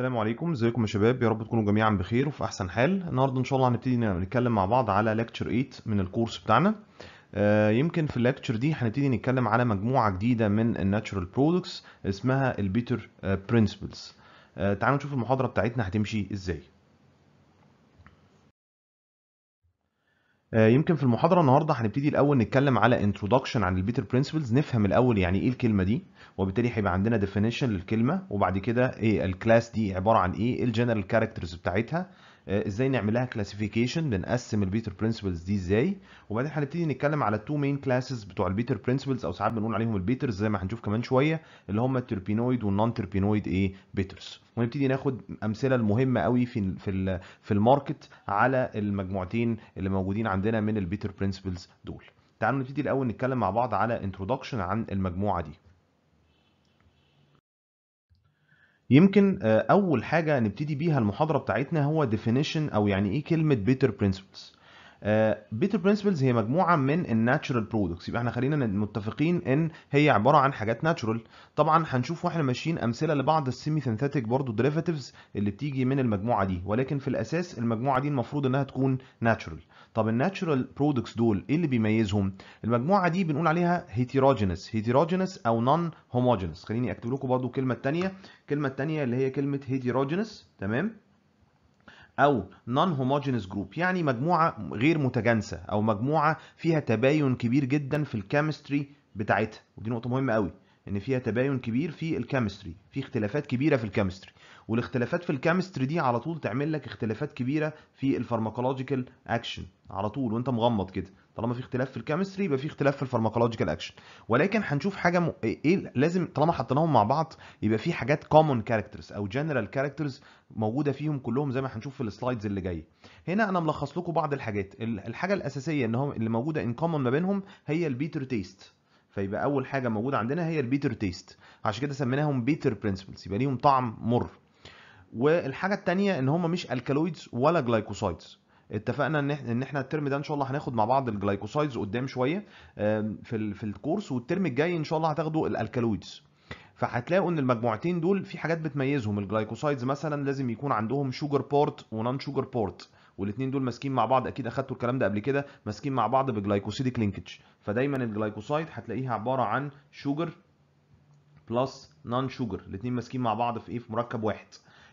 السلام عليكم ازيكم يا شباب يا رب تكونوا جميعا بخير وفي احسن حال النهارده ان شاء الله هنبتدي نتكلم مع بعض على ليكتشر 8 من الكورس بتاعنا آه، يمكن في الليكتشر دي هنبتدي نتكلم على مجموعه جديده من الناتشرال برودكتس اسمها البيتر برنسبلز آه، آه، تعالوا نشوف المحاضره بتاعتنا هتمشي ازاي آه، يمكن في المحاضرة النهاردة هنبتدي الأول نتكلم على introduction عن البيتر principles نفهم الأول يعني إيه الكلمة دي وبالتالي هيبقى عندنا definition للكلمة وبعد كده إيه الكلاس دي عبارة عن إيه الجنرال كاركترز بتاعتها آه، ازاي نعمل لها كلاسيفيكيشن بنقسم البيتر برنسبلز دي ازاي وبعدين هنبتدي نتكلم على التو مين كلاسز بتوع البيتر برنسبلز او ساعات بنقول عليهم البيترز زي ما هنشوف كمان شويه اللي هم التربينويد والنون تربينويد ايه بيترز ونبتدي ناخد امثله المهمه قوي في في في الماركت على المجموعتين اللي موجودين عندنا من البيتر برنسبلز دول تعالوا نبتدي الاول نتكلم مع بعض على انترودكشن عن المجموعه دي يمكن آه، اول حاجه نبتدي بيها المحاضره بتاعتنا هو ديفينيشن او يعني ايه كلمه بيتر برنسبلز بيتر برنسبلز هي مجموعه من الناتشرال برودكتس يبقى احنا خلينا متفقين ان هي عباره عن حاجات ناتشرال طبعا هنشوف واحنا ماشيين امثله لبعض السيمي سينثيتك برضه ديريفاتيفز اللي بتيجي من المجموعه دي ولكن في الاساس المجموعه دي المفروض انها تكون ناتشرال طب الناتشورال برودكتس دول ايه اللي بيميزهم المجموعه دي بنقول عليها هيتيروجينس هيتيروجينس او نون هوموجينس خليني اكتب لكم برضو الكلمه الثانيه الكلمه الثانيه اللي هي كلمه هيتيروجينس تمام او نون هوموجينس جروب يعني مجموعه غير متجانسه او مجموعه فيها تباين كبير جدا في الكيمستري بتاعتها ودي نقطه مهمه قوي ان فيها تباين كبير في الكيمستري في اختلافات كبيره في الكيمستري والاختلافات في الكيمستري دي على طول تعمل لك اختلافات كبيره في الفارماكولوجيكال اكشن على طول وانت مغمض كده طالما في اختلاف في الكيمستري يبقى في اختلاف في الفارماكولوجيكال اكشن ولكن هنشوف حاجه م... إيه،, ايه لازم طالما حطيناهم مع بعض يبقى في حاجات كومون كاركترز او جنرال كاركترز موجوده فيهم كلهم زي ما هنشوف في السلايدز اللي جايه هنا انا ملخص لكم بعض الحاجات الحاجه الاساسيه ان هم اللي موجوده ان كومون ما بينهم هي البيتر تيست فيبقى اول حاجه موجوده عندنا هي البيتر تيست عشان كده سميناهم بيتر برنسبلز يبقى ليهم طعم مر والحاجه الثانيه ان هم مش الكالويدز ولا جلايكوسايدز اتفقنا ان احنا ان احنا الترم ده ان شاء الله هناخد مع بعض الجلايكوسايدز قدام شويه في في الكورس والترم الجاي ان شاء الله هتاخدوا الالكالويدز فهتلاقوا ان المجموعتين دول في حاجات بتميزهم الجلايكوسايدز مثلا لازم يكون عندهم شوجر بورت ونان شوجر بورت والاثنين دول ماسكين مع بعض اكيد اخدتوا الكلام ده قبل كده ماسكين مع بعض بجلايكوسيديك لينكج فدايما الجلايكوسايد هتلاقيها عباره عن شوجر بلس نان شوجر الاثنين ماسكين مع بعض في ايه في مركب واحد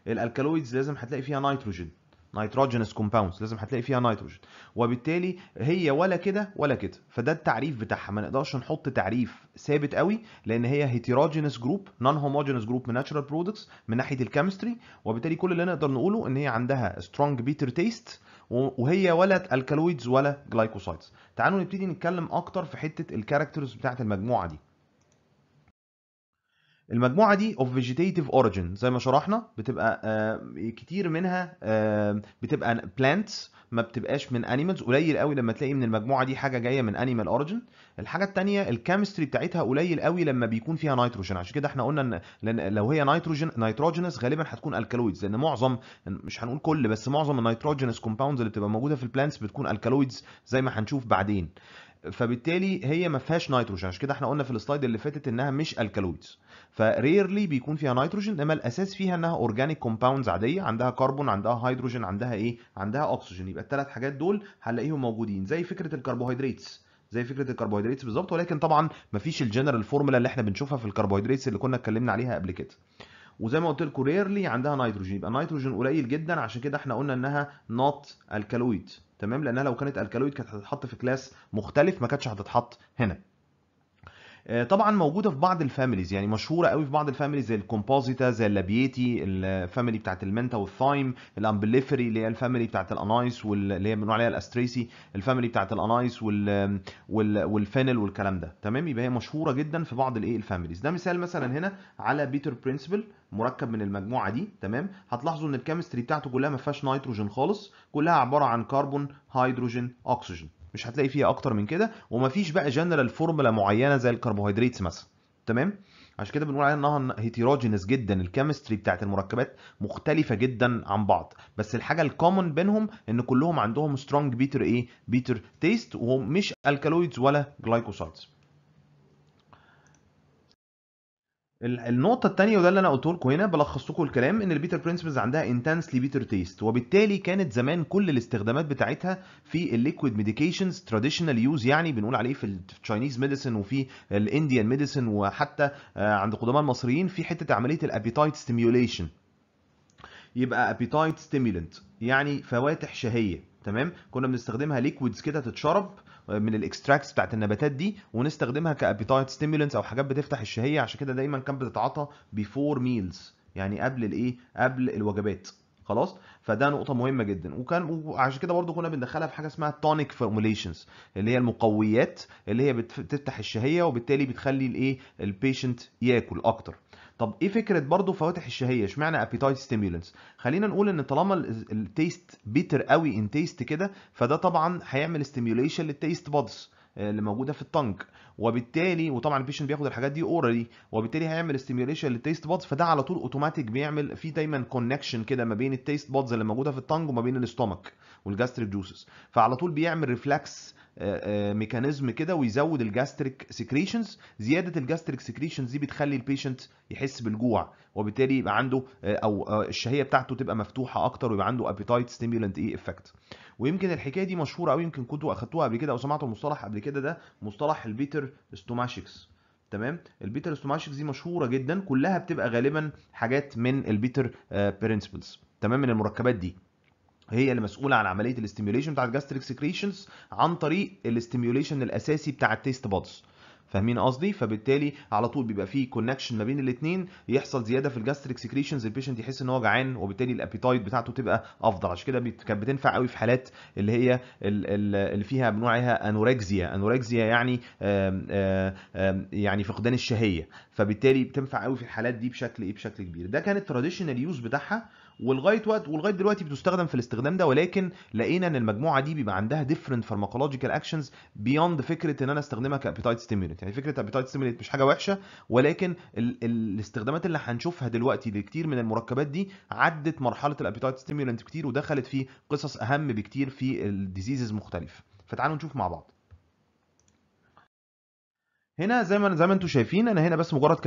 الالكالويدز لازم هتلاقي فيها نيتروجين نيتروجينس كومباوندز لازم هتلاقي فيها نيتروجين وبالتالي هي ولا كده ولا كده فده التعريف بتاعها ما نقدرش نحط تعريف ثابت قوي لان هي هيتيروجينس جروب نون هوموجينس جروب من ناتشرال برودكتس من ناحيه الكيمستري وبالتالي كل اللي نقدر نقوله ان هي عندها سترونج بيتر تيست وهي ولا الكالويدز ولا جلايكوسايدز تعالوا نبتدي نتكلم اكتر في حته الكاركترز بتاعه المجموعه دي المجموعه دي اوف فيجيتيتيف اوريجين زي ما شرحنا بتبقى آه، كتير منها آه، بتبقى بلانتس ما بتبقاش من انيمالز قليل قوي لما تلاقي من المجموعه دي حاجه جايه من انيمال اوريجين الحاجه الثانيه الكيمستري بتاعتها قليل قوي لما بيكون فيها نيتروجين عشان كده احنا قلنا ان لأن لو هي نيتروجين نيتروجينس غالبا هتكون الكالويدز لان معظم مش هنقول كل بس معظم النيتروجينس كومباوندز اللي بتبقى موجوده في البلانتس بتكون الكالويدز زي ما هنشوف بعدين فبالتالي هي ما فيهاش نيتروجين عشان كده احنا قلنا في السلايد اللي فاتت انها مش الكالويدز فريرلي بيكون فيها نيتروجين انما الاساس فيها انها اورجانيك كومباوندز عاديه عندها كربون عندها هيدروجين عندها ايه عندها اكسجين يبقى الثلاث حاجات دول هنلاقيهم موجودين زي فكره الكربوهيدراتس زي فكره الكربوهيدراتس بالظبط ولكن طبعا مفيش الجنرال فورمولا اللي احنا بنشوفها في الكربوهيدراتس اللي كنا اتكلمنا عليها قبل كده وزي ما قلت لكم ريرلي عندها نيتروجين يبقى نيتروجين قليل جدا عشان كده احنا قلنا انها نوت الكالويد تمام لانها لو كانت الكالويد كانت هتتحط في كلاس مختلف ما كانتش هتتحط هنا آه، طبعا موجوده في بعض الفاميليز يعني مشهوره قوي في بعض الفاميليز زي الكومبوزيتا زي اللابيتي الفاميلي بتاعت المنتا والثايم الامبليفري اللي هي الفاميلي بتاعت الانايس واللي هي بنقول عليها الاستريسي الفاميلي بتاعت الانايس وال... وال... والفينل والكلام ده تمام يبقى هي مشهوره جدا في بعض الايه الفاميليز ده مثال مثلا هنا على بيتر برنسبل مركب من المجموعه دي تمام هتلاحظوا ان الكيمستري بتاعته كلها ما فيهاش نيتروجين خالص كلها عباره عن كربون هيدروجين اكسجين مش هتلاقي فيها اكتر من كده ومفيش بقى جنرال فورمولا معينه زي الكربوهيدرات مثلا تمام عشان كده بنقول عليها انها هيتيروجينس جدا الكيمستري بتاعت المركبات مختلفه جدا عن بعض بس الحاجه الكومن بينهم ان كلهم عندهم سترونج بيتر ايه بيتر تيست ومش مش الكالويدز ولا جلايكوسايدز النقطة التانية وده اللي أنا قلته لكم هنا بلخص لكم الكلام إن البيتر برنسبلز عندها انتنسلي بيتر تيست وبالتالي كانت زمان كل الاستخدامات بتاعتها في الليكويد ميديكيشنز تراديشنال يوز يعني بنقول عليه في التشاينيز ميديسن وفي الانديان ميديسن وحتى آه، عند قدماء المصريين في حتة عملية الابيتايت ستيميوليشن يبقى ابيتايت ستيميولنت يعني فواتح شهية تمام كنا بنستخدمها ليكويدز كده تتشرب من الاكستراكتس بتاعت النباتات دي ونستخدمها كابيتايت ستيمولنتس او حاجات بتفتح الشهيه عشان كده دايما كانت بتتعاطى بيفور ميلز يعني قبل الايه قبل الوجبات خلاص فده نقطه مهمه جدا وكان وعشان كده برضو كنا بندخلها في حاجه اسمها تونيك فورموليشنز اللي هي المقويات اللي هي بتفتح الشهيه وبالتالي بتخلي الايه البيشنت ياكل اكتر طب ايه فكره برضو فواتح الشهيه اشمعنى ابيتايت ستيمولنس خلينا نقول ان طالما التيست بيتر قوي ان تيست كده فده طبعا هيعمل ستيميوليشن للتيست بادز اللي موجوده في التانك وبالتالي وطبعا البيشنت بياخد الحاجات دي اورالي وبالتالي هيعمل ستيميوليشن للتيست بادز فده على طول اوتوماتيك بيعمل في دايما كونكشن كده ما بين التيست بادز اللي موجوده في التانج وما بين الاستومك والجاستريك جوسز فعلى طول بيعمل ريفلكس ميكانيزم آه، آه، كده ويزود الجاستريك سكريشنز زياده الجاستريك سكريشنز دي بتخلي البيشنت يحس بالجوع وبالتالي يبقى عنده آه، او الشهيه بتاعته تبقى مفتوحه اكتر ويبقى عنده ابيتايت ستيمولنت اي افكت ويمكن الحكايه دي مشهوره قوي يمكن كنتوا اخدتوها قبل كده او سمعتوا المصطلح قبل كده ده مصطلح البيتر استوماشكس تمام البيتر استوماشكس دي مشهوره جدا كلها بتبقى غالبا حاجات من البيتر برنسبلز تمام من المركبات دي هي اللي مسؤوله عن عمليه الاستيميوليشن بتاعت الجاستريك سكريشنز عن طريق الاستيميوليشن الاساسي بتاع التيست بادز فاهمين قصدي فبالتالي على طول بيبقى فيه كونكشن ما بين الاثنين يحصل زياده في الجاستريك سكريشنز البيشنت يحس ان هو جعان وبالتالي الابيتايت بتاعته تبقى افضل عشان كده كانت بتنفع قوي في حالات اللي هي اللي فيها بنوعها انوركزيا انوركزيا يعني يعني فقدان الشهيه فبالتالي بتنفع قوي في الحالات دي بشكل ايه بشكل كبير ده كان التراديشنال يوز بتاعها ولغايه وقت ولغايه دلوقتي بتستخدم في الاستخدام ده ولكن لقينا ان المجموعه دي بيبقى عندها ديفرنت فارماكولوجيكال اكشنز بيوند فكره ان انا استخدمها كابيتايت ستيمولنت يعني فكره ابيتايت ستيمولنت مش حاجه وحشه ولكن ال الاستخدامات اللي هنشوفها دلوقتي لكتير من المركبات دي عدت مرحله الابيتايت ستيمولنت كتير ودخلت في قصص اهم بكتير في الديزيزز مختلفه فتعالوا نشوف مع بعض هنا زي ما زي ما انتم شايفين انا هنا بس مجرد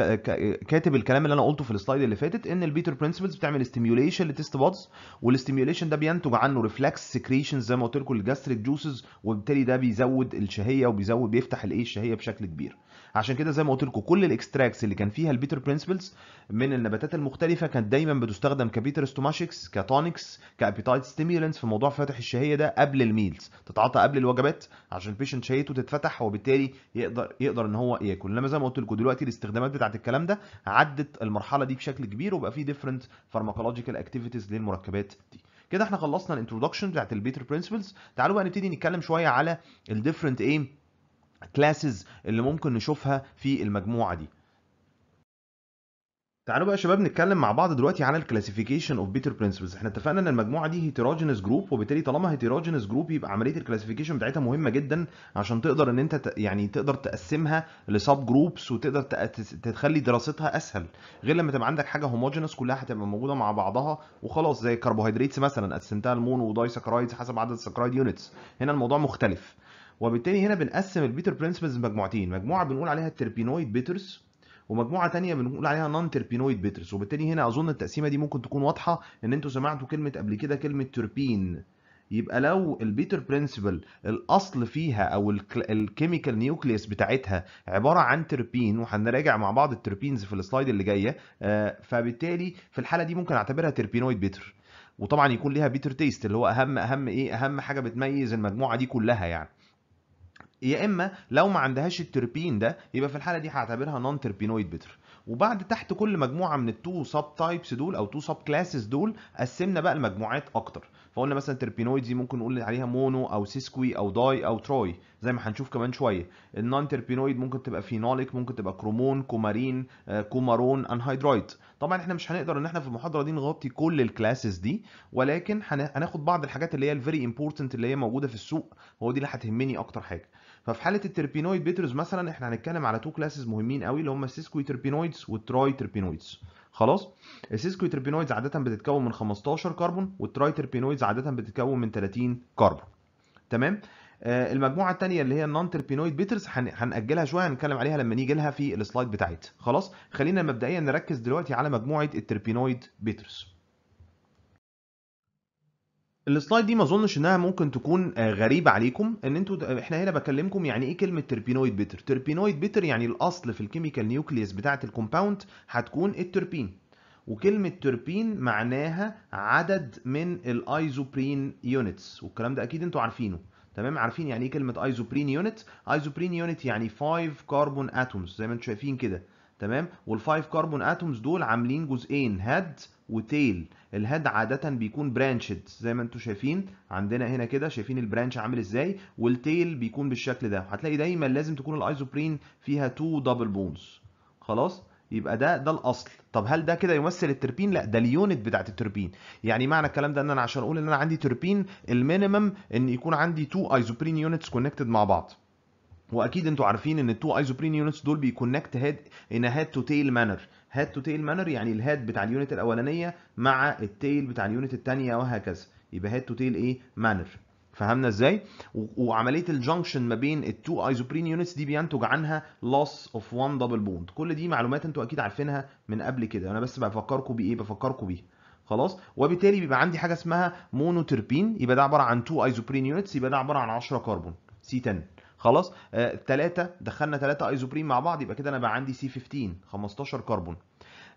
كاتب الكلام اللي انا قلته في السلايد اللي فاتت ان البيتر برنسبلز بتعمل استيميوليشن لتيست بودز والاستيميوليشن ده بينتج عنه ريفلكس سكريشن زي ما قلت لكم الجاستريك جوسز وبالتالي ده بيزود الشهيه وبيزود بيفتح الايه الشهيه بشكل كبير عشان كده زي ما قلت لكم كل الاكستراكتس اللي كان فيها البيتر برنسبلز من النباتات المختلفه كانت دايما بتستخدم كبيتر ستوماشكس كتونكس كابيتايت ستيمولنس في موضوع فاتح الشهيه ده قبل الميلز تتعاطى قبل الوجبات عشان البيشنت شهيته تتفتح وبالتالي يقدر يقدر ان هو ياكل انما زي ما قلت لكم دلوقتي الاستخدامات بتاعت الكلام ده عدت المرحله دي بشكل كبير وبقى في ديفرنت فارماكولوجيكال اكتيفيتيز للمركبات دي كده احنا خلصنا الانترودكشن بتاعت البيتر برنسبلز تعالوا بقى نبتدي نتكلم شويه على الديفرنت ايه كلاسز اللي ممكن نشوفها في المجموعه دي تعالوا بقى يا شباب نتكلم مع بعض دلوقتي على الكلاسيفيكيشن اوف بيتر برنسبلز احنا اتفقنا ان المجموعه دي هيتروجينس جروب وبالتالي طالما هيتروجينس جروب يبقى عمليه الكلاسيفيكيشن بتاعتها مهمه جدا عشان تقدر ان انت يعني تقدر تقسمها لسب جروبس وتقدر تخلي دراستها اسهل غير لما تبقى عندك حاجه هوموجينس كلها هتبقى موجوده مع بعضها وخلاص زي الكربوهيدراتس مثلا قسمتها لمونو ودايسكرايدز حسب عدد السكرايد يونتس هنا الموضوع مختلف وبالتالي هنا بنقسم البيتر برنسبلز لمجموعتين مجموعه بنقول عليها التربينويد بيترز ومجموعه ثانيه بنقول عليها نون تربينويد بيترز وبالتالي هنا اظن التقسيمه دي ممكن تكون واضحه ان انتوا سمعتوا كلمه قبل كده كلمه تربين يبقى لو البيتر برنسبل الاصل فيها او الكيميكال نيوكليس بتاعتها عباره عن تربين وهنراجع مع بعض التربينز في السلايد اللي جايه آه، فبالتالي في الحاله دي ممكن اعتبرها تربينويد بيتر وطبعا يكون ليها بيتر تيست اللي هو اهم اهم ايه اهم حاجه بتميز المجموعه دي كلها يعني يا اما لو ما عندهاش التربين ده يبقى في الحاله دي هعتبرها نون تربينويد بتر وبعد تحت كل مجموعه من التو سب تايبس دول او تو سب كلاسز دول قسمنا بقى المجموعات اكتر فقلنا مثلا تربينويد دي ممكن نقول عليها مونو او سيسكوي او داي او تروي زي ما هنشوف كمان شويه النون تربينويد ممكن تبقى فينوليك ممكن تبقى كرومون كومارين كومارون انهيدرايت طبعا احنا مش هنقدر ان احنا في المحاضره دي نغطي كل الكلاسز دي ولكن هناخد بعض الحاجات اللي هي الفيري امبورتنت اللي هي موجوده في السوق هو دي اللي هتهمني اكتر حاجه ففي حاله التربينويد بيترز مثلا احنا هنتكلم على تو كلاسز مهمين قوي اللي هم السيسكوي تربينويدز والتراي تربينويدز خلاص السيسكوي تربينويدز عاده بتتكون من 15 كربون والتراي تربينويدز عاده بتتكون من 30 كربون تمام آه المجموعه الثانيه اللي هي النون تربينويد بيترز هنأجلها شويه هنتكلم عليها لما نيجي لها في السلايد بتاعتها خلاص خلينا مبدئيا نركز دلوقتي على مجموعه التربينويد بيترز السلايد دي ما اظنش انها ممكن تكون آه، غريبه عليكم ان انتوا احنا هنا بكلمكم يعني ايه كلمه تربينويد بيتر تربينويد بيتر يعني الاصل في الكيميكال نيوكليوس بتاعه الكومباوند هتكون التربين وكلمة تربين معناها عدد من الايزوبرين يونتس والكلام ده اكيد انتوا عارفينه تمام عارفين يعني ايه كلمة ايزوبرين يونت ايزوبرين يونت يعني 5 كربون اتومز زي ما انتوا شايفين كده تمام وال5 كربون اتومز دول عاملين جزئين هاد وتيل الهيد عاده بيكون برانشد زي ما انتم شايفين عندنا هنا كده شايفين البرانش عامل ازاي والتيل بيكون بالشكل ده هتلاقي دايما لازم تكون الايزوبرين فيها تو دبل بونز خلاص يبقى ده ده الاصل طب هل ده كده يمثل التربين لا ده اليونت بتاعت التربين يعني معنى الكلام ده ان انا عشان اقول ان انا عندي تربين المينيمم ان يكون عندي تو ايزوبرين يونتس كونكتد مع بعض واكيد انتوا عارفين ان التو ايزوبرين يونتس دول بيكونكت هيد ان هيد تو تيل مانر هاد تو تيل مانر يعني الهات بتاع اليونت الاولانيه مع التيل بتاع اليونت الثانيه وهكذا يبقى هاد تو تيل ايه مانر فهمنا ازاي وعمليه الجنكشن ما بين التو ايزوبرين يونتس دي بينتج عنها لوس اوف وان دبل بوند كل دي معلومات انتوا اكيد عارفينها من قبل كده انا بس بفكركم بايه بفكركم بيها خلاص وبالتالي بيبقى عندي حاجه اسمها مونوتربين يبقى ده عباره عن تو ايزوبرين يونتس يبقى ده عباره عن 10 كربون سي 10 خلاص آه 3 دخلنا 3 ايزوبرين مع بعض يبقى كده انا بقى عندي سي 15 15 كربون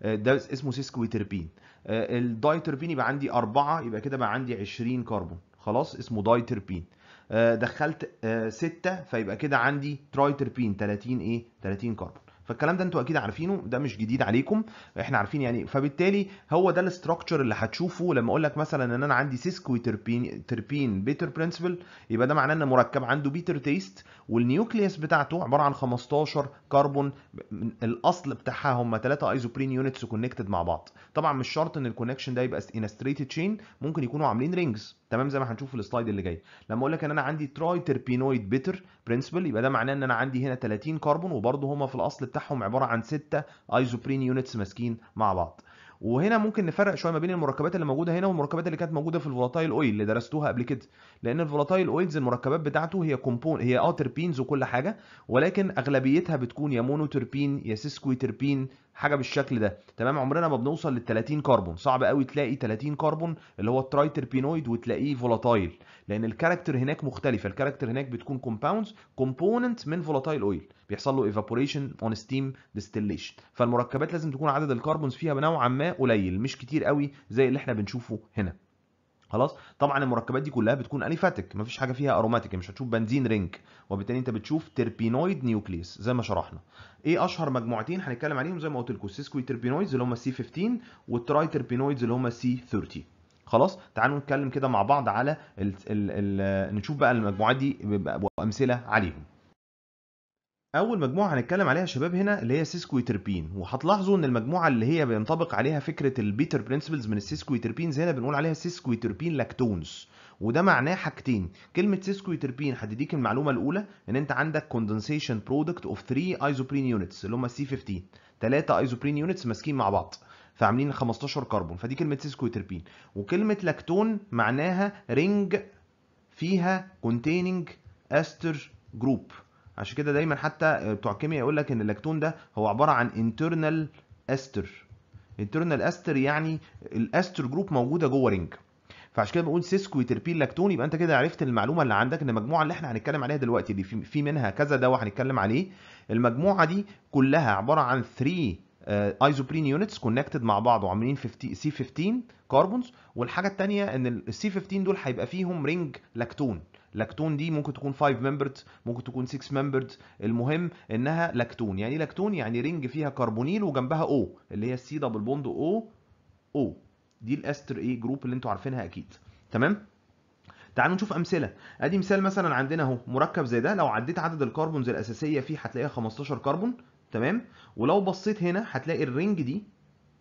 ده اسمه سيسكويتربين آه، الدايتربين يبقى عندي 4 يبقى كده بقى عندي 20 كربون خلاص اسمه دايتربين آه، دخلت 6 آه، فيبقى كده عندي ترايتربين 30 ايه 30 كربون فالكلام ده انتوا اكيد عارفينه ده مش جديد عليكم احنا عارفين يعني فبالتالي هو ده الاستراكشر اللي هتشوفه لما اقول لك مثلا ان انا عندي سيسكو تربين تربين بيتر برنسبل يبقى ده معناه ان مركب عنده بيتر تيست والنيوكليوس بتاعته عباره عن 15 كربون الاصل بتاعها هم 3 ايزوبرين يونتس كونكتد مع بعض طبعا مش شرط ان الكونكشن ده يبقى ان ستريت تشين ممكن يكونوا عاملين رينجز تمام زي ما هنشوف في السلايد اللي جاي لما اقول لك ان انا عندي تراي تربينويد بيتر برنسبل يبقى ده معناه ان انا عندي هنا 30 كربون وبرده هما في الاصل بتاعهم عباره عن 6 ايزوبرين يونتس ماسكين مع بعض وهنا ممكن نفرق شويه ما بين المركبات اللي موجوده هنا والمركبات اللي كانت موجوده في الفولاتايل اويل اللي درستوها قبل كده لان الفولاتايل اويلز المركبات بتاعته هي كومبون هي اه وكل حاجه ولكن اغلبيتها بتكون يا مونوتربين يا سيسكويتربين حاجه بالشكل ده تمام عمرنا ما بنوصل لل 30 كربون صعب قوي تلاقي 30 كربون اللي هو الترايتربينويد وتلاقيه فولاتايل لان الكاركتر هناك مختلفه الكاركتر هناك بتكون كومباوندز كومبوننت من فولاتايل اويل بيحصل له ايفابوريشن اون ستيم ديستيليشن فالمركبات لازم تكون عدد الكربونز فيها نوعا ما قليل مش كتير قوي زي اللي احنا بنشوفه هنا خلاص طبعا المركبات دي كلها بتكون ما مفيش حاجه فيها اروماتيك مش هتشوف بنزين رينج وبالتالي انت بتشوف تربينويد نيوكليس زي ما شرحنا ايه اشهر مجموعتين هنتكلم عليهم زي ما قلت لكم السيسكوي تربينويدز اللي هم سي 15 والتراي تربينويدز اللي هم سي 30 خلاص تعالوا نتكلم كده مع بعض على الـ الـ الـ نشوف بقى المجموعات دي وامثله عليهم اول مجموعه هنتكلم عليها شباب هنا اللي هي سيسكويتربين وهتلاحظوا ان المجموعه اللي هي بينطبق عليها فكره البيتر برنسبلز من السيسكويتربينز هنا بنقول عليها سيسكويتربين لاكتونز وده معناه حاجتين كلمه سيسكويتربين هتديك المعلومه الاولى ان انت عندك كوندنسيشن برودكت اوف 3 ايزوبرين يونتس اللي هم سي 15 ثلاثه ايزوبرين يونتس ماسكين مع بعض فعاملين 15 كربون فدي كلمه سيسكويتربين وكلمه لاكتون معناها رينج فيها كونتيننج استر جروب عشان كده دايما حتى بتوع الكيمياء يقول لك ان اللاكتون ده هو عباره عن انترنال استر انترنال استر يعني الاستر جروب موجوده جوه رينج فعشان كده بقول سيسكو تربيل لاكتون يبقى انت كده عرفت المعلومه اللي عندك ان المجموعه اللي احنا هنتكلم عليها دلوقتي اللي في منها كذا دواء هنتكلم عليه المجموعه دي كلها عباره عن 3 ايزوبرين يونتس كونكتد مع بعض وعاملين سي 15 كاربونز والحاجه الثانيه ان السي 15 دول هيبقى فيهم رينج لاكتون لاكتون دي ممكن تكون 5 ممبرد ممكن تكون 6 ممبرد المهم انها لاكتون يعني ايه لاكتون يعني رينج فيها كربونيل وجنبها او اللي هي السي دبل بوند او او دي الاستر ايه جروب اللي انتوا عارفينها اكيد تمام تعالوا نشوف امثله ادي مثال مثلا عندنا اهو مركب زي ده لو عديت عدد الكربونز الاساسيه فيه هتلاقيها 15 كربون تمام ولو بصيت هنا هتلاقي الرينج دي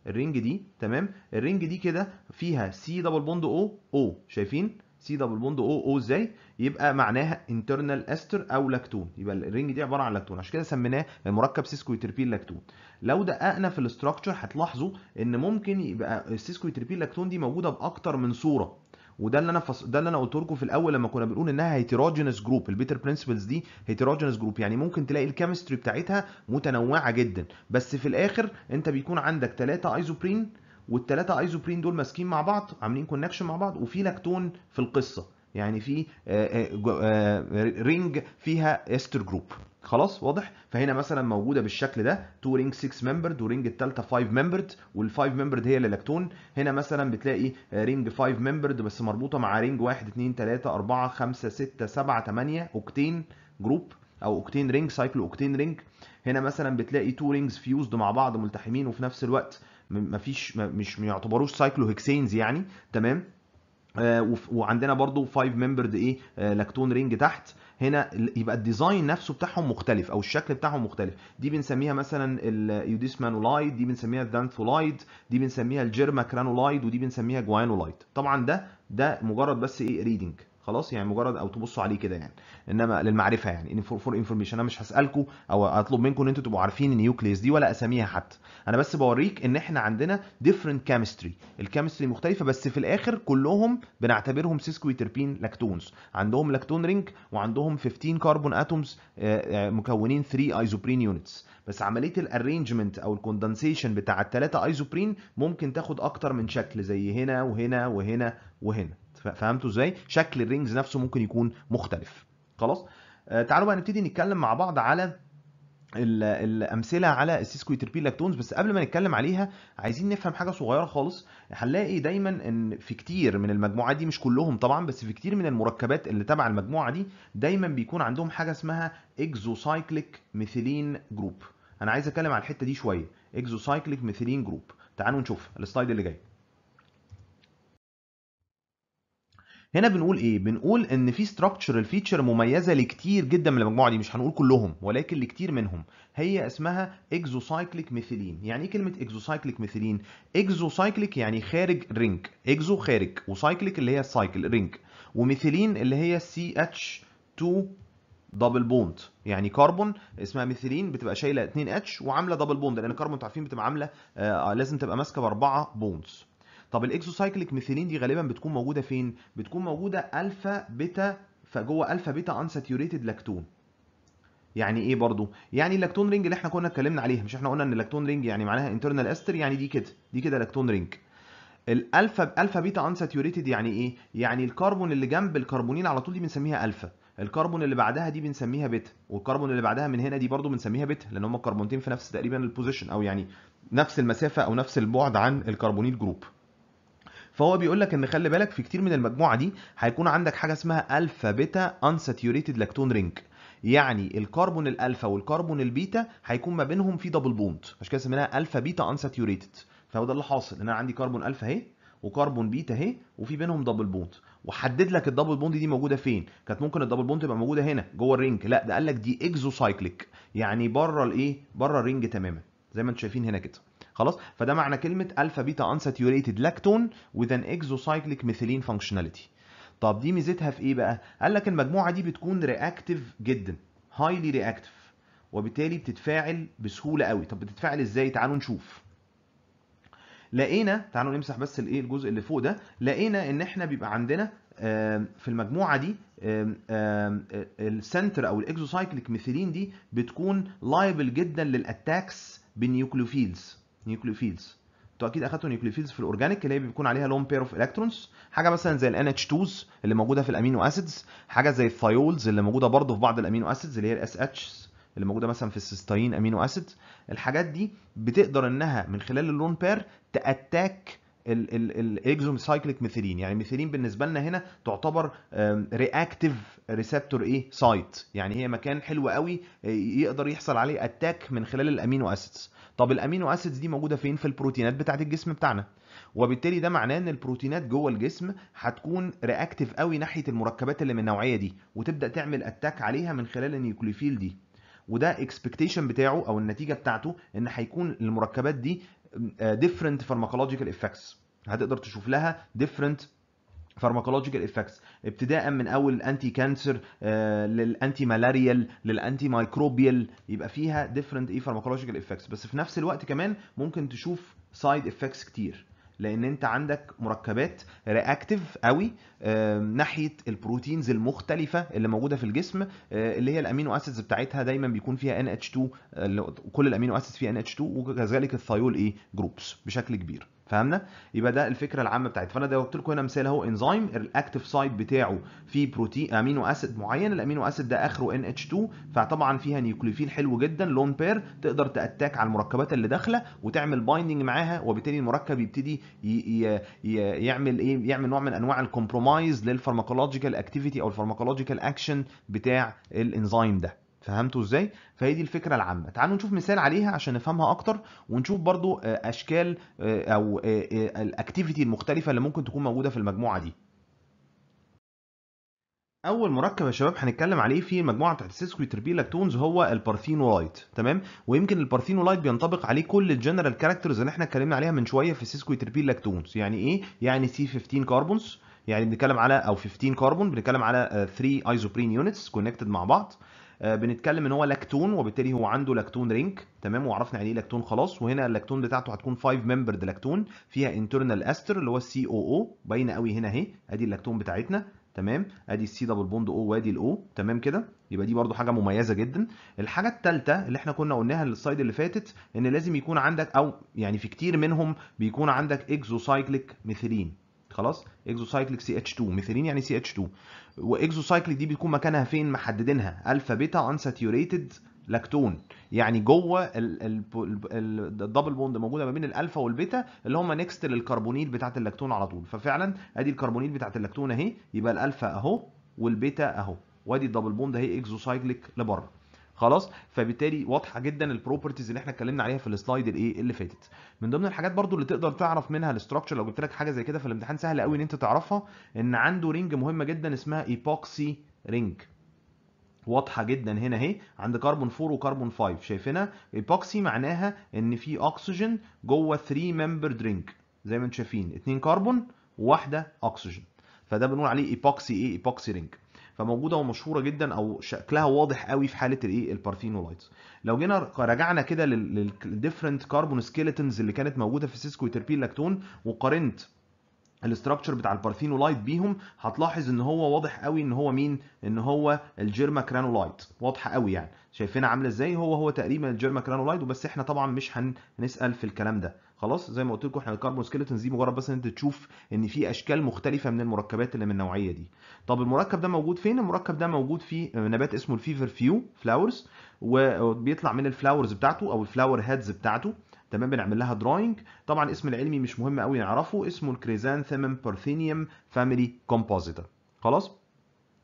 الرينج دي تمام الرينج دي كده فيها سي دبل بوند او او شايفين سي دبل بوند او او ازاي يبقى معناها انترنال استر او لاكتون يبقى الرينج دي عباره عن لاكتون عشان كده سميناه المركب سيسكو يتربيل لاكتون لو دققنا في الاستراكشر هتلاحظوا ان ممكن يبقى السيسكو يتربيل لاكتون دي موجوده باكتر من صوره وده اللي انا فص... ده اللي انا قلت لكم في الاول لما كنا بنقول انها هيتروجينس جروب البيتر برنسبلز دي هيتروجينس جروب يعني ممكن تلاقي الكيمستري بتاعتها متنوعه جدا بس في الاخر انت بيكون عندك ثلاثه ايزوبرين والثلاثه ايزوبرين دول ماسكين مع بعض عاملين كونكشن مع بعض وفي لاكتون في القصه يعني في آه، آه، آه، رينج فيها استر جروب خلاص واضح فهنا مثلا موجوده بالشكل ده تو رينج 6 ممبرد ورينج الثالثه 5 ممبرد وال5 ممبرد هي الالكترون هنا مثلا بتلاقي رينج 5 ممبرد بس مربوطه مع رينج 1 2 3 4 5 6 7 8 اوكتين جروب او اوكتين رينج سايكلو اوكتين رينج هنا مثلا بتلاقي تو رينجز فيوزد مع بعض ملتحمين وفي نفس الوقت ما فيش مش ما يعتبروش سايكلو هيكسينز يعني تمام آه وعندنا برضو 5 ممبرد ايه آه لاكتون رينج تحت هنا يبقى الديزاين نفسه بتاعهم مختلف او الشكل بتاعهم مختلف دي بنسميها مثلا اليوديسمانولايد دي بنسميها الدانثولايد دي بنسميها الجيرما كرانولايد ودي بنسميها جوانولايد طبعا ده ده مجرد بس ايه ريدنج خلاص يعني مجرد او تبصوا عليه كده يعني انما للمعرفه يعني فور انفورميشن انا مش هسالكم او اطلب منكم ان انتوا تبقوا عارفين النيوكليس دي ولا اساميها حتى انا بس بوريك ان احنا عندنا ديفرنت كيمستري الكيمستري مختلفه بس في الاخر كلهم بنعتبرهم سيسكويتربين لاكتونز عندهم لاكتون رينج وعندهم 15 كربون اتومز مكونين 3 ايزوبرين يونتس بس عمليه الارينجمنت او الكوندنسيشن بتاع الثلاثه ايزوبرين ممكن تاخد اكتر من شكل زي هنا وهنا وهنا وهنا فهمتوا ازاي شكل الرينجز نفسه ممكن يكون مختلف خلاص آه، تعالوا بقى نبتدي نتكلم مع بعض على الامثله على السيسكو تربيل لاكتونز بس قبل ما نتكلم عليها عايزين نفهم حاجه صغيره خالص هنلاقي دايما ان في كتير من المجموعات دي مش كلهم طبعا بس في كتير من المركبات اللي تبع المجموعه دي دايما بيكون عندهم حاجه اسمها اكزوسايكليك ميثيلين جروب انا عايز اتكلم على الحته دي شويه اكزوسايكليك ميثيلين جروب تعالوا نشوف السلايد اللي جاي هنا بنقول ايه بنقول ان في ستراكشرال فيتشر مميزه لكتير جدا من المجموعه دي مش هنقول كلهم ولكن لكتير منهم هي اسمها اكزوسايكليك ميثيلين يعني ايه كلمه اكزوسايكليك ميثيلين اكزوسايكليك يعني خارج رينج اكزو خارج وسايكليك اللي هي السايكل رينج وميثيلين اللي هي سي اتش 2 دبل بوند يعني كربون اسمها ميثيلين بتبقى شايله 2 اتش وعامله دبل بوند لان الكربون انتوا عارفين بتبقى عامله آه لازم تبقى ماسكه باربعه بوندز طب الاكسوسايكليك ميثيلين دي غالبا بتكون موجوده فين بتكون موجوده الفا بيتا فجوه الفا بيتا انساتيوريتد لاكتون يعني ايه برضو يعني اللاكتون رينج اللي احنا كنا اتكلمنا عليها مش احنا قلنا ان اللاكتون رينج يعني معناها انترنال استر يعني دي كده دي كده لاكتون رينج الالفا الفا بيتا انساتيوريتد يعني ايه يعني الكربون اللي جنب الكربونين على طول دي بنسميها الفا الكربون اللي بعدها دي بنسميها بيتا والكربون اللي بعدها من هنا دي برضو بنسميها بيتا لان هما الكربونتين في نفس تقريبا البوزيشن او يعني نفس المسافه او نفس البعد عن الكربونيل جروب فهو بيقول لك ان خلي بالك في كتير من المجموعه دي هيكون عندك حاجه اسمها الفا بيتا انساتيوريتد لاكتون رينج يعني الكربون الالفا والكربون البيتا هيكون ما بينهم في دبل بوند عشان كده سميناها الفا بيتا انساتيوريتد فهو ده اللي حاصل ان انا عندي كربون الفا اهي وكربون بيتا اهي وفي بينهم دبل بوند وحدد لك الدبل بوند دي موجوده فين كانت ممكن الدبل بوند تبقى موجوده هنا جوه الرينج لا ده قال لك دي اكزوسايكليك يعني بره الايه بره الرينج تماما زي ما انتم شايفين هنا كده خلاص فده معنى كلمه الفا بيتا انساتيوريتد لاكتون وذ ان اكزوسايكليك ميثيلين فانكشناليتي طب دي ميزتها في ايه بقى قال لك المجموعه دي بتكون رياكتيف جدا هايلي رياكتيف وبالتالي بتتفاعل بسهوله قوي طب بتتفاعل ازاي تعالوا نشوف لقينا تعالوا نمسح بس الايه الجزء اللي فوق ده لقينا ان احنا بيبقى عندنا في المجموعه دي السنتر او الاكزوسايكليك ميثيلين دي بتكون لايبل جدا للاتاكس بالنيوكليوفيلز نيوكليوفيلز انتوا اكيد اخدتوا نيوكليوفيلز في الاورجانيك اللي هي بيكون عليها لون بير اوف الكترونز حاجه مثلا زي الان اتش 2 اللي موجوده في الامينو اسيدز حاجه زي الثايولز اللي موجوده برضه في بعض الامينو اسيدز اللي هي الاس اتش اللي موجوده مثلا في السيستاين امينو اسيد الحاجات دي بتقدر انها من خلال اللون بير تاتاك الاكزوم سايكليك ميثيلين يعني الميثيلين بالنسبه لنا هنا تعتبر رياكتيف ريسبتور ايه سايت يعني هي مكان حلو قوي آه، يقدر يحصل عليه اتاك من خلال الامينو اسيدز طب الامينو اسيدز دي موجوده فين في البروتينات بتاعه الجسم بتاعنا وبالتالي ده معناه ان البروتينات جوه الجسم هتكون رياكتيف قوي ناحيه المركبات اللي من النوعيه دي وتبدا تعمل اتاك عليها من خلال النيوكليفيل دي وده اكسبكتيشن بتاعه او النتيجه بتاعته ان هيكون المركبات دي ديفرنت فارماكولوجيكال افكتس هتقدر تشوف لها ديفرنت فارماكولوجيكال افكتس ابتداء من اول الانتي كانسر للانتي مالاريال للانتي مايكروبيال يبقى فيها ديفرنت ايه فارماكولوجيكال افكتس بس في نفس الوقت كمان ممكن تشوف سايد افكتس كتير لان انت عندك مركبات رياكتيف قوي آه، ناحيه البروتينز المختلفه اللي موجوده في الجسم آه، اللي هي الامينو اسيدز بتاعتها دايما بيكون فيها ان اتش 2 كل الامينو اسيدز فيها ان اتش 2 وكذلك الثيول ايه جروبس بشكل كبير فهمنا يبقى ده الفكره العامه بتاعتي فانا قلت لكم هنا مثال اهو انزيم الاكتيف سايت بتاعه فيه بروتين امينو اسيد معين الامينو اسيد ده اخره ان اتش 2 فطبعا فيها نيوكليوفيل حلو جدا لون بير تقدر تاتاك على المركبات اللي داخله وتعمل بايندنج معاها وبالتالي المركب يبتدي يعمل ايه يعمل نوع من انواع الكومبرومايز للفارماكولوجيكال اكتيفيتي او الفارماكولوجيكال اكشن بتاع الانزيم ده فهمتوا ازاي فهي دي الفكره العامه تعالوا نشوف مثال عليها عشان نفهمها اكتر ونشوف برضو آه، اشكال آه، او آه، الاكتيفيتي المختلفه اللي ممكن تكون موجوده في المجموعه دي اول مركب يا شباب هنتكلم عليه في المجموعه بتاعت السيسكوي بي لاكتونز هو البارثينولايت تمام ويمكن البارثينولايت بينطبق عليه كل الجنرال كاركترز اللي احنا اتكلمنا عليها من شويه في السيسكوي بي لاكتونز يعني ايه يعني سي 15 كاربونز يعني بنتكلم على او 15 كربون بنتكلم على 3 ايزوبرين يونتس كونكتد مع بعض آه، بنتكلم ان هو لاكتون وبالتالي هو عنده لاكتون رينك تمام وعرفنا يعني ايه لاكتون خلاص وهنا اللاكتون بتاعته هتكون 5 ممبرد لاكتون فيها انترنال استر اللي هو السي او او باينه قوي هنا اهي ادي اللاكتون بتاعتنا تمام ادي السي دبل بوند او وادي الاو تمام كده يبقى دي برده حاجه مميزه جدا الحاجه الثالثه اللي احنا كنا قلناها السلايد اللي فاتت ان لازم يكون عندك او يعني في كتير منهم بيكون عندك اكزوسايكليك ميثيلين خلاص اكزوسايكليك سي اتش 2 ميثيلين يعني سي اتش 2 واكزوسايكليك دي بتكون مكانها فين محددينها الفا بيتا انساتيوريتد لاكتون يعني جوه الدبل بوند موجوده ما بين الالفا والبيتا اللي هم نكست للكربونيل بتاعه اللاكتون على طول ففعلا ادي الكربونيل بتاعه اللاكتون اهي يبقى الالفا اهو والبيتا اهو وادي الدبل بوند اهي اكزوسايكليك لبره خلاص فبالتالي واضحه جدا البروبرتيز اللي احنا اتكلمنا عليها في السلايد الايه اللي فاتت من ضمن الحاجات برضو اللي تقدر تعرف منها الاستراكشر لو جبت لك حاجه زي كده في الامتحان سهل قوي ان انت تعرفها ان عنده رينج مهمه جدا اسمها ايبوكسي رينج واضحه جدا هنا اهي عند كربون 4 وكربون 5 شايفينها ايبوكسي معناها ان في اكسجين جوه 3 ممبر درينك زي ما انتم شايفين 2 كربون وواحده اكسجين فده بنقول عليه ايبوكسي ايه ايبوكسي رينج فموجوده ومشهوره جدا او شكلها واضح قوي في حاله الايه البارثينولايتس لو جينا رجعنا كده للديفرنت كاربون سكيلتنز اللي كانت موجوده في سيسكو تربين لاكتون وقارنت الاستراكشر بتاع البارثينولايت بيهم هتلاحظ ان هو واضح قوي ان هو مين ان هو الجيرما كرانولايت واضحه قوي يعني شايفينها عامله ازاي هو هو تقريبا الجيرما كرانولايت وبس احنا طبعا مش هنسال في الكلام ده خلاص زي ما قلت لكم احنا الكربون سكيلتونز دي مجرد بس ان انت تشوف ان في اشكال مختلفه من المركبات اللي من النوعيه دي طب المركب ده موجود فين المركب ده موجود في نبات اسمه الفيفر فيو فلاورز وبيطلع من الفلاورز بتاعته او الفلاور هيدز بتاعته تمام بنعمل لها دراينج طبعا اسم العلمي مش مهم قوي نعرفه اسمه الكريزانثيمم بارثينيوم فاميلي كومبوزيتا خلاص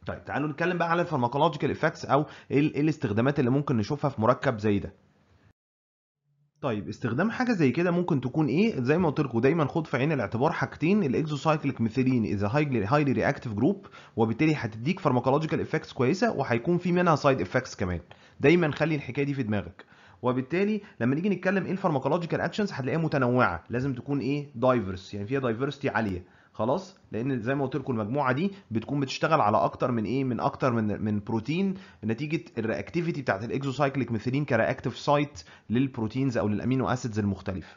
طيب تعالوا نتكلم بقى على الفارماكولوجيكال افكتس او الاستخدامات اللي ممكن نشوفها في مركب زي ده طيب استخدام حاجه زي كده ممكن تكون ايه زي ما قلت لكم دايما خد في عين الاعتبار حاجتين الاكزوسايكليك ميثيلين از هايلي رياكتيف جروب وبالتالي هتديك فارماكولوجيكال افكتس كويسه وهيكون في منها سايد افكتس كمان دايما خلي الحكايه دي في دماغك وبالتالي لما نيجي نتكلم ايه الفارماكولوجيكال اكشنز هتلاقيها متنوعه لازم تكون ايه دايفرس يعني فيها دايفرستي عاليه خلاص لان زي ما قلت لكم المجموعه دي بتكون بتشتغل على اكتر من ايه من اكتر من من بروتين نتيجه الرياكتيفيتي بتاعت الاكزوسايكليك ميثيلين كرياكتيف سايت للبروتينز او للامينو اسيدز المختلفه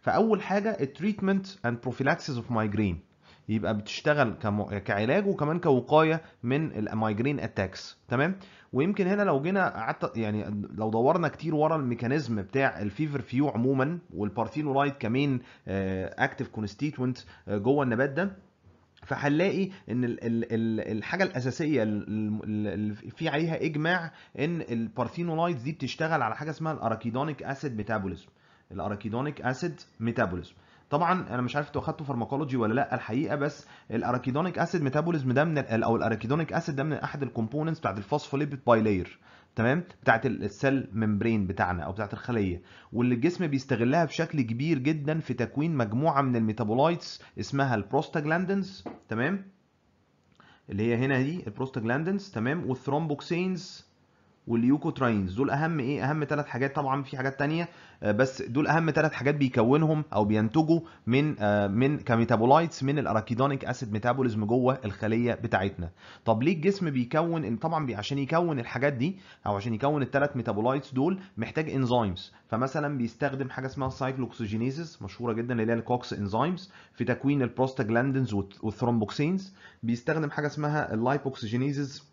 فاول حاجه التريتمنت اند بروفيلاكسيس اوف مايجرين يبقى بتشتغل كعلاج وكمان كوقايه من المايجرين اتاكس تمام ويمكن هنا لو جينا قعدت يعني لو دورنا كتير ورا الميكانيزم بتاع الفيفر فيو عموما والبارثينولايت كمين اكتف آه، كونستيتوينت آه، جوه النبات ده فهنلاقي ان الحاجه الاساسيه اللي في عليها اجماع ان البارثينولايت دي بتشتغل على حاجه اسمها الاراكيدونيك اسيد ميتابوليزم الاراكيدونيك اسيد ميتابوليزم طبعا انا مش عارف انتوا اخدتوا فارماكولوجي ولا لا الحقيقه بس الاراكيدونيك اسيد ميتابوليزم ده من او الاراكيدونيك اسيد ده من احد الكومبوننتس بتاعت الفوسفوليبيد لاير تمام بتاعت السيل ميمبرين بتاعنا او بتاعت الخليه واللي الجسم بيستغلها بشكل كبير جدا في تكوين مجموعه من الميتابولايتس اسمها البروستاجلاندنز تمام اللي هي هنا دي البروستاجلاندنز تمام والثرومبوكسينز والليوكوتراينز دول اهم ايه اهم ثلاث حاجات طبعا في حاجات تانية آه، بس دول اهم ثلاث حاجات بيكونهم او بينتجوا من آه، من كميتابولايتس من الاراكيدونيك اسيد ميتابوليزم جوه الخليه بتاعتنا طب ليه الجسم بيكون طبعا عشان يكون الحاجات دي او عشان يكون الثلاث ميتابولايتس دول محتاج انزيمز فمثلا بيستخدم حاجه اسمها سايكلوكسجينيزيس مشهوره جدا اللي هي الكوكس انزيمز في تكوين البروستاجلاندينز والثرومبوكسينز بيستخدم حاجه اسمها اللايبوكسجينيزيس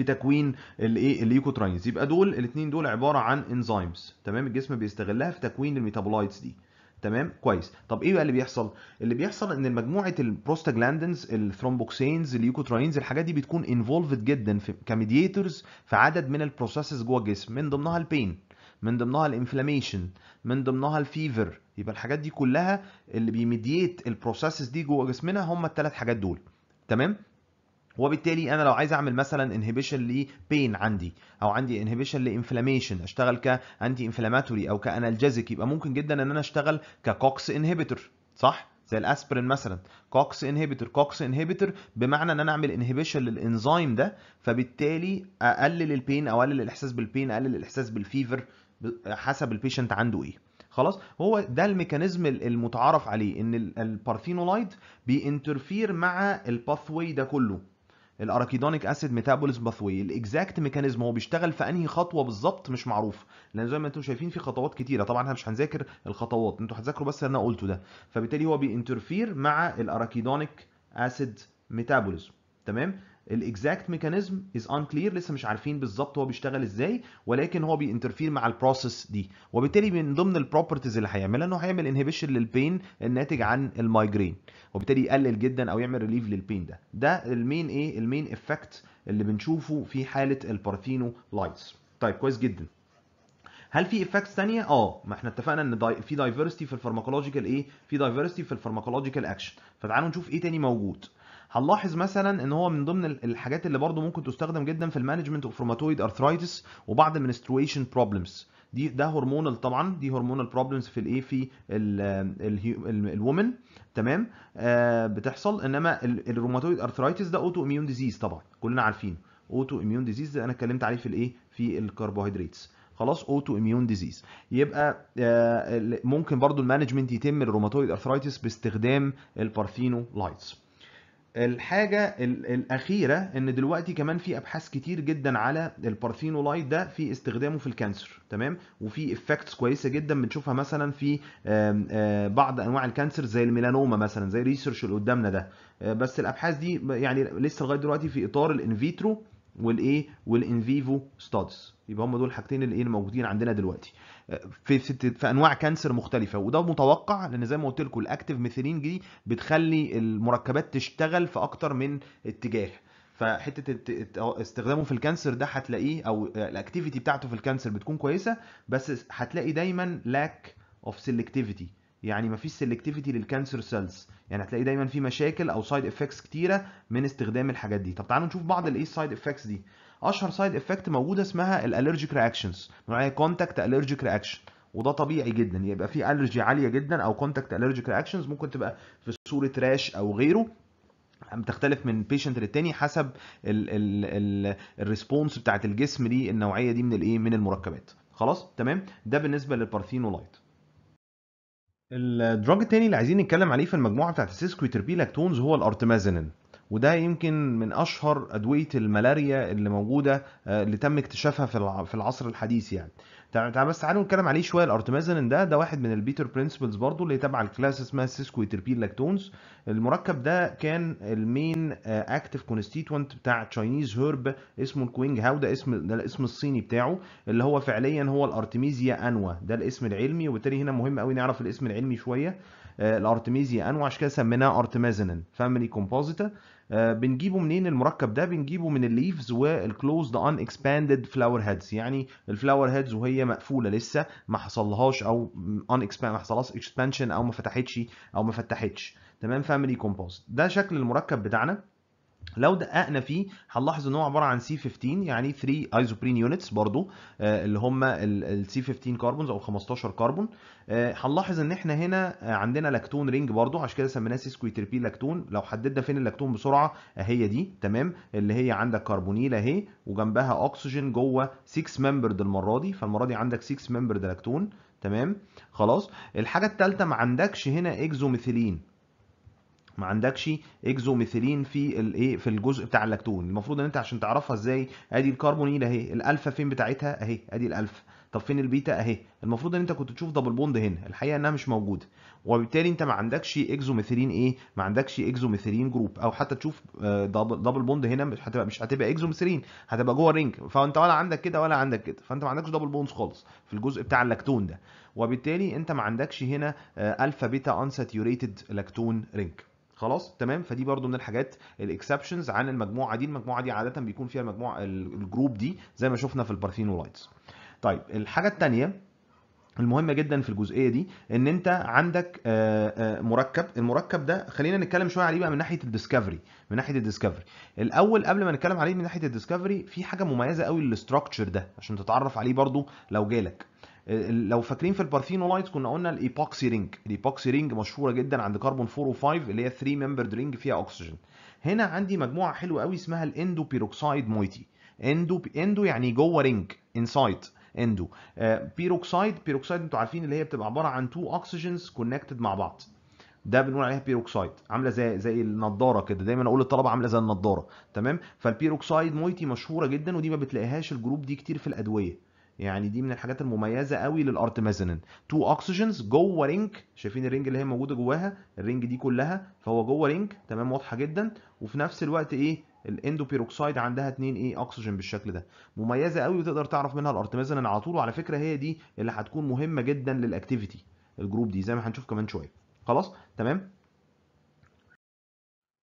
في تكوين الايه الليوكوتراينز يبقى دول الاثنين دول عباره عن انزيمز تمام الجسم بيستغلها في تكوين الميتابولايتس دي تمام كويس طب ايه بقى اللي بيحصل اللي بيحصل ان مجموعه البروستاجلاندنز الثرومبوكسينز الليكوترينز الحاجات دي بتكون انفولفد جدا في كميديتورز في عدد من البروسيسز جوه الجسم من ضمنها البين من ضمنها الانفلاميشن من ضمنها الفيفر يبقى الحاجات دي كلها اللي بيميديت البروسيسز دي جوه جسمنا هم الثلاث حاجات دول تمام وبالتالي انا لو عايز اعمل مثلا انهبيشن لبين عندي او عندي انهبيشن لانفلاميشن اشتغل كانتي انفلاماتوري او كانالجيزك يبقى ممكن جدا ان انا اشتغل ككوكس انهبيتور صح زي الاسبرين مثلا كوكس انهبيتور كوكس انهبيتور بمعنى ان انا اعمل انهبيشن للانزيم ده فبالتالي اقلل البين او اقلل الاحساس بالبين اقلل الاحساس بالفيفر حسب البيشنت عنده ايه خلاص هو ده الميكانيزم المتعارف عليه ان البارثينولايد بينترفير مع الباثوي ده كله الاراكيدونيك اسيد ميتابوليزم باثوي الاكزاكت ميكانيزم هو بيشتغل في انهي خطوه بالظبط مش معروف لان زي ما انتم شايفين في خطوات كتيره طبعا احنا مش هنذاكر الخطوات انتم هتذاكروا بس اللي انا قلته ده فبالتالي هو بينترفير مع الاراكيدونيك اسيد ميتابوليزم تمام الاكزاكت ميكانيزم از كلير لسه مش عارفين بالظبط هو بيشتغل ازاي ولكن هو بينترفير مع البروسيس دي وبالتالي من ضمن البروبرتيز اللي هيعملها انه هيعمل انهبيشن للبين الناتج عن المايجرين وبالتالي يقلل جدا او يعمل ريليف للبين ده ده المين ايه المين افكت اللي بنشوفه في حاله البارثينو لايتس طيب كويس جدا هل في افكتس ثانيه اه ما احنا اتفقنا ان داي... في دايفرستي في الفارماكولوجيكال ايه في دايفرستي في الفارماكولوجيكال اكشن فتعالوا نشوف ايه تاني موجود هنلاحظ مثلا ان هو من ضمن الحاجات اللي برضو ممكن تستخدم جدا في المانجمنت اوف روماتويد ارثرايتس وبعض المنسترويشن بروبلمز دي ده هرمونال طبعا دي هرمونال بروبلمز في الايه في الومن تمام آه بتحصل انما الروماتويد ارثرايتس ده اوتو اميون ديزيز طبعا كلنا عارفينه اوتو اميون ديزيز انا اتكلمت عليه في الايه في الكربوهيدراتس خلاص اوتو اميون ديزيز يبقى آه ممكن برضو المانجمنت يتم الروماتويد ارثرايتس باستخدام البارثينو لايتس الحاجة الأخيرة إن دلوقتي كمان في أبحاث كتير جدا على البارثينولايت ده في استخدامه في الكانسر تمام وفي إفكتس كويسة جدا بنشوفها مثلا في آه، بعض أنواع الكانسر زي الميلانوما مثلا زي الريسيرش اللي قدامنا ده آه، بس الأبحاث دي يعني لسه لغاية دلوقتي في إطار الإنفيترو والايه والانفيفو ستادس يبقى هم دول الحاجتين اللي ايه موجودين عندنا دلوقتي في في انواع كانسر مختلفه وده متوقع لان زي ما قلت لكم الاكتيف ميثيلين دي بتخلي المركبات تشتغل في اكتر من اتجاه فحته استخدامه في الكانسر ده هتلاقيه او الاكتيفيتي بتاعته في الكانسر بتكون كويسه بس هتلاقي دايما لاك اوف سيلكتيفيتي يعني مفيش سيلكتيفيتي للكانسر سيلز يعني هتلاقي دايما في مشاكل او سايد افكتس كتيره من استخدام الحاجات دي طب تعالوا نشوف بعض الايه السايد افكتس دي اشهر سايد افكت موجوده اسمها الالرجيك رياكشنز نوعيه كونتاكت الرجيك رياكشن وده طبيعي جدا يبقى في الرجي عاليه جدا او كونتاكت الرجيك رياكشنز ممكن تبقى في صوره راش او غيره بتختلف من بيشنت للتاني حسب الريسبونس بتاعت الجسم دي النوعيه دي من الايه من المركبات خلاص تمام ده بالنسبه للبارثينولايت الدراج التاني اللي عايزين نتكلم عليه في المجموعه بتاعت السيسكويتربيلاكتونز هو الارتمازينين وده يمكن من اشهر ادويه الملاريا اللي موجوده آه، اللي تم اكتشافها في العصر الحديث يعني تعال بس تعالوا نتكلم عليه شويه الارتمازين ده ده واحد من البيتر برنسبلز برضو اللي تبع الكلاس اسمها السيسكويتربين لاكتونز المركب ده كان المين اكتف آه، كونستيتوانت بتاع تشاينيز هيرب اسمه الكوينج هاو ده اسم ده الاسم الصيني بتاعه اللي هو فعليا هو الارتميزيا انوا ده الاسم العلمي وبالتالي هنا مهم قوي نعرف الاسم العلمي شويه آه، الارتميزيا انوا عشان كده سميناها ارتمازينين فاميلي كومبوزيتا آه، بنجيبه منين المركب ده بنجيبه من الليفز والكلوزد ان اكسباندد فلاور هيدز يعني الفلاور هيدز وهي مقفوله لسه ما حصلهاش او ان ما حصلهاش اكسبانشن او ما فتحتش او ما فتحتش تمام فاميلي كومبوست ده شكل المركب بتاعنا لو دققنا فيه هنلاحظ ان هو عباره عن سي 15 يعني 3 ايزوبرين يونتس برضو آه، اللي هم السي 15 كربونز او 15 كربون آه، هنلاحظ ان احنا هنا عندنا لاكتون رينج برضو عشان كده سميناه سي سكويتربي لاكتون لو حددنا فين اللاكتون بسرعه اهي آه، دي تمام اللي هي عندك كربونيل اهي وجنبها اكسجين جوه 6 ممبرد المره دي فالمره دي عندك 6 ممبرد لاكتون تمام خلاص الحاجه الثالثه ما عندكش هنا اكزوميثيلين ما عندكش اكزوميثيلين في الايه في الجزء بتاع اللاكتون المفروض ان انت عشان تعرفها ازاي ادي الكربونيل اهي الالفا فين بتاعتها اهي ادي الالفا طب فين البيتا اهي المفروض ان انت كنت تشوف دبل بوند هنا الحقيقه انها مش موجوده وبالتالي انت ما عندكش اكزوميثيلين ايه ما عندكش اكزوميثيلين جروب او حتى تشوف دبل دبل بوند هنا مش هتبقى مش هتبقى اكزوميثيلين هتبقى جوه رينج فانت ولا عندك كده ولا عندك كده فانت ما عندكش دبل بوندز خالص في الجزء بتاع اللاكتون ده وبالتالي انت ما عندكش هنا الفا بيتا انساتيوريتد لاكتون رينج خلاص تمام فدي برضو من الحاجات الاكسبشنز عن المجموعه دي المجموعه دي عاده بيكون فيها المجموعه الجروب دي زي ما شفنا في البارثينولايتس طيب الحاجه الثانيه المهمه جدا في الجزئيه دي ان انت عندك آه، آه، مركب المركب ده خلينا نتكلم شويه عليه بقى من ناحيه الديسكفري من ناحيه الديسكفري الاول قبل ما نتكلم عليه من ناحيه الديسكفري في حاجه مميزه قوي للاستراكشر ده عشان تتعرف عليه برضو لو جالك لو فاكرين في البارثينولايت كنا قلنا الايبوكسي رينج الايبوكسي رينج مشهوره جدا عند كربون 4 و5 اللي هي 3 ممبرد رينج فيها اكسجين هنا عندي مجموعه حلوه قوي اسمها الاندو بيروكسايد مويتي اندو اندو يعني جوه رينج انسايد اندو بيروكسايد بيروكسايد انتوا عارفين اللي هي بتبقى عباره عن تو اكسجينز كونكتد مع بعض ده بنقول عليها بيروكسايد عامله زي زي النضاره كده دايما اقول للطلبه عامله زي النضاره تمام فالبيروكسايد مويتي مشهوره جدا ودي ما بتلاقيهاش الجروب دي كتير في الادويه يعني دي من الحاجات المميزه قوي للارتمازنين تو اوكسجينز جوه رينج شايفين الرينج اللي هي موجوده جواها الرينج دي كلها فهو جوه رينج تمام واضحه جدا وفي نفس الوقت ايه الاندوبيروكسيد عندها 2 ايه اكسجين بالشكل ده مميزه قوي وتقدر تعرف منها الارتمازنين على طول وعلى فكره هي دي اللي هتكون مهمه جدا للاكتيفيتي الجروب دي زي ما هنشوف كمان شويه خلاص تمام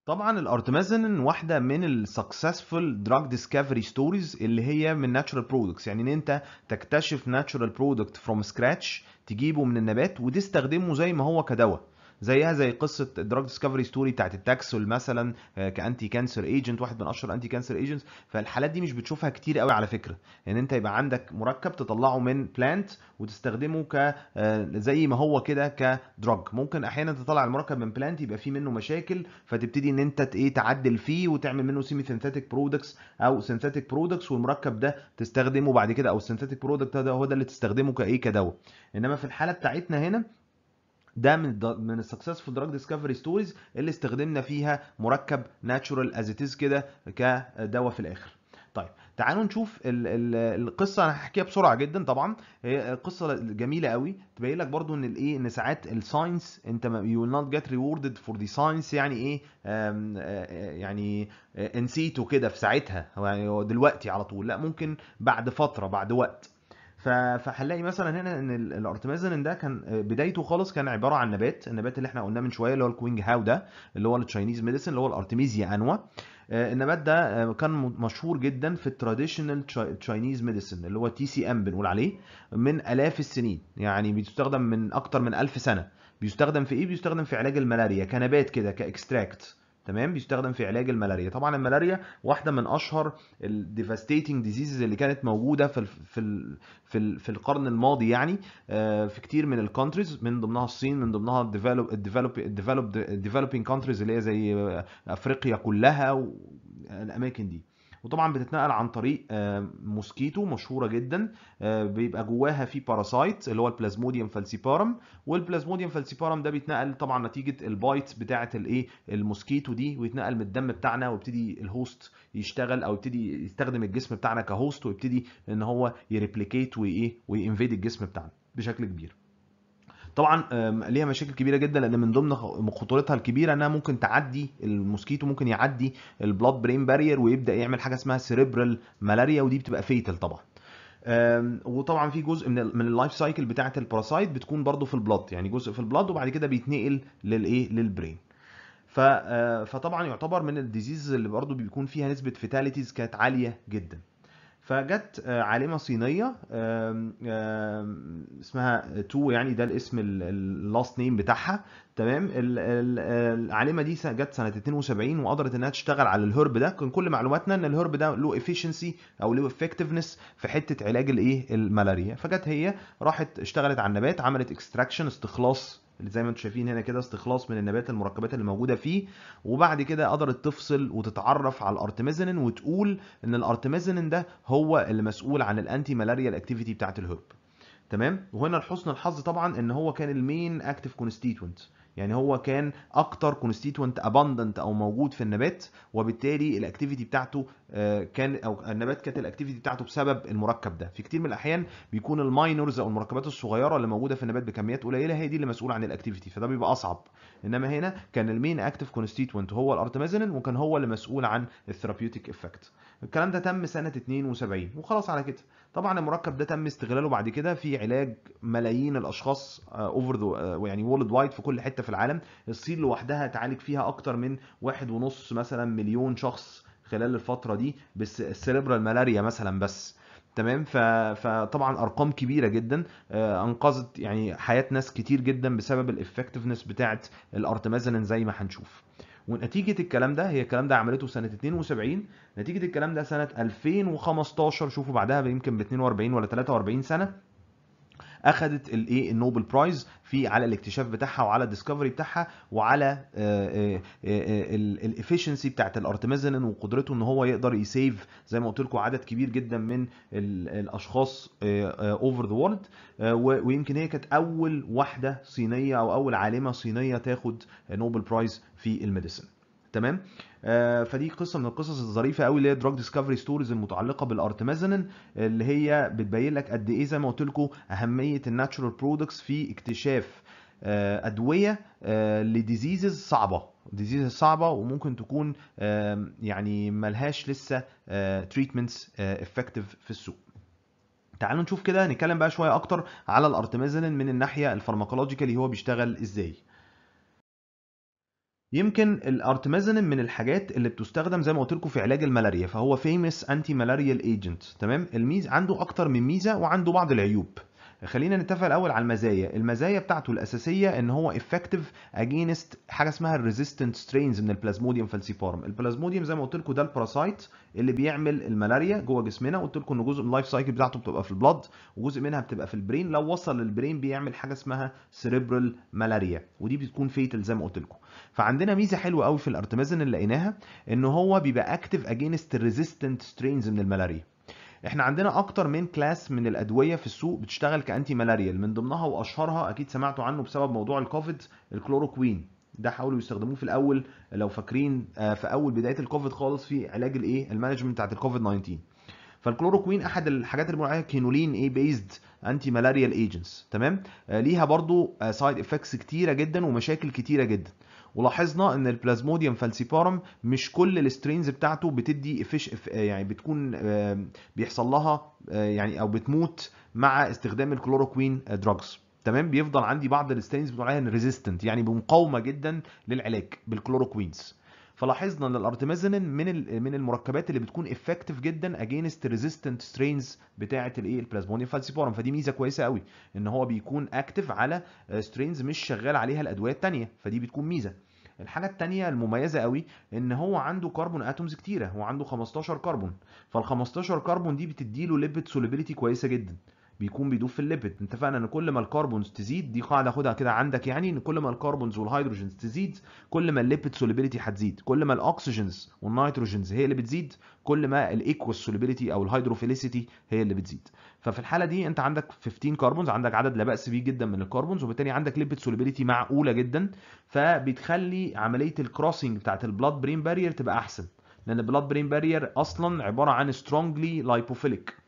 طبعا الارتمازين واحده من السكسسفل دراج ديسكفري ستوريز اللي هي من ناتشورال برودكتس يعني ان انت تكتشف ناتشورال برودكت فروم سكراتش تجيبه من النبات وتستخدمه زي ما هو كدواء زيها زي قصه دراج ديسكفري ستوري بتاعت التاكسول مثلا كانتي كانسر ايجنت واحد من اشهر انتي كانسر ايجنتس فالحالات دي مش بتشوفها كتير قوي على فكره ان يعني انت يبقى عندك مركب تطلعه من بلانت وتستخدمه ك آه، زي ما هو كده كدراج ممكن احيانا تطلع المركب من بلانت يبقى فيه منه مشاكل فتبتدي ان انت ايه تعدل فيه وتعمل منه سيمي سينثيتك برودكتس او سينثيتك برودكتس والمركب ده تستخدمه بعد كده او السينثيتك برودكت ده هو ده اللي تستخدمه كايه كدواء انما في الحاله بتاعتنا هنا ده من من السكسسفول دراج ديسكفري ستوريز اللي استخدمنا فيها مركب ناتشورال از كده كدواء في الاخر طيب تعالوا نشوف ال ال القصه انا هحكيها بسرعه جدا طبعا هي قصه جميله قوي تبين لك برده ان الايه ان ساعات الساينس انت يو نوت جيت ريوردد فور ذا ساينس يعني ايه يعني نسيته كده في ساعتها يعني دلوقتي على طول لا ممكن بعد فتره بعد وقت فهنلاقي مثلا هنا ان الارتميزنين ده كان آه، بدايته خالص كان عباره عن نبات النبات اللي احنا قلناه من شويه اللي هو الكوينج هاو ده اللي هو التشاينيز ميديسن اللي هو الارتميزيا انوا آه، النبات ده آه، كان مشهور جدا في التراديشنال تشاينيز ميديسن اللي هو تي سي ام بنقول عليه من الاف السنين يعني بيستخدم من اكتر من 1000 سنه بيستخدم في ايه بيستخدم في علاج الملاريا كنبات كده كاكستراكت تمام بيستخدم في علاج الملاريا طبعا الملاريا واحده من اشهر الديفاستيتنج ديزيزز اللي كانت موجوده في الـ في الـ في, الـ في القرن الماضي يعني آه، في كتير من الكونتريز من ضمنها الصين من ضمنها الديفلوب الديفلوب الديفلوب الديفلوبينج كونتريز اللي هي زي آه، افريقيا كلها والاماكن دي وطبعا بتتنقل عن طريق آه، موسكيتو مشهوره جدا آه، بيبقى جواها في باراسايت اللي هو البلازموديوم فالسيبارم والبلازموديوم فالسيبارم ده بيتنقل طبعا نتيجه البايت بتاعه الايه الموسكيتو دي ويتنقل من الدم بتاعنا ويبتدي الهوست يشتغل او يبتدي يستخدم الجسم بتاعنا كهوست ويبتدي ان هو يريبليكيت وايه وينفيد الجسم بتاعنا بشكل كبير طبعا ليها مشاكل كبيره جدا لان من ضمن خطورتها الكبيره انها ممكن تعدي الموسكيتو ممكن يعدي البلاد برين بارير ويبدا يعمل حاجه اسمها سيريبرال ملاريا ودي بتبقى فيتال طبعا وطبعا في جزء من من اللايف سايكل بتاعه الباراسايت بتكون برضو في البلاد يعني جزء في البلاد وبعد كده بيتنقل للايه للبرين آه، فطبعا يعتبر من الديزيز اللي برضو بيكون فيها نسبه فيتاليتيز كانت عاليه جدا فجت آه، عالمه صينيه اسمها تو يعني ده الاسم اللاست نيم بتاعها تمام العالمه دي جت سنه 72 وقدرت انها تشتغل على الهرب ده كان كل معلوماتنا ان الهرب ده له افيشنسي او له افكتفنس في حته علاج الايه الملاريا فجت هي راحت اشتغلت على النبات عملت اكستراكشن استخلاص اللي زي ما انتم شايفين هنا كده استخلاص من النبات المركبات اللي موجوده فيه وبعد كده قدرت تفصل وتتعرف على الارتميزنين وتقول ان الارتميزنين ده هو اللي مسؤول عن الانتي مالاريا الاكتيفيتي بتاعه الهرب تمام وهنا لحسن الحظ طبعا ان هو كان المين اكتيف كونستيتوينت يعني هو كان اكتر كونستيتوينت اباندنت او موجود في النبات وبالتالي الاكتيفيتي بتاعته آه، كان او النبات كانت الاكتيفيتي بتاعته بسبب المركب ده في كتير من الاحيان بيكون الماينرز او المركبات الصغيره اللي موجوده في النبات بكميات قليله هي دي اللي مسؤوله عن الاكتيفيتي فده بيبقى اصعب انما هنا كان المين اكتيف كونستيتوينت هو الارتمازينين وكان هو اللي مسؤول عن الثيرابيوتيك افكت الكلام ده تم سنه 72 وخلاص على كده طبعا المركب ده تم استغلاله بعد كده في علاج ملايين الاشخاص اوفر آه، آه، يعني وورلد وايد في كل حته في العالم الصين لوحدها تعالج فيها اكتر من واحد ونص مثلا مليون شخص خلال الفتره دي بس السيربرال ملاريا مثلا بس تمام فطبعا ارقام كبيره جدا آه، انقذت يعني حياه ناس كتير جدا بسبب الافكتفنس بتاعه الارتمازلين زي ما هنشوف ونتيجة الكلام ده هي الكلام ده عملته سنة 72 نتيجة الكلام ده سنة 2015 شوفوا بعدها يمكن ب 42 ولا 43 سنة اخذت الايه النوبل برايز في على الاكتشاف بتاعها وعلى الديسكفري بتاعها وعلى آه، آه، آه، الافشنسي بتاعت الارتميزنين وقدرته ان هو يقدر يسيف زي ما قلت لكم عدد كبير جدا من الاشخاص اوفر ذا وورلد ويمكن هي كانت اول واحده صينيه او اول عالمه صينيه تاخد نوبل برايز في الميديسن تمام آه فدي قصه من القصص الظريفه قوي اللي هي دراج ديسكفري ستوريز المتعلقه بالارتمازينين اللي هي بتبين لك قد ايه زي ما قلت لكم اهميه الناتشورال برودكتس في اكتشاف آه ادويه آه لديزيزز صعبه ديزيز صعبه وممكن تكون يعني ملهاش لسه تريتمنتس آه، افكتيف آه، في السوق تعالوا نشوف كده نتكلم بقى شويه اكتر على الارتمازينين من الناحيه الفارماكولوجيكال هو بيشتغل ازاي يمكن الارتمازينين من الحاجات اللي بتستخدم زي ما قلت لكم في علاج الملاريا فهو فيمس انتي ملاريال ايجنت تمام الميز عنده اكتر من ميزه وعنده بعض العيوب خلينا نتفق الاول على المزايا المزايا بتاعته الاساسيه ان هو افكتيف اجينست حاجه اسمها الريزيستنت سترينز من البلازموديوم فالسيفورم البلازموديوم زي ما قلت لكم ده الباراسايت اللي بيعمل الملاريا جوه جسمنا قلت لكم ان جزء من اللايف سايكل بتاعته بتبقى في البلد وجزء منها بتبقى في البرين لو وصل للبرين بيعمل حاجه اسمها سيريبرال ملاريا ودي بتكون فيتال زي ما قلت لكم فعندنا ميزه حلوه قوي في الارتميزن اللي لقيناها ان هو بيبقى اكتف اجينست الريزيستنت سترينز من الملاريا احنا عندنا اكتر من كلاس من الادويه في السوق بتشتغل كانتي مالاريال من ضمنها واشهرها اكيد سمعتوا عنه بسبب موضوع الكوفيد الكلوروكوين ده حاولوا يستخدموه في الاول لو فاكرين آه، في اول بدايه الكوفيد خالص في علاج الايه المانجمنت بتاعت الكوفيد 19 فالكلوروكوين احد الحاجات اللي بنقول عليها كينولين ايه بيزد انتي مالاريال ايجنتس تمام آه، ليها برضو سايد آه، افكتس كتيره جدا ومشاكل كتيره جدا ولاحظنا ان البلازموديوم فالسيبارم مش كل السترينز بتاعته بتدي افيش اف يعني بتكون بيحصل لها آه، يعني او بتموت مع استخدام الكلوروكوين دراجز آه، تمام بيفضل عندي بعض الستينز بتوعها ريزيستنت يعني بمقاومه جدا للعلاج بالكلوروكوينز فلاحظنا ان الارتميزنين من من المركبات اللي بتكون افكتيف جدا اجينست ريزيستنت سترينز بتاعه الايه البلازمونيا فالسيبورم فدي ميزه كويسه قوي ان هو بيكون اكتف على سترينز آه، مش شغال عليها الادويه الثانيه فدي بتكون ميزه الحاجه الثانيه المميزه قوي ان هو عنده كربون اتومز كتيره هو عنده 15 كربون فال 15 كربون دي بتدي له ليبيد سوليبيليتي كويسه جدا بيكون بيدوب في الليبيد اتفقنا ان كل ما الكربونز تزيد دي قاعده خدها كده عندك يعني ان كل ما الكربونز والهيدروجينز تزيد كل ما الليبيد سوليبيليتي هتزيد كل ما الاكسجينز والنيتروجينز هي اللي بتزيد كل ما الايكوس سوليبيليتي او الهيدروفيليسيتي هي اللي بتزيد ففي الحاله دي انت عندك 15 كربونز عندك عدد لا باس بيه جدا من الكربونز وبالتالي عندك ليبيد سوليبيليتي معقوله جدا فبتخلي عمليه الكروسنج بتاعت البلاد برين بارير تبقى احسن لان البلاد برين بارير اصلا عباره عن سترونجلي لايبوفيليك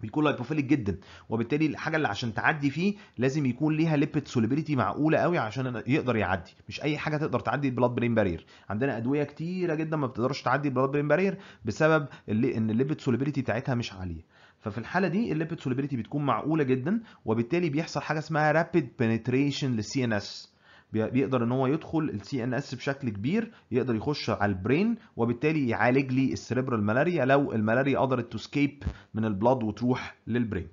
بيكون لايبوفيليك جدا وبالتالي الحاجه اللي عشان تعدي فيه لازم يكون ليها ليبيد سوليبيليتي معقوله قوي عشان يقدر يعدي مش اي حاجه تقدر تعدي البلاد برين بارير عندنا ادويه كتيره جدا ما بتقدرش تعدي البلاد برين بارير بسبب اللي ان الليبيد سوليبيليتي بتاعتها مش عاليه ففي الحاله دي الليبيد سوليبيليتي بتكون معقوله جدا وبالتالي بيحصل حاجه اسمها رابيد بنتريشن للسي ان اس بيقدر ان هو يدخل السي ان اس بشكل كبير يقدر يخش على البرين وبالتالي يعالج لي السريبرال ملاريا لو الملاريا قدرت تسكيب من البلاد وتروح للبرين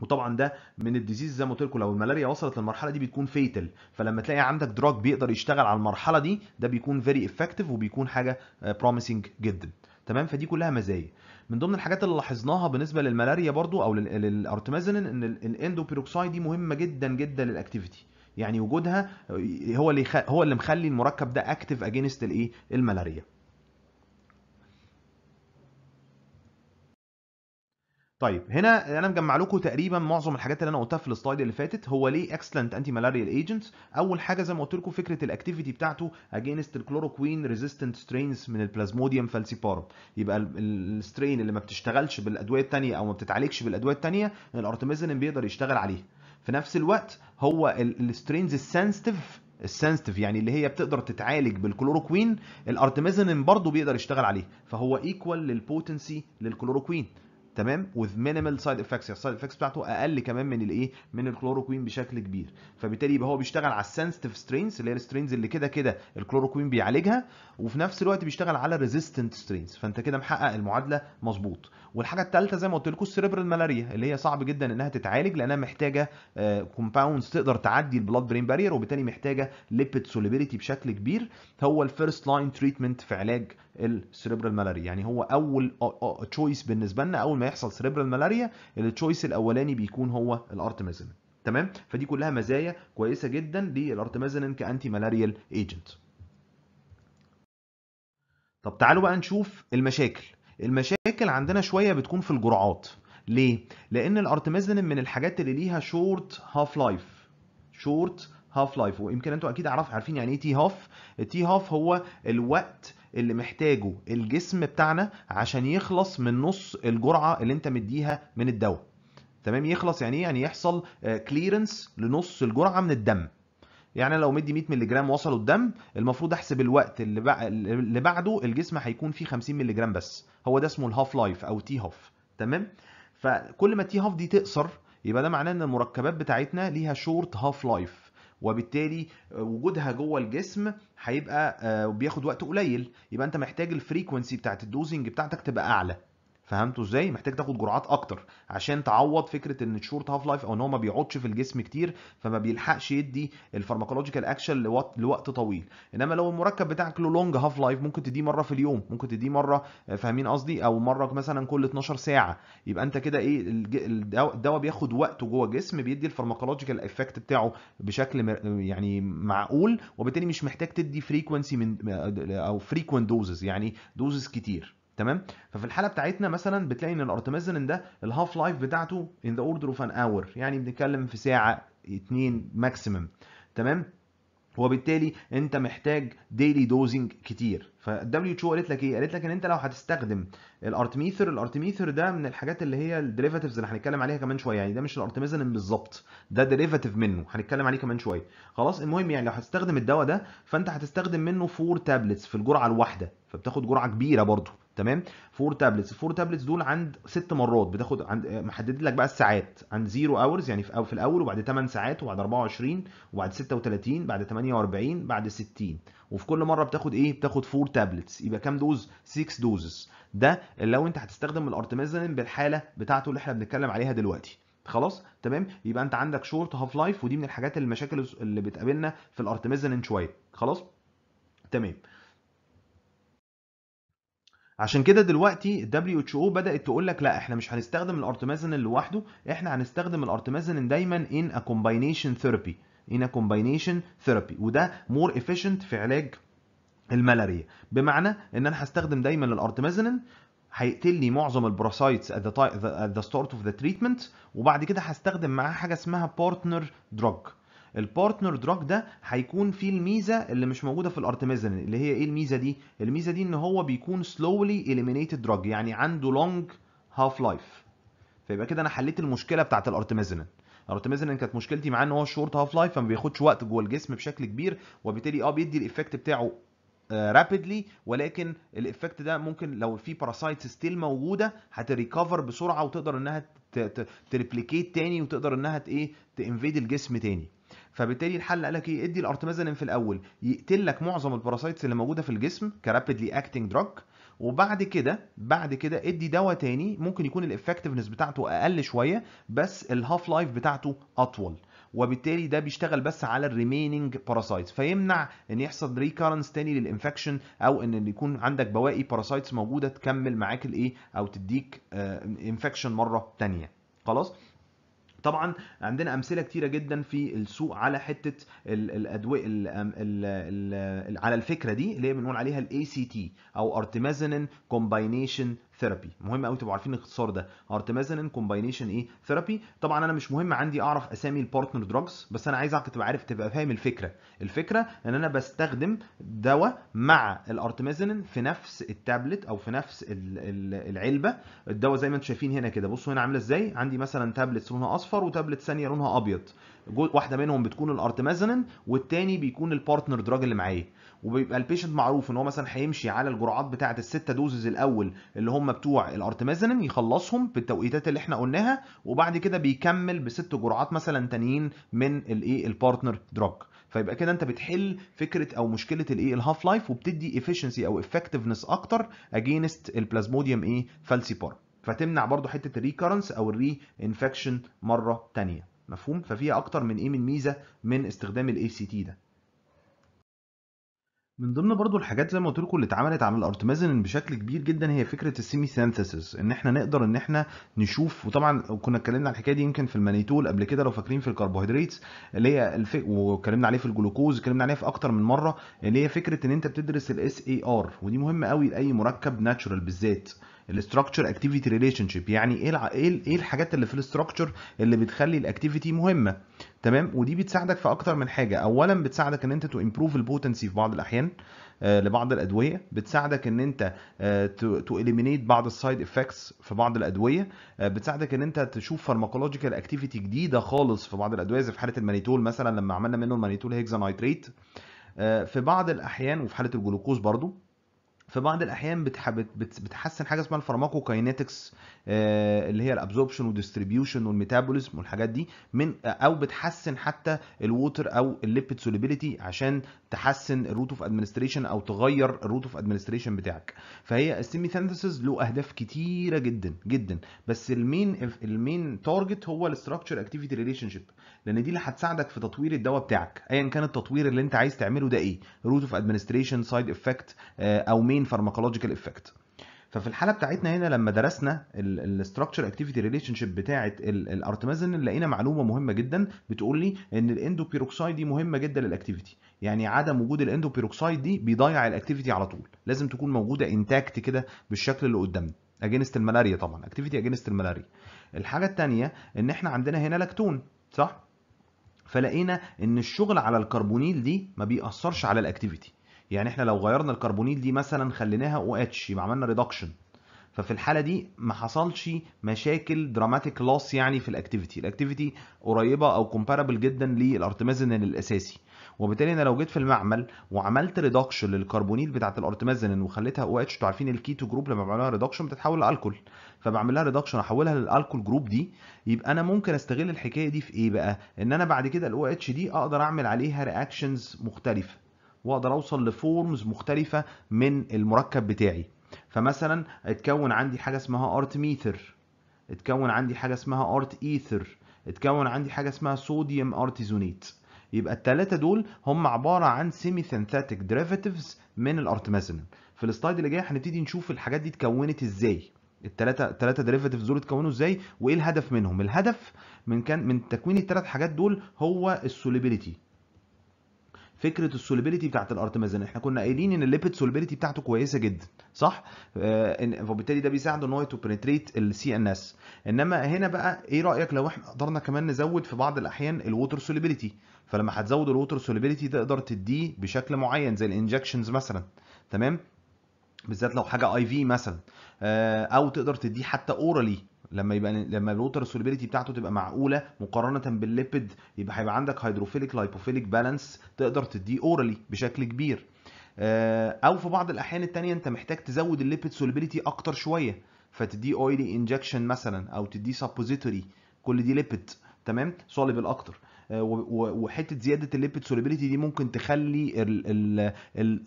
وطبعا ده من الديزيز زي ما قلت لكم لو الملاريا وصلت للمرحله دي بتكون فيتل فلما تلاقي عندك دراج بيقدر يشتغل على المرحله دي ده بيكون فيري افكتيف وبيكون حاجه بروميسنج آه، جدا تمام فدي كلها مزايا من ضمن الحاجات اللي لاحظناها بالنسبه للملاريا برضو او للارتمازينين ان الاندوبيروكسايد دي مهمه جدا جدا للاكتيفيتي يعني وجودها آه، هو اللي خ... هو اللي مخلي المركب ده اكتف اجينست الايه الملاريا طيب هنا انا مجمع لكم تقريبا معظم الحاجات اللي انا قلتها في السلايد اللي فاتت هو ليه اكسلنت انتي مالاريال ايجنتس اول حاجه زي ما قلت لكم فكره الاكتيفيتي بتاعته اجينست الكلوروكوين ريزيستنت سترينز من البلازموديوم فالسيبارم يبقى السترين اللي ما بتشتغلش بالادويه الثانيه او ما بتتعالجش بالادويه الثانيه الارتميزنين بيقدر يشتغل عليه في نفس الوقت هو السترينز السنسيتيف السنسيتيف يعني اللي هي بتقدر تتعالج بالكلوروكوين الارتميزنين برضه بيقدر يشتغل عليه فهو ايكوال للبوتنسي للكلوروكوين تمام وذ مينيمال سايد افكتس يعني السايد افكتس بتاعته اقل كمان من الايه من الكلوروكوين بشكل كبير فبالتالي يبقى هو بيشتغل على السنسيتيف سترينز اللي هي السترينز اللي كده كده الكلوروكوين بيعالجها وفي نفس الوقت بيشتغل على ريزيستنت سترينز فانت كده محقق المعادله مظبوط والحاجه الثالثه زي ما قلت لكم السريبرال ملاريا اللي هي صعب جدا انها تتعالج لانها محتاجه كومباوندز آه، تقدر تعدي البلاد برين بارير وبالتالي محتاجه ليبيد سوليبيليتي بشكل كبير هو الفيرست لاين تريتمنت في علاج السريبرال ملاريا يعني هو اول تشويس آه، آه، بالنسبه لنا اول ما يحصل سريبرال ملاريا التشويس الاولاني بيكون هو الارتميزن تمام فدي كلها مزايا كويسه جدا للارتميزن كانتي ملاريال ايجنت طب تعالوا بقى نشوف المشاكل المشاكل عندنا شويه بتكون في الجرعات ليه لان الارتميزن من الحاجات اللي ليها شورت هاف لايف شورت هاف لايف ويمكن انتوا اكيد عارف عارفين يعني ايه تي هاف التي هاف هو الوقت اللي محتاجه الجسم بتاعنا عشان يخلص من نص الجرعه اللي انت مديها من الدواء تمام يخلص يعني ايه يعني يحصل كليرنس آه، لنص الجرعه من الدم يعني لو مدي 100 ملغ وصلوا الدم المفروض احسب الوقت اللي, بعده الجسم هيكون فيه 50 ملغ بس هو ده اسمه الهاف لايف او تي هاف تمام فكل ما تي هاف دي تقصر يبقى ده معناه ان المركبات بتاعتنا ليها شورت هاف لايف وبالتالي آه، وجودها جوه الجسم هيبقى آه، بياخد وقت قليل يبقى انت محتاج الفريكونسي بتاعت الدوزنج بتاعتك تبقى اعلى فهمتوا ازاي محتاج تاخد جرعات اكتر عشان تعوض فكره ان الشورت هاف لايف او ان هو ما بيقعدش في الجسم كتير فما بيلحقش يدي الفارماكولوجيكال اكشن لوقت, طويل انما لو المركب بتاعك له لونج هاف لايف ممكن تديه مره في اليوم ممكن تديه مره آه، فاهمين قصدي او مره مثلا كل 12 ساعه يبقى انت كده ايه الدواء بياخد وقته جوه جسم بيدي الفارماكولوجيكال افكت بتاعه بشكل يعني معقول وبالتالي مش محتاج تدي فريكونسي من آه، او فريكوينت دوزز يعني دوزز كتير تمام ففي الحاله بتاعتنا مثلا بتلاقي ان الارتمازنين ده الهاف لايف بتاعته ان ذا اوردر اوف ان اور يعني بنتكلم في ساعه اتنين ماكسيمم تمام وبالتالي انت محتاج ديلي دوزنج كتير فالدبليو اتش قالت لك ايه قالت لك ان انت لو هتستخدم الارتميثر الارتميثر ده من الحاجات اللي هي الديريفاتيفز اللي هنتكلم عليها كمان شويه يعني ده مش الارتميزنين بالظبط ده ديريفاتيف منه هنتكلم عليه كمان شويه خلاص المهم يعني لو هتستخدم الدواء ده فانت هتستخدم منه فور تابلتس في الجرعه الواحده فبتاخد جرعه كبيره برضه تمام فور تابلتس الفور تابلتس دول عند ست مرات بتاخد عند محدد لك بقى الساعات عند 0 اورز يعني في, في الاول وبعد 8 ساعات وبعد 24 وبعد 36 بعد 48 بعد 60 وفي كل مره بتاخد ايه بتاخد فور تابلتس يبقى كام دوز 6 دوزز ده لو انت هتستخدم الارتميزين بالحاله بتاعته اللي احنا بنتكلم عليها دلوقتي خلاص تمام يبقى انت عندك شورت هاف لايف ودي من الحاجات المشاكل اللي بتقابلنا في الارتميزين شويه خلاص تمام عشان كده دلوقتي الدبليو اتش او بدات تقول لك لا احنا مش هنستخدم الارتمازن لوحده احنا هنستخدم الارتمازن دايما ان ا كومباينيشن ثيرابي ان ا كومباينيشن ثيرابي وده مور افيشنت في علاج الملاريا بمعنى ان انا هستخدم دايما هيقتل هيقتلني معظم البروسايتس at the, at the start of the treatment وبعد كده هستخدم معاه حاجه اسمها بارتنر دراج البارتنر دراج ده هيكون فيه الميزه اللي مش موجوده في الارتميزن اللي هي ايه الميزه دي الميزه دي ان هو بيكون سلولي اليمينيتد دراج يعني عنده لونج هاف لايف فيبقى كده انا حليت المشكله بتاعت الارتميزن الارتميزن كانت مشكلتي معاه ان هو شورت هاف لايف فما بياخدش وقت جوه الجسم بشكل كبير وبالتالي اه بيدي الايفكت بتاعه رابيدلي آه، ولكن الايفكت ده ممكن لو في باراسايتس ستيل موجوده هتريكفر بسرعه وتقدر انها تريبليكيت تاني وتقدر انها ايه تانفيد الجسم تاني فبالتالي الحل قال لك ايه ادي الارتمازلين في الاول يقتل لك معظم الباراسايتس اللي موجوده في الجسم كرابيدلي اكتنج دراج وبعد كده بعد كده ادي دواء تاني ممكن يكون الافكتفنس بتاعته اقل شويه بس الهاف لايف بتاعته اطول وبالتالي ده بيشتغل بس على الريميننج باراسايتس فيمنع ان يحصل ريكارنس تاني للانفكشن او ان يكون عندك بواقي باراسايتس موجوده تكمل معاك الايه او تديك انفكشن آه، مره تانيه خلاص طبعا عندنا امثله كتيره جدا في السوق على حته الادويه على الفكره دي اللي هي بنقول عليها الاي سي تي او ارتمازنين كومباينيشن ثيرابي مهم قوي تبقوا عارفين الاختصار ده ارتمازانين كومباينيشن ايه ثيرابي طبعا انا مش مهم عندي اعرف اسامي البارتنر دراجز بس انا عايزك تبقى عارف تبقى فاهم الفكره الفكره ان انا بستخدم دواء مع الارتمازانين في نفس التابلت او في نفس العلبه الدواء زي ما انتم شايفين هنا كده بصوا هنا عامله ازاي عندي مثلا تابلت لونها اصفر وتابلت ثانيه لونها ابيض واحده منهم بتكون الارتمازانين والتاني بيكون البارتنر دراج اللي معايا وبيبقى البيشنت معروف ان هو مثلا هيمشي على الجرعات بتاعه الستة دوزز الاول اللي هم بتوع الارتميزنين يخلصهم بالتوقيتات اللي احنا قلناها وبعد كده بيكمل بست جرعات مثلا تانيين من الايه البارتنر دراج فيبقى كده انت بتحل فكره او مشكله الايه الهاف لايف وبتدي افشنسي او افكتفنس اكتر اجينست البلازموديوم ايه فالسيبار فتمنع برضو حته الريكرنس او الري انفكشن مره ثانيه مفهوم ففيها اكتر من ايه من ميزه من استخدام الاي سي تي ده من ضمن برضو الحاجات زي ما قلت لكم اللي اتعملت على الارتمازن بشكل كبير جدا هي فكره السيمي سينثيسيس ان احنا نقدر ان احنا نشوف وطبعا كنا اتكلمنا عن الحكايه دي يمكن في المانيتول قبل كده لو فاكرين في الكربوهيدرات اللي هي الف... واتكلمنا عليه في الجلوكوز اتكلمنا عليها في اكتر من مره اللي هي فكره ان انت بتدرس الاس اي ار ودي مهمه قوي لاي مركب ناتشورال بالذات الاستراكشر اكتيفيتي ريليشن شيب يعني ايه إيه, ايه الحاجات اللي في الاستراكشر اللي بتخلي الاكتيفيتي مهمه تمام ودي بتساعدك في اكتر من حاجه اولا بتساعدك ان انت تو امبروف البوتنسي في بعض الاحيان آه، لبعض الادويه بتساعدك ان انت تو آه، اليمينيت بعض السايد افكتس في بعض الادويه آه، بتساعدك ان انت تشوف فارماكولوجيكال اكتيفيتي جديده خالص في بعض الادويه زي في حاله المانيتول مثلا لما عملنا منه المانيتول هيكزا نايتريت في بعض الاحيان وفي حاله الجلوكوز برضو في بعض الاحيان بتحسن حاجه اسمها الفارماكوكاينetics آه، اللي هي الابزوربشن وديستريبيوشن والميتابوليزم والحاجات دي من آه، او بتحسن حتى الووتر او الليبيد سوليبيليتي عشان تحسن الروت اوف ادمنستريشن او تغير الروت اوف ادمنستريشن بتاعك فهي السيمي ثانثيسز له اهداف كتيره جدا جدا بس المين المين تارجت هو الاستراكشر اكتيفيتي ريليشن شيب لان دي اللي هتساعدك في تطوير الدواء بتاعك ايا كان التطوير اللي انت عايز تعمله ده ايه روت اوف ادمنستريشن سايد افكت او مين فارماكولوجيكال افكت ففي الحاله بتاعتنا هنا لما درسنا الاستراكشر اكتيفيتي ريليشن شيب بتاعه الارتمازين لقينا معلومه مهمه جدا بتقول لي ان الاندوبيروكسايد دي مهمه جدا للاكتيفيتي يعني عدم وجود الاندوبيروكسايد دي بيضيع الاكتيفيتي على طول لازم تكون موجوده انتاكت كده بالشكل اللي قدامنا اجينست الملاريا طبعا اكتيفيتي اجينست الملاريا الحاجه الثانيه ان احنا عندنا هنا لاكتون صح فلقينا ان الشغل على الكربونيل دي ما بيأثرش على الاكتيفيتي يعني احنا لو غيرنا الكربونيل دي مثلا خليناها او اتش يبقى عملنا ريدكشن ففي الحاله دي ما حصلش مشاكل دراماتيك لوس يعني في الاكتيفيتي الاكتيفيتي قريبه او كومباربل جدا للارتمازينين الاساسي وبالتالي انا لو جيت في المعمل وعملت ريدكشن للكربونيل بتاعه الارتمازينين وخليتها او اتش انتوا عارفين الكيتو جروب لما بعملها ريدكشن بتتحول لالكول فبعمل لها ريدكشن احولها للالكول جروب دي يبقى انا ممكن استغل الحكايه دي في ايه بقى ان انا بعد كده الاو اتش دي اقدر اعمل عليها رياكشنز مختلفه واقدر اوصل لفورمز مختلفه من المركب بتاعي فمثلا اتكون عندي حاجه اسمها ارت ميثر اتكون عندي حاجه اسمها ارت ايثر اتكون عندي حاجه اسمها صوديوم ارتيزونيت يبقى الثلاثه دول هم عباره عن سيمي سينثيتك ديريفاتيفز من الارتمازينين في السلايد اللي جاي هنبتدي نشوف الحاجات دي اتكونت ازاي الثلاثه الثلاثه ديريفاتيفز دول اتكونوا ازاي وايه الهدف منهم الهدف من كان من تكوين الثلاث حاجات دول هو السوليبيليتي فكره السولبيليتي بتاعت الارتميزين احنا كنا قايلين ان الليبيد سولبيليتي بتاعته كويسه جدا صح آه، فبالتالي ده بيساعده ان هو تو بنتريت السي ان اس انما هنا بقى ايه رايك لو احنا قدرنا كمان نزود في بعض الاحيان الووتر سولبيليتي فلما هتزود الووتر سولبيليتي تقدر تديه بشكل معين زي الانجكشنز مثلا تمام بالذات لو حاجه اي في مثلا آه، او تقدر تديه حتى اورالي لما يبقى لما الووتر سوليبيليتي بتاعته تبقى معقوله مقارنه بالليبيد يبقى هيبقى عندك هيدروفيليك لايبوفيليك بالانس تقدر تديه اورالي بشكل كبير آه، او في بعض الاحيان التانية انت محتاج تزود الليبيد سوليبيليتي اكتر شويه فتديه اويلي انجكشن مثلا او تديه سبوزيتوري كل دي ليبيد تمام سوليبل اكتر آه، وحته زياده الليبيد سوليبيليتي دي ممكن تخلي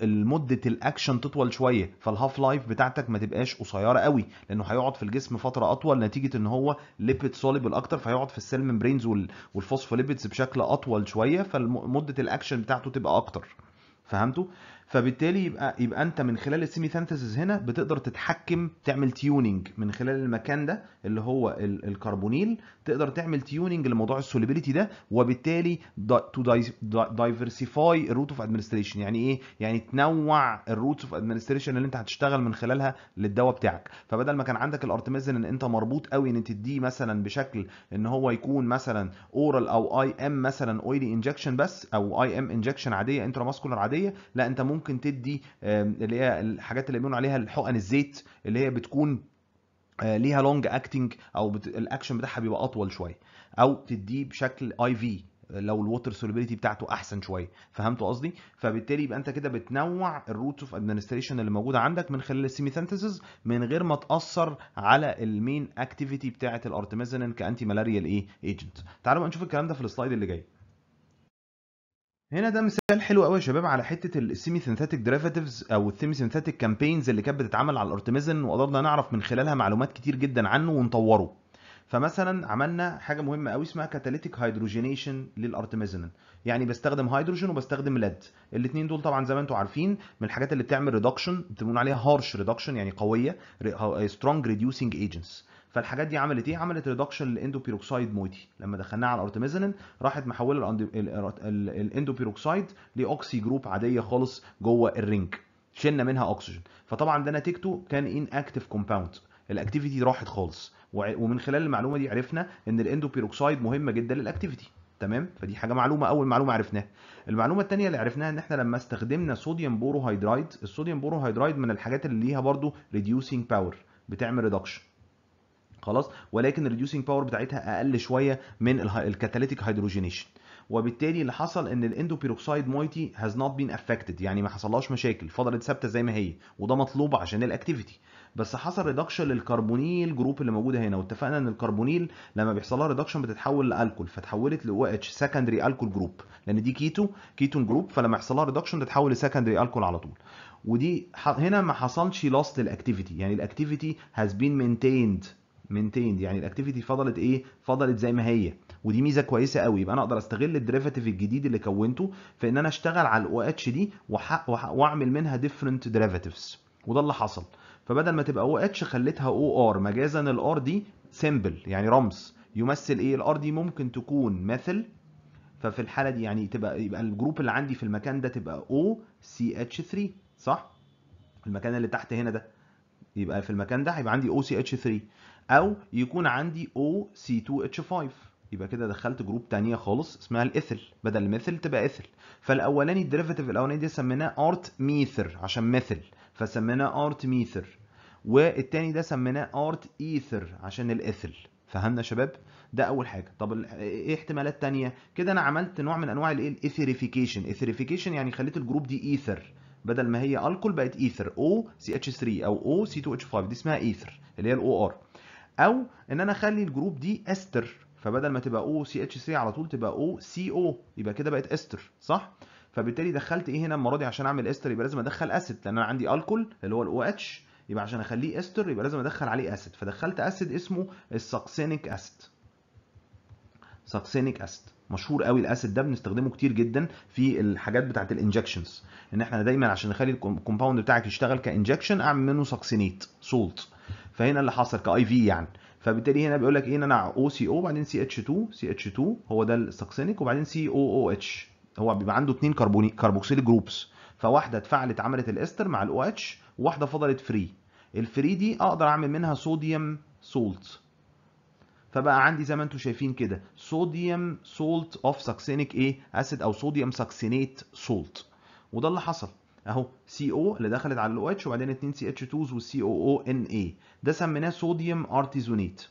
مده الاكشن تطول شويه فالهاف لايف بتاعتك ما تبقاش قصيره قوي لانه هيقعد في الجسم فتره اطول نتيجه ان هو ليبيد سوليبل اكتر فهيقعد في السيل ممبرينز والفوسفوليبيدز بشكل اطول شويه فمده الاكشن بتاعته تبقى اكتر فهمتوا فبالتالي يبقى يبقى انت من خلال السيمي ثانثسيس هنا بتقدر تتحكم تعمل تيوننج من خلال المكان ده اللي هو الكربونيل تقدر تعمل تيوننج لموضوع السوليبيليتي ده وبالتالي تو دايفرسيفاي الروت اوف ادمنستريشن يعني ايه يعني تنوع الروت اوف ادمنستريشن اللي انت هتشتغل من خلالها للدواء بتاعك فبدل ما كان عندك الارتميزن ان انت مربوط قوي ان تديه مثلا بشكل ان هو يكون مثلا اورال او اي ام مثلا اويلي انجكشن بس او اي ام انجكشن عاديه انترا ماسكولار عاديه لا انت ممكن تدي اللي هي الحاجات اللي بيقولوا عليها الحقن الزيت اللي هي بتكون آه، ليها لونج اكتنج او بت... الاكشن بتاعها بيبقى اطول شويه او تديه بشكل اي في لو الووتر سوليبيليتي بتاعته احسن شويه فهمتوا قصدي فبالتالي يبقى انت كده بتنوع الروت اوف ادمنستريشن اللي موجوده عندك من خلال السيمي سينثيسز من غير ما تاثر على المين اكتيفيتي بتاعه الارتميزنين كانتي مالاريال ايه ايجنت تعالوا بقى نشوف الكلام ده في السلايد اللي جاي هنا ده مثال حلو قوي يا شباب على حته السيمي سينثيتك ديريفاتيفز او السيمي سينثيتك كامبينز اللي كانت بتتعمل على الارتميزن وقدرنا نعرف من خلالها معلومات كتير جدا عنه ونطوره فمثلا عملنا حاجه مهمه قوي اسمها كاتاليتيك هيدروجينيشن للارتميزن يعني بستخدم هيدروجين وبستخدم ليد الاثنين دول طبعا زي ما انتم عارفين من الحاجات اللي بتعمل ريدكشن بنقول عليها هارش ريدكشن يعني قويه سترونج ريديوسينج ايجنتس فالحاجات دي عملت ايه؟ عملت ريدكشن للاندوبيروكسايد مويتي لما دخلناها على الارتميزنين راحت محوله الاندوبيروكسايد لاوكسي جروب عاديه خالص جوه الرينج شلنا منها اكسجين فطبعا ده نتيجته كان ان اكتف كومباوند الاكتيفيتي راحت خالص ومن خلال المعلومه دي عرفنا ان الاندوبيروكسايد مهمه جدا للاكتيفيتي تمام فدي حاجه معلومه اول معلومه عرفناها المعلومه الثانيه اللي عرفناها ان احنا لما استخدمنا صوديوم بوروهيدرايد الصوديوم بوروهيدرايد من الحاجات اللي ليها برضو ريديوسينج باور بتعمل ريدكشن خلاص ولكن الريديوسنج باور بتاعتها اقل شويه من الكاتاليتيك هيدروجينيشن وبالتالي اللي حصل ان الاندوبيروكسيد مويتي هاز نوت بين افكتد يعني ما حصلهاش مشاكل فضلت ثابته زي ما هي وده مطلوب عشان الاكتيفيتي بس حصل ريدكشن للكربونيل جروب اللي موجوده هنا واتفقنا ان الكربونيل لما بيحصل لها ريدكشن بتتحول لالكول فتحولت ل اتش سكندري الكول جروب لان دي كيتو كيتون جروب فلما يحصل لها ريدكشن تتحول لسكندري الكول على طول ودي هنا ما حصلش لاست للاكتيفيتي يعني الاكتيفيتي هاز بين مينتيند مينتيند يعني الاكتيفيتي فضلت ايه فضلت زي ما هي ودي ميزه كويسه قوي يبقى انا اقدر استغل الدريفاتيف الجديد اللي كونته في ان انا اشتغل على الاو اتش دي واعمل منها ديفرنت دريفاتيفز وده اللي حصل فبدل ما تبقى او اتش خليتها او ار مجازا الار دي سيمبل يعني رمز يمثل ايه الار دي ممكن تكون مثل ففي الحاله دي يعني تبقى يبقى الجروب اللي عندي في المكان ده تبقى او سي اتش 3 صح المكان اللي تحت هنا ده يبقى في المكان ده هيبقى عندي او سي اتش 3 او يكون عندي OC2H5 يبقى كده دخلت جروب تانية خالص اسمها الايثل بدل الميثل تبقى ايثل فالاولاني الديريفاتيف الاولاني دي سميناه ارت ميثر عشان ميثل فسميناه ارت ميثر والتاني ده سميناه ارت ايثر عشان الايثل فهمنا يا شباب ده اول حاجه طب ايه احتمالات تانية كده انا عملت نوع من انواع الايه الايثريفيكيشن ايثريفيكيشن يعني خليت الجروب دي ايثر بدل ما هي الكول بقت ايثر او سي اتش 3 او او سي 2 اتش 5 دي اسمها ايثر اللي هي الاو ار او ان انا اخلي الجروب دي استر فبدل ما تبقى او سي اتش 3 على طول تبقى او سي او يبقى كده بقت استر صح فبالتالي دخلت ايه هنا المره دي عشان اعمل استر يبقى لازم ادخل اسيد لان انا عندي الكول اللي هو الاو اتش يبقى عشان اخليه استر يبقى لازم ادخل عليه اسيد فدخلت اسيد اسمه الساكسينيك اسيد ساكسينيك اسيد مشهور قوي الاسيد ده بنستخدمه كتير جدا في الحاجات بتاعه الانجكشنز ان احنا دايما عشان نخلي الكومباوند بتاعك يشتغل كانجكشن اعمل منه ساكسينيت سولت فهنا اللي حصل كاي في يعني فبالتالي هنا بيقول لك ايه ان انا او سي او بعدين سي اتش 2 سي اتش 2 هو ده السكسينيك وبعدين سي او او اتش هو بيبقى عنده اثنين كربوني كربوكسيل جروبس فواحده اتفعلت عملت الاستر مع الاو اتش وواحده فضلت فري الفري دي اقدر اعمل منها صوديوم سولت فبقى عندي زي ما انتم شايفين كده صوديوم سولت اوف ساكسينيك ايه اسيد او صوديوم ساكسينيت سولت وده اللي حصل اهو سي او اللي دخلت على الاو اتش وبعدين 2 سي اتش 2 والسي او او ان اي ده سميناه صوديوم ارتيزونيت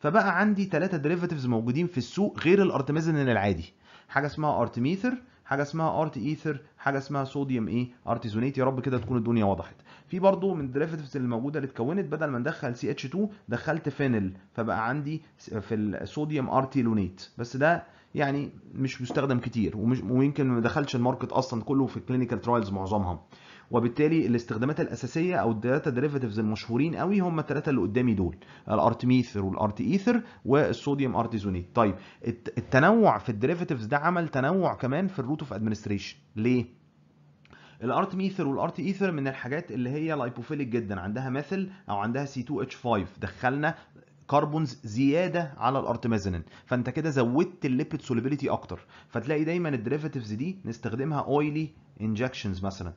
فبقى عندي ثلاثه ديريفاتيفز موجودين في السوق غير الارتميزنين العادي حاجه اسمها ارتميثر حاجه اسمها ارت ايثر حاجه اسمها صوديوم ايه ارتيزونيت يا رب كده تكون الدنيا وضحت في برضو من الديريفاتيفز اللي موجوده اللي اتكونت بدل ما ندخل سي اتش 2 دخلت فينل فبقى عندي في الصوديوم ارتيلونيت بس ده يعني مش مستخدم كتير ومش ويمكن ما دخلش الماركت اصلا كله في الكلينيكال ترايلز معظمها وبالتالي الاستخدامات الاساسيه او الداتا ديريفاتيفز المشهورين قوي هم الثلاثه اللي قدامي دول الارتميثر والارت ايثر والصوديوم ارتيزونيت طيب التنوع في الديريفاتيفز ده عمل تنوع كمان في الروت اوف ادمنستريشن ليه الارت ميثر والارت ايثر من الحاجات اللي هي لايبوفيليك جدا عندها مثل او عندها سي 2 اتش 5 دخلنا كربونز زياده على الارتمازنين فانت كده زودت الليبيد سوليبيليتي اكتر فتلاقي دايما الدريفاتيفز دي نستخدمها اويلي انجكشنز مثلا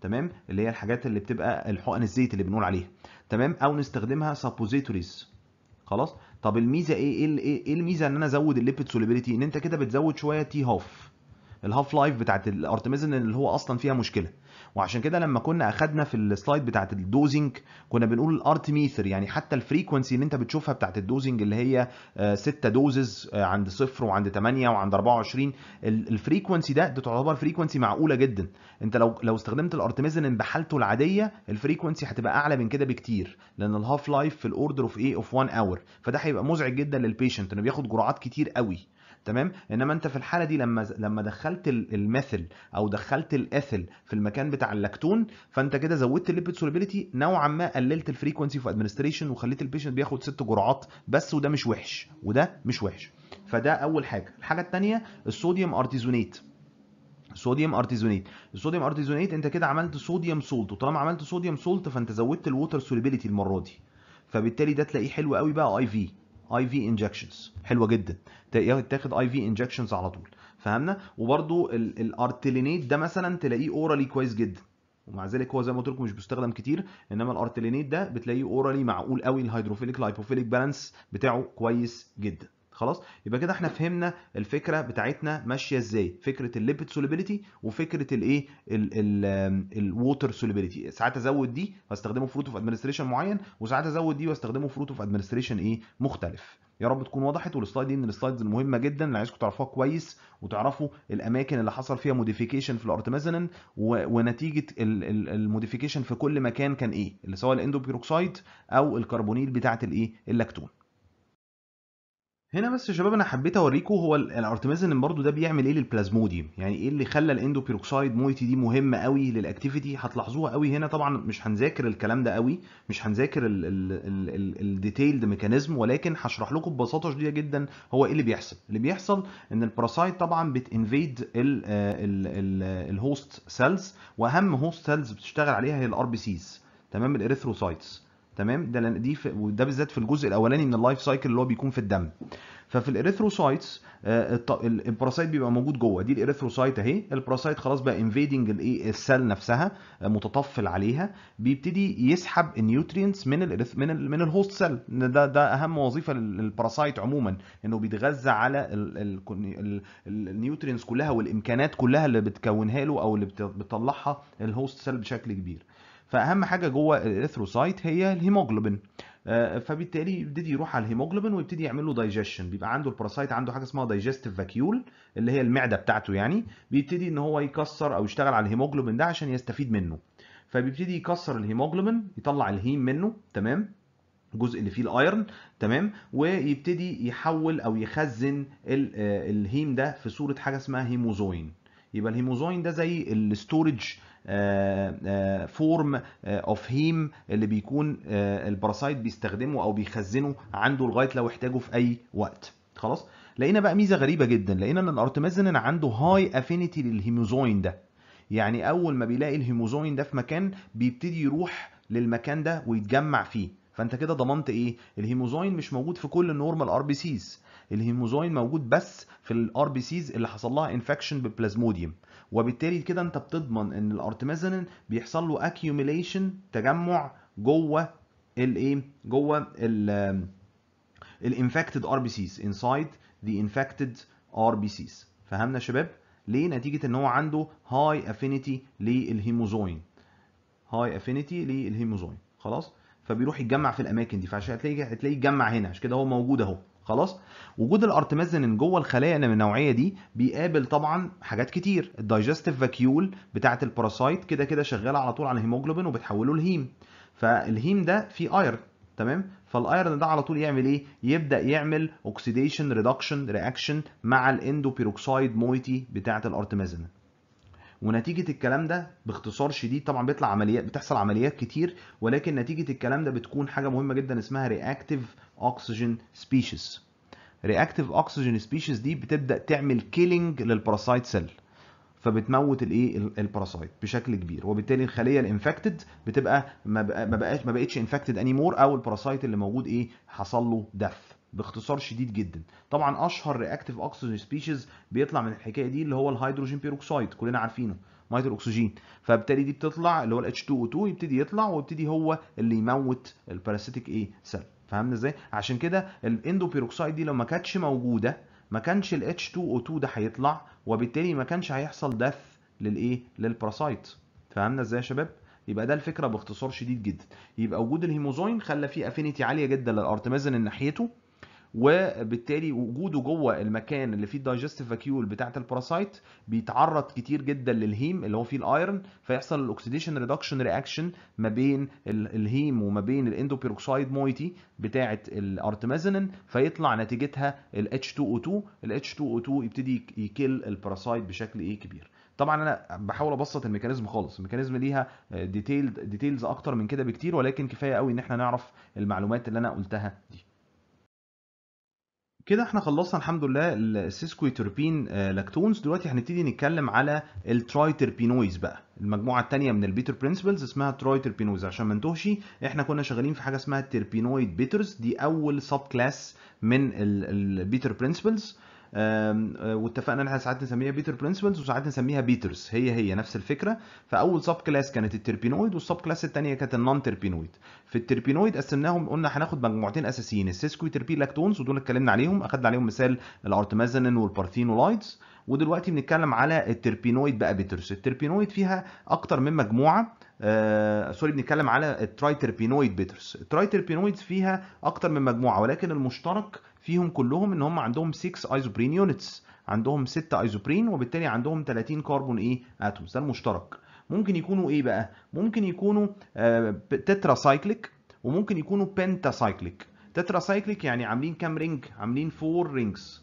تمام اللي هي الحاجات اللي بتبقى الحقن الزيت اللي بنقول عليها تمام او نستخدمها سابوزيتوريز خلاص طب الميزه ايه إيه, ايه, إيه الميزه ان انا ازود الليبيد سوليبيليتي ان انت كده بتزود شويه تي هاف الهاف لايف بتاعت الارتميزين اللي هو اصلا فيها مشكله وعشان كده لما كنا اخدنا في السلايد بتاعه الدوزنج كنا بنقول الارت ميثر يعني حتى الفريكونسي اللي انت بتشوفها بتاعه الدوزنج اللي هي 6 آه، دوزز آه، عند 0 وعند 8 وعند 24 الفريكونسي ده ده تعتبر فريكونسي معقوله جدا انت لو لو استخدمت الارتميزنين بحالته العاديه الفريكونسي هتبقى اعلى من كده بكتير لان الهاف لايف في الاوردر اوف ايه اوف 1 اور فده هيبقى مزعج جدا للبيشنت انه بياخد جرعات كتير قوي تمام انما انت في الحاله دي لما لما دخلت الميثل او دخلت الايثل في المكان بتاع اللاكتون فانت كده زودت الليبيد سوليبيليتي نوعا ما قللت الفريكونسي في ادمنستريشن وخليت البيشنت بياخد ست جرعات بس وده مش وحش وده مش وحش فده اول حاجه الحاجه الثانيه الصوديوم ارتيزونيت صوديوم ارتيزونيت الصوديوم ارتيزونيت انت كده عملت صوديوم سولت وطالما عملت صوديوم سولت فانت زودت الووتر سوليبيليتي المره دي فبالتالي ده تلاقيه حلو قوي بقى اي في اي في انجكشنز حلوه جدا تاخد اي في انجكشنز على طول فهمنا وبرده الارتلينيت ده مثلا تلاقيه اورالي كويس جدا ومع ذلك هو زي ما قلت لكم مش بيستخدم كتير انما الارتلينيت ده بتلاقيه اورالي معقول قوي الهيدروفيليك لايبوفيليك بالانس بتاعه كويس جدا خلاص يبقى كده احنا فهمنا الفكره بتاعتنا ماشيه ازاي فكره الليبيد سوليبيليتي وفكره الايه الووتر سوليبيليتي ساعات ازود دي واستخدمه في روتو اوف ادمنستريشن معين وساعات ازود دي واستخدمه في روتو اوف ادمنستريشن ايه مختلف يا رب تكون وضحت والسلايد دي من السلايدز المهمه جدا اللي عايزكم تعرفوها كويس وتعرفوا الاماكن اللي حصل فيها موديفيكيشن في الارتمازينين ونتيجه الموديفيكيشن في كل مكان كان ايه اللي سواء الاندوبيروكسايد او الكربونيل بتاعه الايه اللاكتون هنا بس يا شباب انا حبيت اوريكم هو الارتميزن برضو ده بيعمل ايه للبلازموديوم يعني ايه اللي خلى الاندوبيروكسايد مويتي دي مهمه قوي للاكتيفيتي هتلاحظوها قوي هنا طبعا مش هنذاكر الكلام ده قوي مش هنذاكر الديتيلد ميكانيزم ولكن هشرح لكم ببساطه شديده جدا هو ايه اللي بيحصل اللي بيحصل ان الباراسايت طبعا بتنفيد الهوست سيلز واهم هوست سيلز بتشتغل عليها هي الار بي سيز تمام الاريثروسايتس تمام ده دي وده بالذات في الجزء الاولاني من اللايف سايكل اللي هو بيكون في الدم ففي الاريثروسايتس آه، الباراسايت بيبقى موجود جوه دي الاريثروسايت اهي الباراسايت خلاص بقى انفيدنج الايه السيل نفسها آه، متطفل عليها بيبتدي يسحب النيوترينتس من من من الهوست سيل ده ده اهم وظيفه للباراسايت عموما انه بيتغذى على النيوترينتس كلها والامكانات كلها اللي بتكونها له او اللي بتطلعها الهوست سيل بشكل كبير فاهم حاجه جوه الاريثروسايت هي الهيموجلوبين آه، فبالتالي يبتدي يروح على الهيموجلوبين ويبتدي يعمل له دايجيشن بيبقى عنده الباراسايت عنده حاجه اسمها دايجستيف فاكيول اللي هي المعده بتاعته يعني بيبتدي ان هو يكسر او يشتغل على الهيموجلوبين ده عشان يستفيد منه فبيبتدي يكسر الهيموجلوبين يطلع الهيم منه تمام الجزء اللي فيه الايرن تمام ويبتدي يحول او يخزن آه، الهيم ده في صوره حاجه اسمها هيموزوين يبقى الهيموزوين ده زي الستورج آه، آه، فورم اوف آه، هيم اللي بيكون الباراسايت بيستخدمه او بيخزنه عنده لغايه لو احتاجه في اي وقت خلاص لقينا بقى ميزه غريبه جدا لقينا ان الارتمازينين عنده هاي افينيتي للهيموزوين ده يعني اول ما بيلاقي الهيموزوين ده في مكان بيبتدي يروح للمكان ده ويتجمع فيه فانت كده ضمنت ايه الهيموزوين مش موجود في كل النورمال ار بي سيز الهيموزوين موجود بس في الار بي سيز اللي حصل لها انفكشن ببلازموديوم وبالتالي كده انت بتضمن ان الارتميزانين بيحصل له اكيوميليشن تجمع جوه الايه جوه ال الانفكتد ار بي سيز انسايد ذا انفكتد ار بي سيز فهمنا يا شباب ليه نتيجه ان هو عنده هاي افينيتي للهيموزوين هاي افينيتي للهيموزوين خلاص فبيروح يتجمع في الاماكن دي فعشان هتلاقي هتلاقيه يتجمع هنا عشان كده هو موجود اهو خلاص وجود الارتمازينين جوه الخلايا من النوعيه دي بيقابل طبعا حاجات كتير الدايجستيف فاكيول بتاعه الباراسايت كده كده شغاله على طول على الهيموجلوبين وبتحوله لهيم فالهيم ده فيه ايرن تمام فالايرن ده على طول يعمل ايه يبدا يعمل اوكسيديشن ريدكشن رياكشن مع الاندوبيروكسايد مويتي بتاعه الارتمازينين ونتيجه الكلام ده باختصار شديد طبعا بيطلع عمليات بتحصل عمليات كتير ولكن نتيجه الكلام ده بتكون حاجه مهمه جدا اسمها رياكتيف اوكسجين سبيشيز رياكتيف اوكسجين سبيشيز دي بتبدا تعمل كيلينج للباراسايت سيل فبتموت الايه الباراسايت بشكل كبير وبالتالي الخليه الانفكتد بتبقى ما بقاش ما بقتش انفكتد انيمور او الباراسايت اللي موجود ايه حصل له دف باختصار شديد جدا طبعا اشهر رياكتيف اكسجين سبيشيز بيطلع من الحكايه دي اللي هو الهيدروجين بيروكسيد كلنا عارفينه ميه الاكسجين فبالتالي دي بتطلع اللي هو الاتش 2 او 2 يبتدي يطلع ويبتدي هو اللي يموت الباراسيتيك ايه سيل فهمنا ازاي عشان كده الاندوبيروكسيد دي لو ما كانتش موجوده ما كانش ال H2O2 ده هيطلع وبالتالي ما كانش هيحصل دث للايه للباراسايت فهمنا ازاي يا شباب يبقى ده الفكره باختصار شديد جدا يبقى وجود الهيموزوين خلى فيه افينيتي عاليه جدا للارتميزن ناحيته وبالتالي وجوده جوه المكان اللي فيه الدايجستيف فاكيول بتاعه الباراسايت بيتعرض كتير جدا للهيم اللي هو فيه الايرون فيحصل الاكسديشن ريدكشن رياكشن ما بين الهيم وما بين الاندوبيروكسايد مويتي بتاعه الارتمازينين فيطلع نتيجتها ال H2O2 ال H2O2 يبتدي يكل الباراسايت بشكل ايه كبير طبعا انا بحاول ابسط الميكانيزم خالص الميكانيزم ليها ديتيلز اكتر من كده بكتير ولكن كفايه قوي ان احنا نعرف المعلومات اللي انا قلتها دي كده احنا خلصنا الحمد لله السيسكويتربين آه، لاكتونز دلوقتي هنبتدي نتكلم على الترايتربينويز بقى المجموعه الثانيه من البيتر برنسبلز اسمها ترايتربينوز عشان ما نتوهش احنا كنا شغالين في حاجه اسمها التربينويد بيترز دي اول سب كلاس من البيتر برنسبلز آه، واتفقنا ان احنا ساعات نسميها بيتر برنسبلز وساعات نسميها بيترز هي هي نفس الفكره فاول سب كلاس كانت التربينويد والسب كلاس الثانيه كانت النون تربينويد في التربينويد قسمناهم قلنا هناخد مجموعتين اساسيين السيسكو تربين لاكتونز ودول اتكلمنا عليهم اخدنا عليهم مثال الارتمازنين والبارثينولايدز ودلوقتي بنتكلم على التربينويد بقى بيترس التربينويد فيها اكتر من مجموعه آه سوري بنتكلم على الترايتربينويد بيترز الترايتربينويد فيها اكتر من مجموعه ولكن المشترك فيهم كلهم ان هم عندهم 6 ايزوبرين يونتس عندهم 6 ايزوبرين وبالتالي عندهم 30 كربون ايه اتومز ده المشترك ممكن يكونوا ايه بقى ممكن يكونوا آه تترا سايكليك وممكن يكونوا بنتا سايكليك تترا سايكليك يعني عاملين كام رينج عاملين 4 رينجز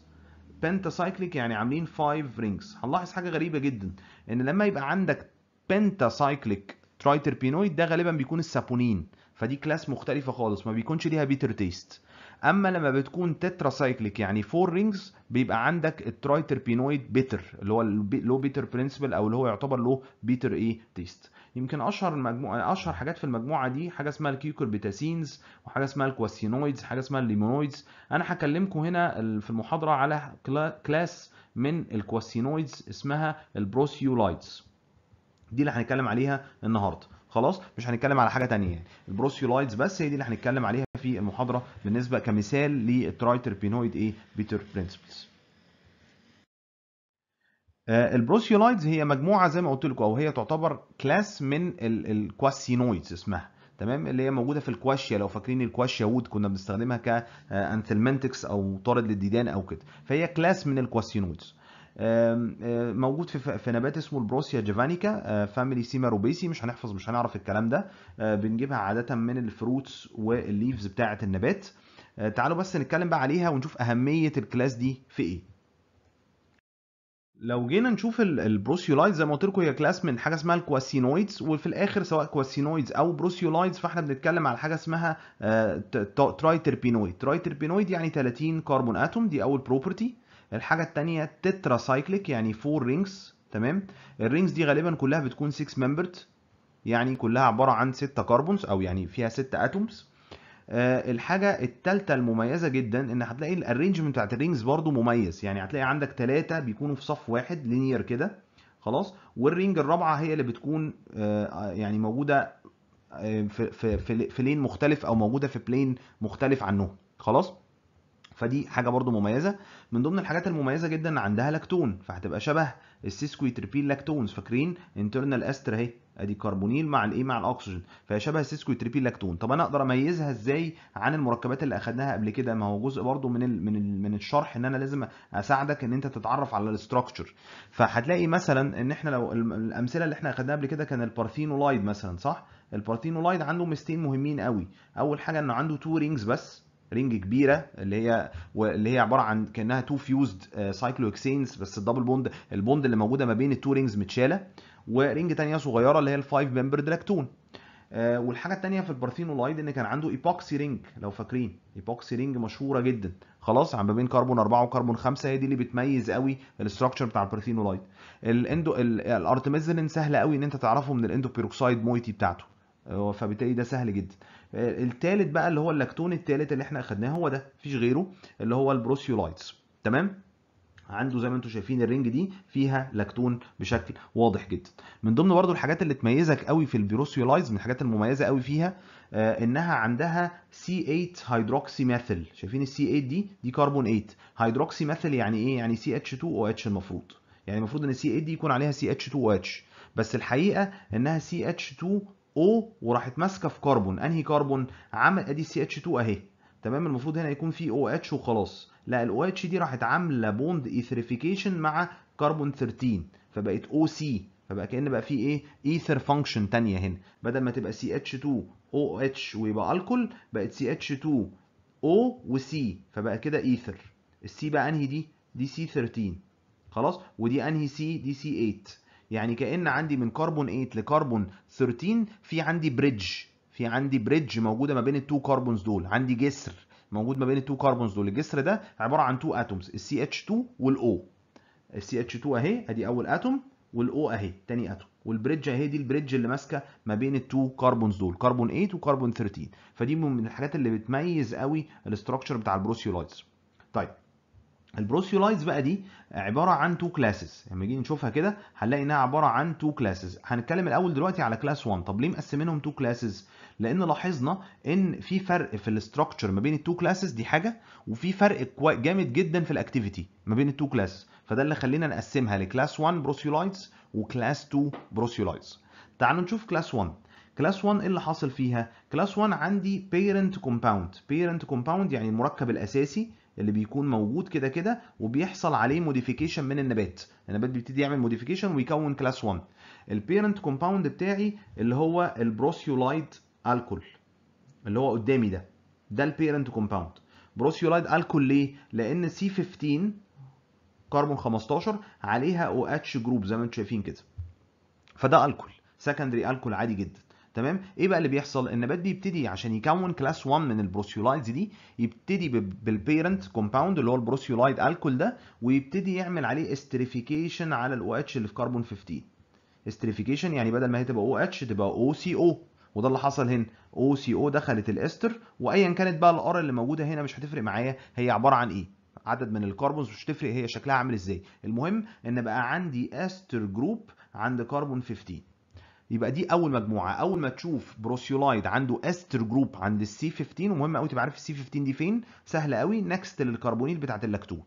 بنتا سايكليك يعني عاملين 5 رينجز هنلاحظ حاجه غريبه جدا ان لما يبقى عندك بنتا سايكليك ترايتربينويد ده غالبا بيكون السابونين فدي كلاس مختلفه خالص ما بيكونش ليها بيتر تيست اما لما بتكون تترا سايكليك يعني فور رينجز بيبقى عندك الترايتربينويد بيتر اللي هو اللو بيتر برنسبل او اللي هو يعتبر له بيتر ايه تيست يمكن اشهر المجموعه اشهر حاجات في المجموعه دي حاجه اسمها الكيوكوربيتاسينز وحاجه اسمها الكواسينويدز حاجه اسمها الليمونويدز انا هكلمكم هنا في المحاضره على كلاس من الكواسينويدز اسمها البروسيولايدز دي اللي هنتكلم عليها النهارده خلاص مش هنتكلم على حاجه ثانيه يعني البروسيولايتس بس هي دي اللي هنتكلم عليها في المحاضره بالنسبه كمثال للترايتربينويد ايه بيتر برنسبلز آه، البروسيولايدز هي مجموعه زي ما قلت لكم او هي تعتبر كلاس من الكواسينويدز اسمها تمام اللي هي موجوده في الكواشيا لو فاكرين الكواشيا وود كنا بنستخدمها كانثلمنتكس آه، او طارد للديدان او كده فهي كلاس من الكواسينويدز آه، موجود في في نبات اسمه البروسيا جيفانيكا فاميلي سيما روبيسي مش هنحفظ مش هنعرف الكلام ده آه، بنجيبها عاده من الفروتس والليفز بتاعه النبات آه، تعالوا بس نتكلم بقى عليها ونشوف اهميه الكلاس دي في ايه لو جينا نشوف البروسيولايد زي ما قلت لكم هي كلاس من حاجه اسمها الكواسينويدز وفي الاخر سواء كواسينويدز او بروسيولايدز فاحنا بنتكلم على حاجه اسمها ترايتربينويد ترايتربينويد يعني 30 كربون اتوم دي اول بروبرتي الحاجه الثانيه تترا سايكليك يعني فور رينجز تمام الرينجز دي غالبا كلها بتكون 6 ممبرد يعني كلها عباره عن 6 كاربونز او يعني فيها 6 اتومز آه، الحاجة التالتة المميزة جدا ان هتلاقي الارينجمنت بتاعت الرينجز برضو مميز يعني هتلاقي عندك تلاتة بيكونوا في صف واحد لينير كده خلاص والرينج الرابعة هي اللي بتكون آه، يعني موجودة آه، في في في لين مختلف او موجودة في بلين مختلف عنهم خلاص فدي حاجه برده مميزه من ضمن الحاجات المميزه جدا عندها لاكتون فهتبقى شبه السيسكويتربين لاكتونز فاكرين انترنال استر اهي ادي كربونيل مع الايه مع الاكسجين فهي شبه السيسكويتربين لاكتون طب انا اقدر اميزها ازاي عن المركبات اللي اخدناها قبل كده ما هو جزء برده من الـ من الـ من الشرح ان انا لازم اساعدك ان انت تتعرف على الاستراكشر فهتلاقي مثلا ان احنا لو الامثله اللي احنا اخدناها قبل كده كان البارثينولايد مثلا صح البارثينولايد عنده ميزتين مهمين قوي اول حاجه انه عنده تو رينجز بس رينج كبيره اللي هي اللي هي عباره عن كانها تو فيوزد سايكلوكسينز بس الدبل بوند البوند اللي موجوده ما بين التو رينجز متشاله ورينج ثانيه صغيره اللي هي الفايف ممبر دراكتون والحاجه الثانيه في البارثينولايد ان كان عنده ايبوكسي رينج لو فاكرين ايبوكسي رينج مشهوره جدا خلاص عم بين كربون 4 وكربون 5 هي دي اللي بتميز قوي الاستراكشر بتاع البارثينولايد الاندو الارتميزلين سهل قوي ان انت تعرفه من بيروكسايد مويتي بتاعته آه، فبالتالي ده سهل جدا الثالث بقى اللي هو اللاكتون الثالث اللي احنا اخدناه هو ده مفيش غيره اللي هو البروسيولايتس تمام عنده زي ما انتم شايفين الرنج دي فيها لاكتون بشكل واضح جدا من ضمن برضو الحاجات اللي تميزك قوي في البروسيولايتس من الحاجات المميزه قوي فيها آه انها عندها C8 هيدروكسي ميثيل شايفين السي 8 دي دي كربون 8 هيدروكسي ميثيل يعني ايه يعني سي اتش 2 او اتش المفروض يعني المفروض ان السي 8 دي يكون عليها سي اتش 2 او اتش بس الحقيقه انها سي اتش 2 او وراحت ماسكه في كربون انهي كربون عمل ادي سي اتش 2 اهي تمام المفروض هنا يكون في او اتش وخلاص لا الاو اتش دي راحت عامله بوند ايثريفيكيشن مع كربون 13 فبقت او سي فبقى كان بقى في ايه ايثر فانكشن تانية هنا بدل ما تبقى سي اتش 2 او اتش ويبقى الكول بقت سي اتش 2 او وسي فبقى كده ايثر السي بقى انهي دي دي سي 13 خلاص ودي انهي سي دي سي 8 يعني كأن عندي من كربون 8 لكربون 13 في عندي بريدج في عندي بريدج موجوده ما بين التو كربونز دول عندي جسر موجود ما بين التو كربونز دول الجسر ده عباره عن تو اتومز السي اتش 2 والاو السي اتش 2 اهي ادي اول اتوم والاو اهي ثاني اتوم والبريدج اهي دي البريدج اللي ماسكه ما بين التو كربونز دول كربون 8 وكربون 13 فدي من الحاجات اللي بتميز قوي الاستراكشر بتاع البروسيولايتس طيب البروسيولايز بقى دي عباره عن تو كلاسز لما نيجي نشوفها كده هنلاقي انها عباره عن تو كلاسز هنتكلم الاول دلوقتي على كلاس 1 طب ليه مقسمينهم تو كلاسز لان لاحظنا ان في فرق في الاستراكشر ما بين التو كلاسز دي حاجه وفي فرق جامد جدا في الاكتيفيتي ما بين التو كلاسز فده اللي خلينا نقسمها لكلاس 1 بروسيولايز وكلاس 2 بروسيولايز تعالوا نشوف كلاس 1 كلاس 1 ايه اللي حاصل فيها كلاس 1 عندي بيرنت كومباوند بيرنت كومباوند يعني المركب الاساسي اللي بيكون موجود كده كده وبيحصل عليه موديفيكيشن من النبات النبات بيبتدي يعمل موديفيكيشن ويكون كلاس 1 البيرنت كومباوند بتاعي اللي هو البروسيولايد الكول اللي هو قدامي ده ده البيرنت كومباوند بروسيولايد الكول ليه لان سي 15 كربون 15 عليها او اتش جروب زي ما انتم شايفين كده فده الكول سكندري الكول عادي جدا تمام ايه بقى اللي بيحصل النبات بيبتدي عشان يكون كلاس 1 من البروسيولايدز دي يبتدي بالبيرنت كومباوند اللي هو البروسيولايد الكول ده ويبتدي يعمل عليه استريفيكيشن على الاو اتش اللي في كربون 15 استريفيكيشن يعني بدل ما هي تبقى او اتش تبقى او سي او وده اللي حصل هنا او سي او دخلت الاستر وايا كانت بقى الار اللي موجوده هنا مش هتفرق معايا هي عباره عن ايه عدد من الكربونز مش هتفرق هي شكلها عامل ازاي المهم ان بقى عندي استر جروب عند كربون 15 يبقى دي اول مجموعه اول ما تشوف بروسيولايد عنده استر جروب عند السي 15 ومهم قوي تبقى عارف السي 15 دي فين سهله قوي نكست للكربونيل بتاعه اللاكتون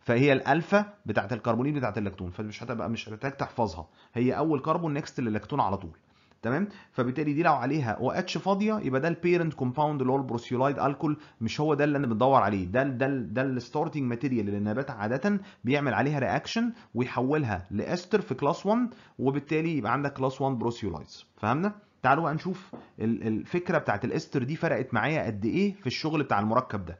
فهي الالفا بتاعه الكربونيل بتاعه اللاكتون فمش هتبقى مش هتحتاج تحفظها هي اول كربون نكست للاكتون على طول تمام فبالتالي دي لو عليها او اتش فاضيه يبقى ده البيرنت كومباوند اللي هو البروسيولايد الكول مش هو ده اللي انا بدور عليه ده ده ده الستارتنج ماتيريال اللي النبات عاده بيعمل عليها رياكشن ويحولها لاستر في كلاس 1 وبالتالي يبقى عندك كلاس 1 بروسيولايز فهمنا تعالوا بقى نشوف الفكره بتاعت الاستر دي فرقت معايا قد ايه في الشغل بتاع المركب ده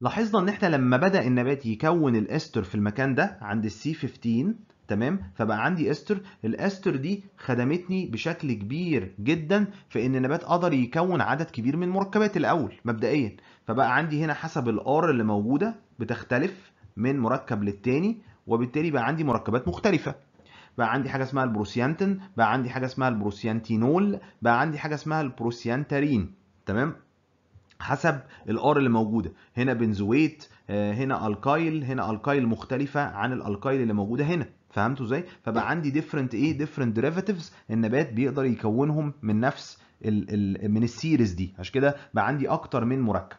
لاحظنا ان احنا لما بدا النبات يكون الاستر في المكان ده عند السي 15 تمام فبقى عندي استر الاستر دي خدمتني بشكل كبير جدا في ان نبات قدر يكون عدد كبير من المركبات الاول مبدئيا فبقى عندي هنا حسب الار اللي موجوده بتختلف من مركب للتاني وبالتالي بقى عندي مركبات مختلفه بقى عندي حاجه اسمها البروسيانتين بقى عندي حاجه اسمها البروسيانتينول بقى عندي حاجه اسمها البروسيانتارين تمام حسب الار اللي موجوده هنا بنزويت آه، هنا الكايل هنا الكايل مختلفه عن الالكايل اللي موجوده هنا فهمتوا ازاي فبقى طيب. عندي ديفرنت ايه ديفرنت ديريفاتيفز النبات بيقدر يكونهم من نفس الـ الـ من السيريز دي عشان كده بقى عندي اكتر من مركب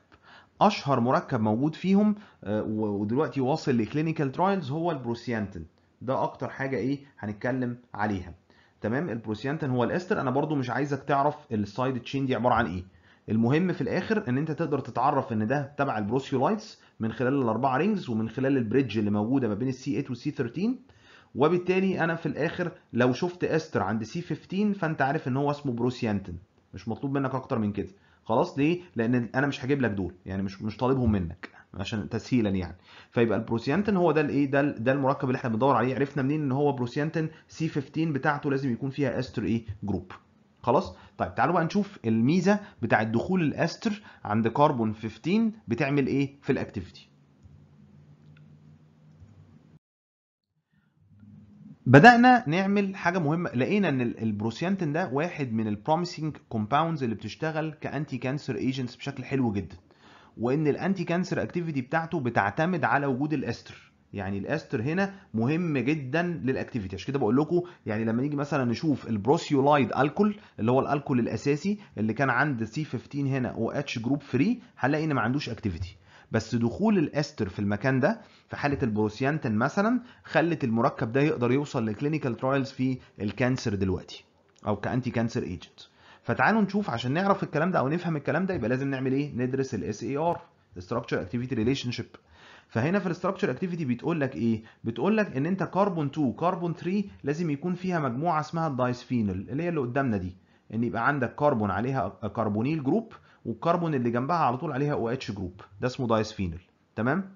اشهر مركب موجود فيهم آه، ودلوقتي واصل لكلينيكال ترايلز هو البروسيانتين ده اكتر حاجه ايه هنتكلم عليها تمام البروسيانتين هو الاستر انا برضو مش عايزك تعرف السايد تشين دي عباره عن ايه المهم في الاخر ان انت تقدر تتعرف ان ده تبع البروسيولايتس من خلال الاربعه رينجز ومن خلال البريدج اللي موجوده ما بين السي 8 والسي 13 وبالتالي انا في الاخر لو شفت استر عند سي 15 فانت عارف ان هو اسمه بروسيانتن مش مطلوب منك اكتر من كده خلاص ليه لان انا مش هجيب لك دول يعني مش مش طالبهم منك عشان تسهيلا يعني فيبقى البروسيانتن هو ده الايه ده ده المركب اللي احنا بندور عليه عرفنا منين ان هو بروسيانتن سي 15 بتاعته لازم يكون فيها استر ايه جروب خلاص طيب تعالوا بقى نشوف الميزه بتاع الدخول الاستر عند كربون 15 بتعمل ايه في الاكتيفيتي بدأنا نعمل حاجة مهمة لقينا ان البروسيانتين ده واحد من البروميسنج كومباوندز اللي بتشتغل كانتي كانسر ايجنتس بشكل حلو جدا وان الانتي كانسر اكتيفيتي بتاعته بتعتمد على وجود الاستر يعني الاستر هنا مهم جدا للاكتيفيتي عشان كده بقول لكم يعني لما نيجي مثلا نشوف البروسيولايد الكول اللي هو الالكول الاساسي اللي كان عند سي 15 هنا او اتش جروب فري هنلاقي ان ما عندوش اكتيفيتي بس دخول الاستر في المكان ده في حاله البروسيانتين مثلا خلت المركب ده يقدر يوصل لكلينيكال ترايلز في الكانسر دلوقتي او كانتي كانسر ايجنت فتعالوا نشوف عشان نعرف الكلام ده او نفهم الكلام ده يبقى لازم نعمل ايه ندرس الاس اي ار ستراكشر اكتيفيتي ريليشن شيب فهنا في الاستراكشر اكتيفيتي بتقول لك ايه بتقول لك ان انت كربون 2 كربون 3 لازم يكون فيها مجموعه اسمها الدايسفينول اللي هي اللي قدامنا دي ان يبقى عندك كربون عليها كربونيل جروب والكربون اللي جنبها على طول عليها او OH اتش جروب ده اسمه دايسفينل تمام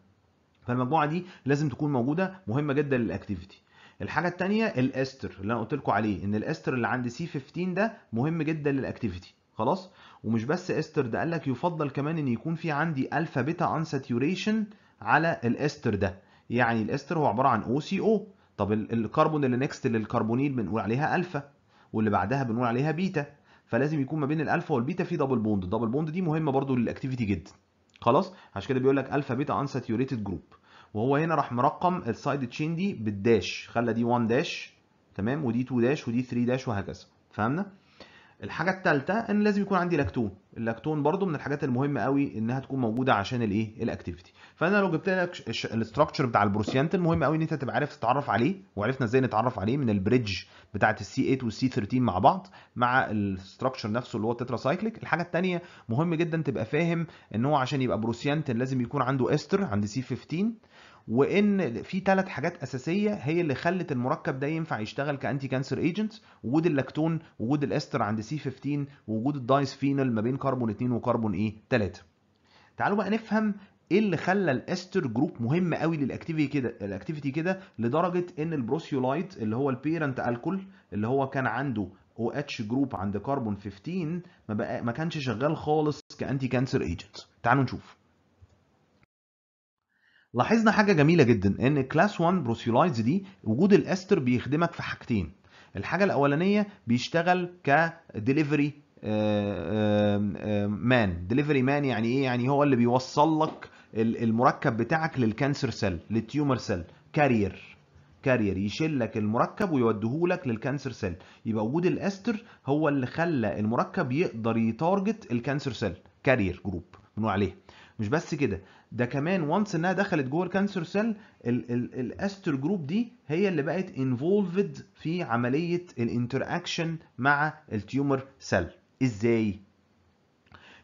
فالمجموعه دي لازم تكون موجوده مهمه جدا للاكتيفيتي الحاجه الثانيه الاستر اللي انا قلت لكم عليه ان الاستر اللي عند سي 15 ده مهم جدا للاكتيفيتي خلاص ومش بس استر ده قال لك يفضل كمان ان يكون في عندي الفا بيتا انساتيوريشن على الاستر ده يعني الاستر هو عباره عن او سي او طب الكربون اللي نكست للكربونيل بنقول عليها الفا واللي بعدها بنقول عليها بيتا فلازم يكون ما بين الالفا والبيتا في دبل بوند الدبل بوند دي مهمه برده للاكتيفيتي جدا خلاص عشان كده بيقول لك الفا بيتا ساتوريتد جروب وهو هنا راح مرقم السايد تشين دي بالداش خلى دي 1 داش تمام ودي 2 داش ودي 3 داش وهكذا فهمنا الحاجه التالتة ان لازم يكون عندي لاكتون اللاكتون برضو من الحاجات المهمه قوي انها تكون موجوده عشان الايه الاكتيفيتي فانا لو جبت لك الاستراكشر بتاع البروسيانت المهم قوي ان انت تبقى عارف تتعرف عليه وعرفنا ازاي نتعرف عليه من البريدج بتاعه السي 8 والسي 13 مع بعض مع الاستراكشر نفسه اللي هو التتراسايكليك الحاجه التانية مهم جدا تبقى فاهم ان هو عشان يبقى بروسيانت لازم يكون عنده استر عند سي 15 وان في ثلاث حاجات اساسيه هي اللي خلت المركب ده ينفع يشتغل كانتي كانسر ايجنت وجود اللاكتون وجود الاستر عند سي 15 وجود الدايس فينال ما بين كربون 2 وكربون ايه 3 تعالوا بقى نفهم ايه اللي خلى الاستر جروب مهم قوي للاكتيفيتي كده الاكتيفيتي كده لدرجه ان البروسيولايت اللي هو البيرنت الكول اللي هو كان عنده او اتش جروب عند كربون 15 ما بقى ما كانش شغال خالص كانتي كانسر ايجنت تعالوا نشوف لاحظنا حاجة جميلة جدا ان كلاس 1 بروسيولايز دي وجود الاستر بيخدمك في حاجتين الحاجة الأولانية بيشتغل كدليفري مان دليفري مان يعني ايه يعني هو اللي بيوصل لك المركب بتاعك للكانسر سيل للتيومر سيل كارير كارير يشيل لك المركب ويوديهولك للكانسر سيل يبقى وجود الاستر هو اللي خلى المركب يقدر يتارجت الكانسر سيل كارير جروب بنقول عليه مش بس كده ده كمان وانس انها دخلت جوه الكانسر سيل الاستر جروب دي هي اللي بقت انفولفد في عمليه الانتراكشن مع التيومر سيل ازاي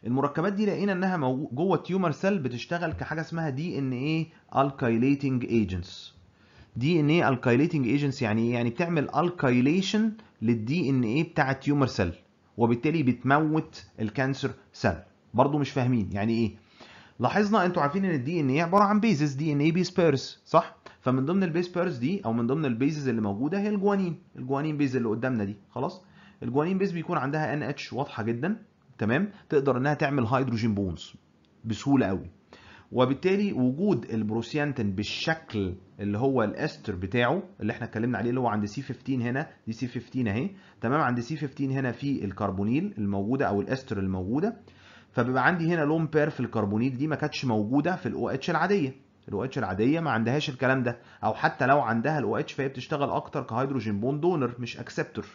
المركبات دي لقينا انها جوه التيومر سيل بتشتغل كحاجه اسمها دي ان اي الكايليتنج ايجنتس دي ان اي الكايليتنج ايجنتس يعني ايه يعني بتعمل الكايليشن للدي ان اي بتاع التيومر سيل وبالتالي بتموت الكانسر سيل برضو مش فاهمين يعني ايه لاحظنا انتوا عارفين ان الدي ان ايه عباره عن بيزز دي ان ايه بيز بيرز صح فمن ضمن البيز بيرز دي او من ضمن البيزز اللي موجوده هي الجوانين الجوانين بيز اللي قدامنا دي خلاص الجوانين بيز بيكون عندها ان اتش واضحه جدا تمام تقدر انها تعمل هيدروجين بونز بسهوله قوي وبالتالي وجود البروسيانتين بالشكل اللي هو الاستر بتاعه اللي احنا اتكلمنا عليه اللي هو عند سي 15 هنا دي سي 15 اهي تمام عند سي 15 هنا في الكربونيل الموجوده او الاستر الموجوده فبيبقى عندي هنا لون بير في الكربونيل دي ما كانتش موجوده في الاو اتش العاديه الاو اتش العاديه ما عندهاش الكلام ده او حتى لو عندها الاو اتش فهي بتشتغل اكتر كهيدروجين بوند دونر مش اكسبتور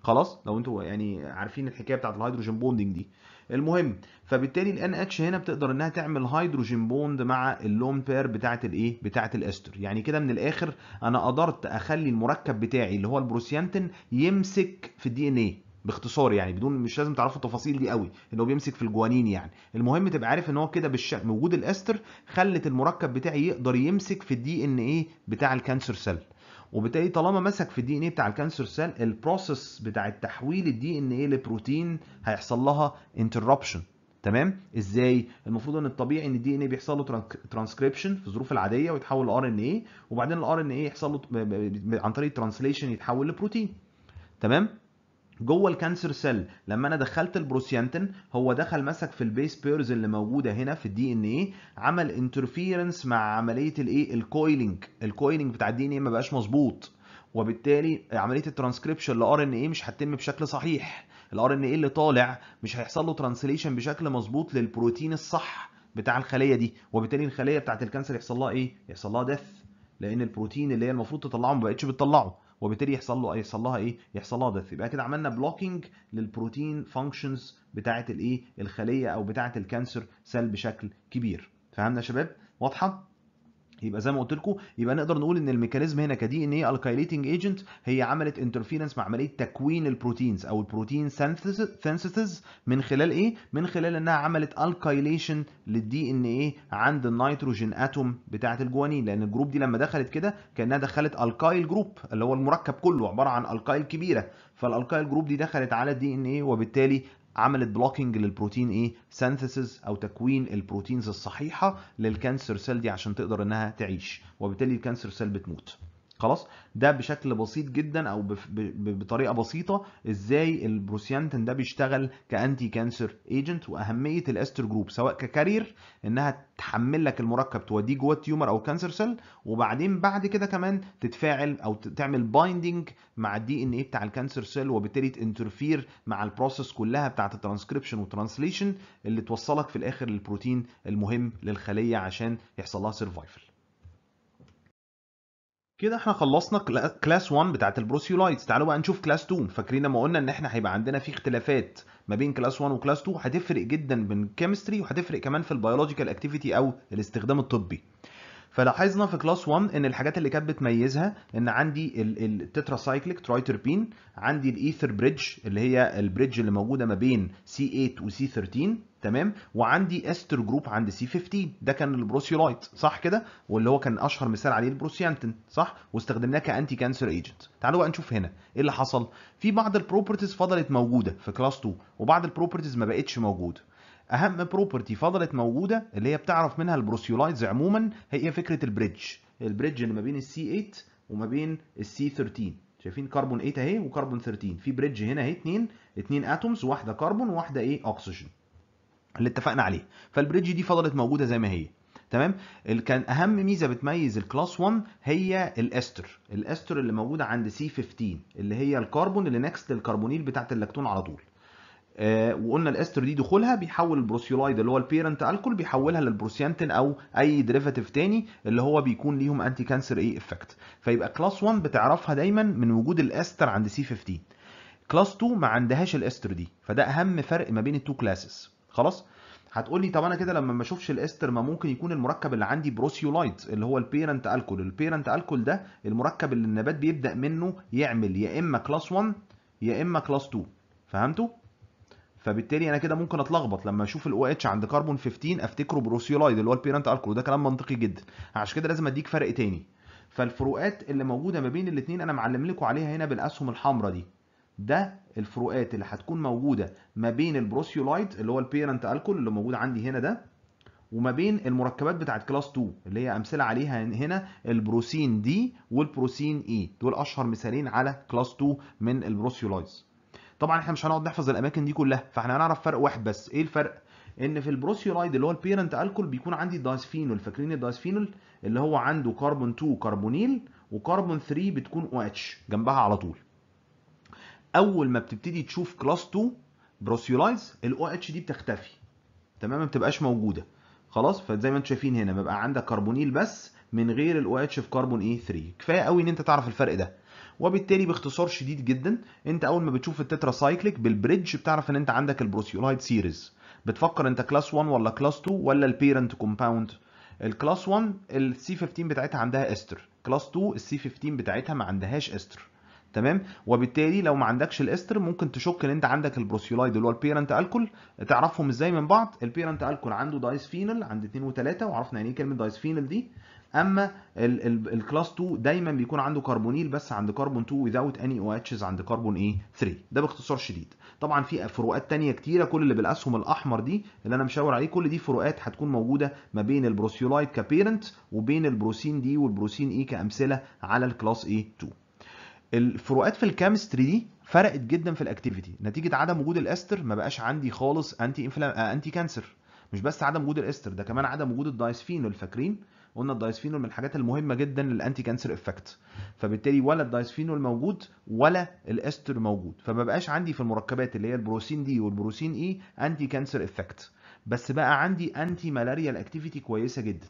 خلاص لو انتوا يعني عارفين الحكايه بتاعت الهيدروجين بوندنج دي المهم فبالتالي الان اتش هنا بتقدر انها تعمل هيدروجين بوند مع اللون بير بتاعه الايه بتاعه الاستر يعني كده من الاخر انا قدرت اخلي المركب بتاعي اللي هو البروسيانتين يمسك في الدي ان ايه باختصار يعني بدون مش لازم تعرفوا التفاصيل دي قوي ان هو بيمسك في الجوانين يعني المهم تبقى عارف ان هو كده بالشكل وجود الاستر خلت المركب بتاعي يقدر يمسك في الدي ان ايه بتاع الكانسر سيل وبالتالي طالما مسك في الدي ان ايه بتاع الكانسر سيل البروسيس بتاع تحويل الدي ان ايه لبروتين هيحصل لها انتربشن تمام ازاي المفروض ان الطبيعي ان الدي ان ايه بيحصل له ترانسكريبشن في الظروف العاديه ويتحول لار ان ايه وبعدين الار ان ايه يحصل له عن طريق ترانسليشن يتحول لبروتين تمام جوه الكانسر سيل لما انا دخلت البروسيانتين هو دخل مسك في البيس بيرز اللي موجوده هنا في الدي ان ايه عمل انترفيرنس مع عمليه الايه الكويلنج الكويلنج بتاع الدي ان ايه ما بقاش مظبوط وبالتالي عمليه الترانسكريبشن لار ان ايه مش هتتم بشكل صحيح الار ان ايه اللي طالع مش هيحصل له ترانسليشن بشكل مظبوط للبروتين الصح بتاع الخليه دي وبالتالي الخليه بتاعه الكانسر يحصل لها ايه يحصل لها ديث لان البروتين اللي هي المفروض تطلعه ما بقتش بتطلعه وبالتالي يحصل له يحصل لها ايه يحصل لها ديث يبقى كده عملنا بلوكينج للبروتين فانكشنز بتاعه الايه الخليه او بتاعه الكانسر سيل بشكل كبير فهمنا يا شباب واضحه يبقى زي ما قلت لكم يبقى نقدر نقول ان الميكانيزم هنا كدي ان ايه الكايليتنج ايجنت هي عملت انترفيرنس مع عمليه تكوين البروتينز او البروتين سينثيسز من خلال ايه من خلال انها عملت الكايليشن للدي ان ايه عند النيتروجين اتوم بتاعه الجوانين لان الجروب دي لما دخلت كده كانها دخلت الكايل جروب اللي هو المركب كله عباره عن الكايل كبيره فالالكايل جروب دي دخلت على الدي ان ايه وبالتالي عملت بلوكينج للبروتين ايه سينثيسز او تكوين البروتينز الصحيحه للكانسر سيل دي عشان تقدر انها تعيش وبالتالي الكانسر سيل بتموت خلاص ده بشكل بسيط جدا او بطريقه بسيطه ازاي البروسيانتين ده بيشتغل كانتي كانسر ايجنت واهميه الاستر جروب سواء ككارير انها تحمل لك المركب توديه جوه التيومر او كانسر سيل وبعدين بعد كده كمان تتفاعل او تعمل بايندنج مع الدي ان ايه بتاع الكانسر سيل وبالتالي تنترفير مع البروسيس كلها بتاعه الترانسكريبشن وترانسليشن اللي توصلك في الاخر للبروتين المهم للخليه عشان يحصل لها سرفايفل كده احنا خلصنا كلاس 1 بتاعت البروسيولايتس تعالوا بقى نشوف كلاس 2 فاكرين لما قلنا ان احنا هيبقى عندنا في اختلافات ما بين كلاس 1 وكلاس 2 هتفرق جدا بين كيمستري وهتفرق كمان في البيولوجيكال اكتيفيتي او الاستخدام الطبي فلاحظنا في كلاس 1 ان الحاجات اللي كانت بتميزها ان عندي التترا سايكليك ترايتربين عندي الايثر بريدج اللي هي البريدج اللي موجوده ما بين سي 8 وسي 13 تمام وعندي استر جروب عند سي 15 ده كان البروسيولايت صح كده واللي هو كان اشهر مثال عليه البروسيانتين صح واستخدمناه كانتي كانسر ايجنت تعالوا بقى نشوف هنا ايه اللي حصل في بعض البروبرتيز فضلت موجوده في كلاس 2 وبعض البروبرتيز ما بقتش موجوده اهم بروبرتي فضلت موجوده اللي هي بتعرف منها البروسيولايتس عموما هي فكره البريدج البريدج اللي ما بين السي 8 وما بين السي 13 شايفين كربون 8 اهي وكربون 13 في بريدج هنا اهي اثنين اثنين اتومز واحده كربون وواحده ايه اكسجين اللي اتفقنا عليه فالبريدج دي فضلت موجوده زي ما هي تمام كان اهم ميزه بتميز الكلاس 1 هي الاستر الاستر اللي موجوده عند سي 15 اللي هي الكربون اللي نكست للكربونيل بتاعه اللاكتون على طول آه، وقلنا الاستر دي دخولها بيحول البروسيولايد اللي هو البيرنت الكول بيحولها للبروسيانتين او اي ديريفاتيف تاني اللي هو بيكون ليهم انتي كانسر اي افكت فيبقى كلاس 1 بتعرفها دايما من وجود الاستر عند سي 15 كلاس 2 ما عندهاش الاستر دي فده اهم فرق ما بين التو كلاسز خلاص هتقول لي طب انا كده لما ما اشوفش الاستر ما ممكن يكون المركب اللي عندي بروسيولايت اللي هو البيرنت الكول البيرنت الكول ده المركب اللي النبات بيبدا منه يعمل يا اما كلاس 1 يا اما كلاس 2 فهمتوا فبالتالي انا كده ممكن اتلخبط لما اشوف الاو OH اتش عند كربون 15 افتكره بروسيولايد اللي هو البيرنت الكول ده كلام منطقي جدا عشان كده لازم اديك فرق تاني فالفروقات اللي موجوده ما بين الاثنين انا معلم لكم عليها هنا بالاسهم الحمراء دي ده الفروقات اللي هتكون موجوده ما بين البروسيولايد اللي هو البيرنت الكول اللي موجود عندي هنا ده وما بين المركبات بتاعت كلاس 2 اللي هي امثله عليها هنا البروسين دي والبروسين اي دول اشهر مثالين على كلاس 2 من البروسيولايدز طبعا احنا مش هنقعد نحفظ الاماكن دي كلها فاحنا هنعرف فرق واحد بس ايه الفرق ان في البروسيولايد اللي هو البيرنت الكول بيكون عندي الدايسفينول فاكرين الدايسفينول اللي هو عنده كربون 2 كربونيل وكربون 3 بتكون او OH اتش جنبها على طول اول ما بتبتدي تشوف كلاس 2 بروسيولايز الاو اتش دي بتختفي تمام ما بتبقاش موجوده خلاص فزي ما انتم شايفين هنا بيبقى عندك كربونيل بس من غير الاو OH اتش في كربون ايه 3 كفايه قوي ان انت تعرف الفرق ده وبالتالي باختصار شديد جدا انت اول ما بتشوف التترا سايكليك بالبريدج بتعرف ان انت عندك البروسيولايد سيريز بتفكر انت كلاس 1 ولا كلاس 2 ولا البيرنت كومباوند الكلاس 1 السي 15 بتاعتها عندها استر كلاس 2 السي 15 بتاعتها ما عندهاش استر تمام وبالتالي لو ما عندكش الاستر ممكن تشك ان انت عندك البروسيولايد اللي هو البيرنت الكول تعرفهم ازاي من بعض البيرنت الكول عنده دايس فينل عند 2 و3 وعرفنا يعني ايه كلمه دايس فينل دي اما الكلاس 2 دايما بيكون عنده كربونيل بس عند كربون 2 ويزاوت اني او اتشز عند كربون ايه 3 ده باختصار شديد طبعا في فروقات ثانيه كتيره كل اللي بالاسهم الاحمر دي اللي انا مشاور عليه كل دي فروقات هتكون موجوده ما بين البروسيولايد كبيرنت وبين البروسين دي والبروسين ايه كامثله على الكلاس ايه 2 الفروقات في الكيمستري دي فرقت جدا في الاكتيفيتي نتيجه عدم وجود الاستر ما بقاش عندي خالص انتي انفلا... انتي كانسر مش بس عدم وجود الاستر ده كمان عدم وجود الدايسفينول فاكرين قلنا الدايسفينول من الحاجات المهمه جدا للانتي كانسر افكت فبالتالي ولا الدايسفينول موجود ولا الاستر موجود فما بقاش عندي في المركبات اللي هي البروسين دي والبروسين اي انتي كانسر افكت بس بقى عندي انتي مالاريا الاكتيفيتي كويسه جدا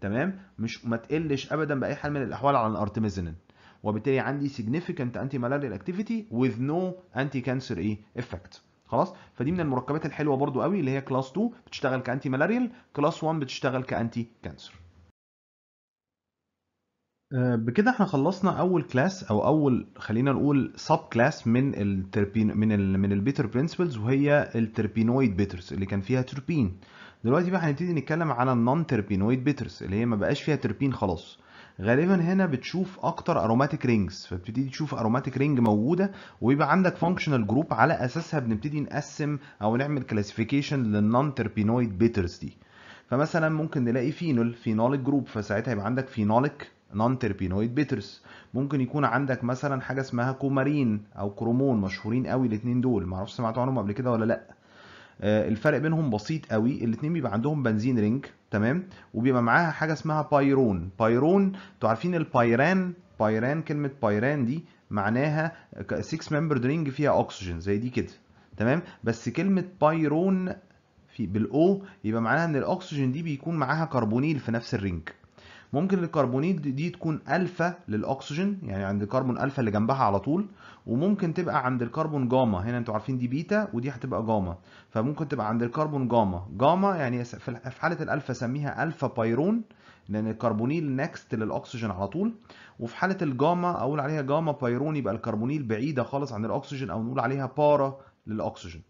تمام مش ما تقلش ابدا باي حال من الاحوال على الارتميزينين وبالتالي عندي significant anti malarial activity with no anti cancer ايه effect خلاص فدي من المركبات الحلوه برضو قوي اللي هي كلاس 2 بتشتغل كانتي مالاريال كلاس 1 بتشتغل كانتي آه، كانسر بكده احنا خلصنا اول كلاس او اول خلينا نقول سب كلاس من التربين من الـ من البيتر برنسبلز وهي التربينويد بيترز اللي كان فيها تربين دلوقتي بقى هنبتدي نتكلم على النون تربينويد بيترز اللي هي ما بقاش فيها تربين خلاص غالبا هنا بتشوف اكتر اروماتيك رينجز فبتبتدي تشوف اروماتيك رينج موجوده ويبقى عندك فانكشنال جروب على اساسها بنبتدي نقسم او نعمل كلاسيفيكيشن للنون تربينويد بيترز دي فمثلا ممكن نلاقي فينول فينوليك جروب فساعتها يبقى عندك فينوليك نون تربينويد بيترز ممكن يكون عندك مثلا حاجه اسمها كومارين او كرومون مشهورين قوي الاثنين دول معرفش سمعتوا عنهم قبل كده ولا لا آه، الفرق بينهم بسيط قوي الاثنين بيبقى عندهم بنزين رينج تمام وبيبقى معاها حاجه اسمها بايرون بايرون انتوا عارفين البايران بايران كلمه بايران دي معناها 6 ممبر رينج فيها اكسجين زي دي كده تمام بس كلمه بايرون في بالاو يبقى معناها ان الاكسجين دي بيكون معاها كربونيل في نفس الرينج ممكن الكربونيت دي تكون الفا للاكسجين يعني عند الكربون الفا اللي جنبها على طول وممكن تبقى عند الكربون جاما هنا انتوا عارفين دي بيتا ودي هتبقى جاما فممكن تبقى عند الكربون جاما جاما يعني في حاله الالفا سميها الفا بايرون لان الكربونيل نكست للاكسجين على طول وفي حاله الجاما اقول عليها جاما بايرون يبقى الكربونيل بعيده خالص عن الاكسجين او نقول عليها بارا للاكسجين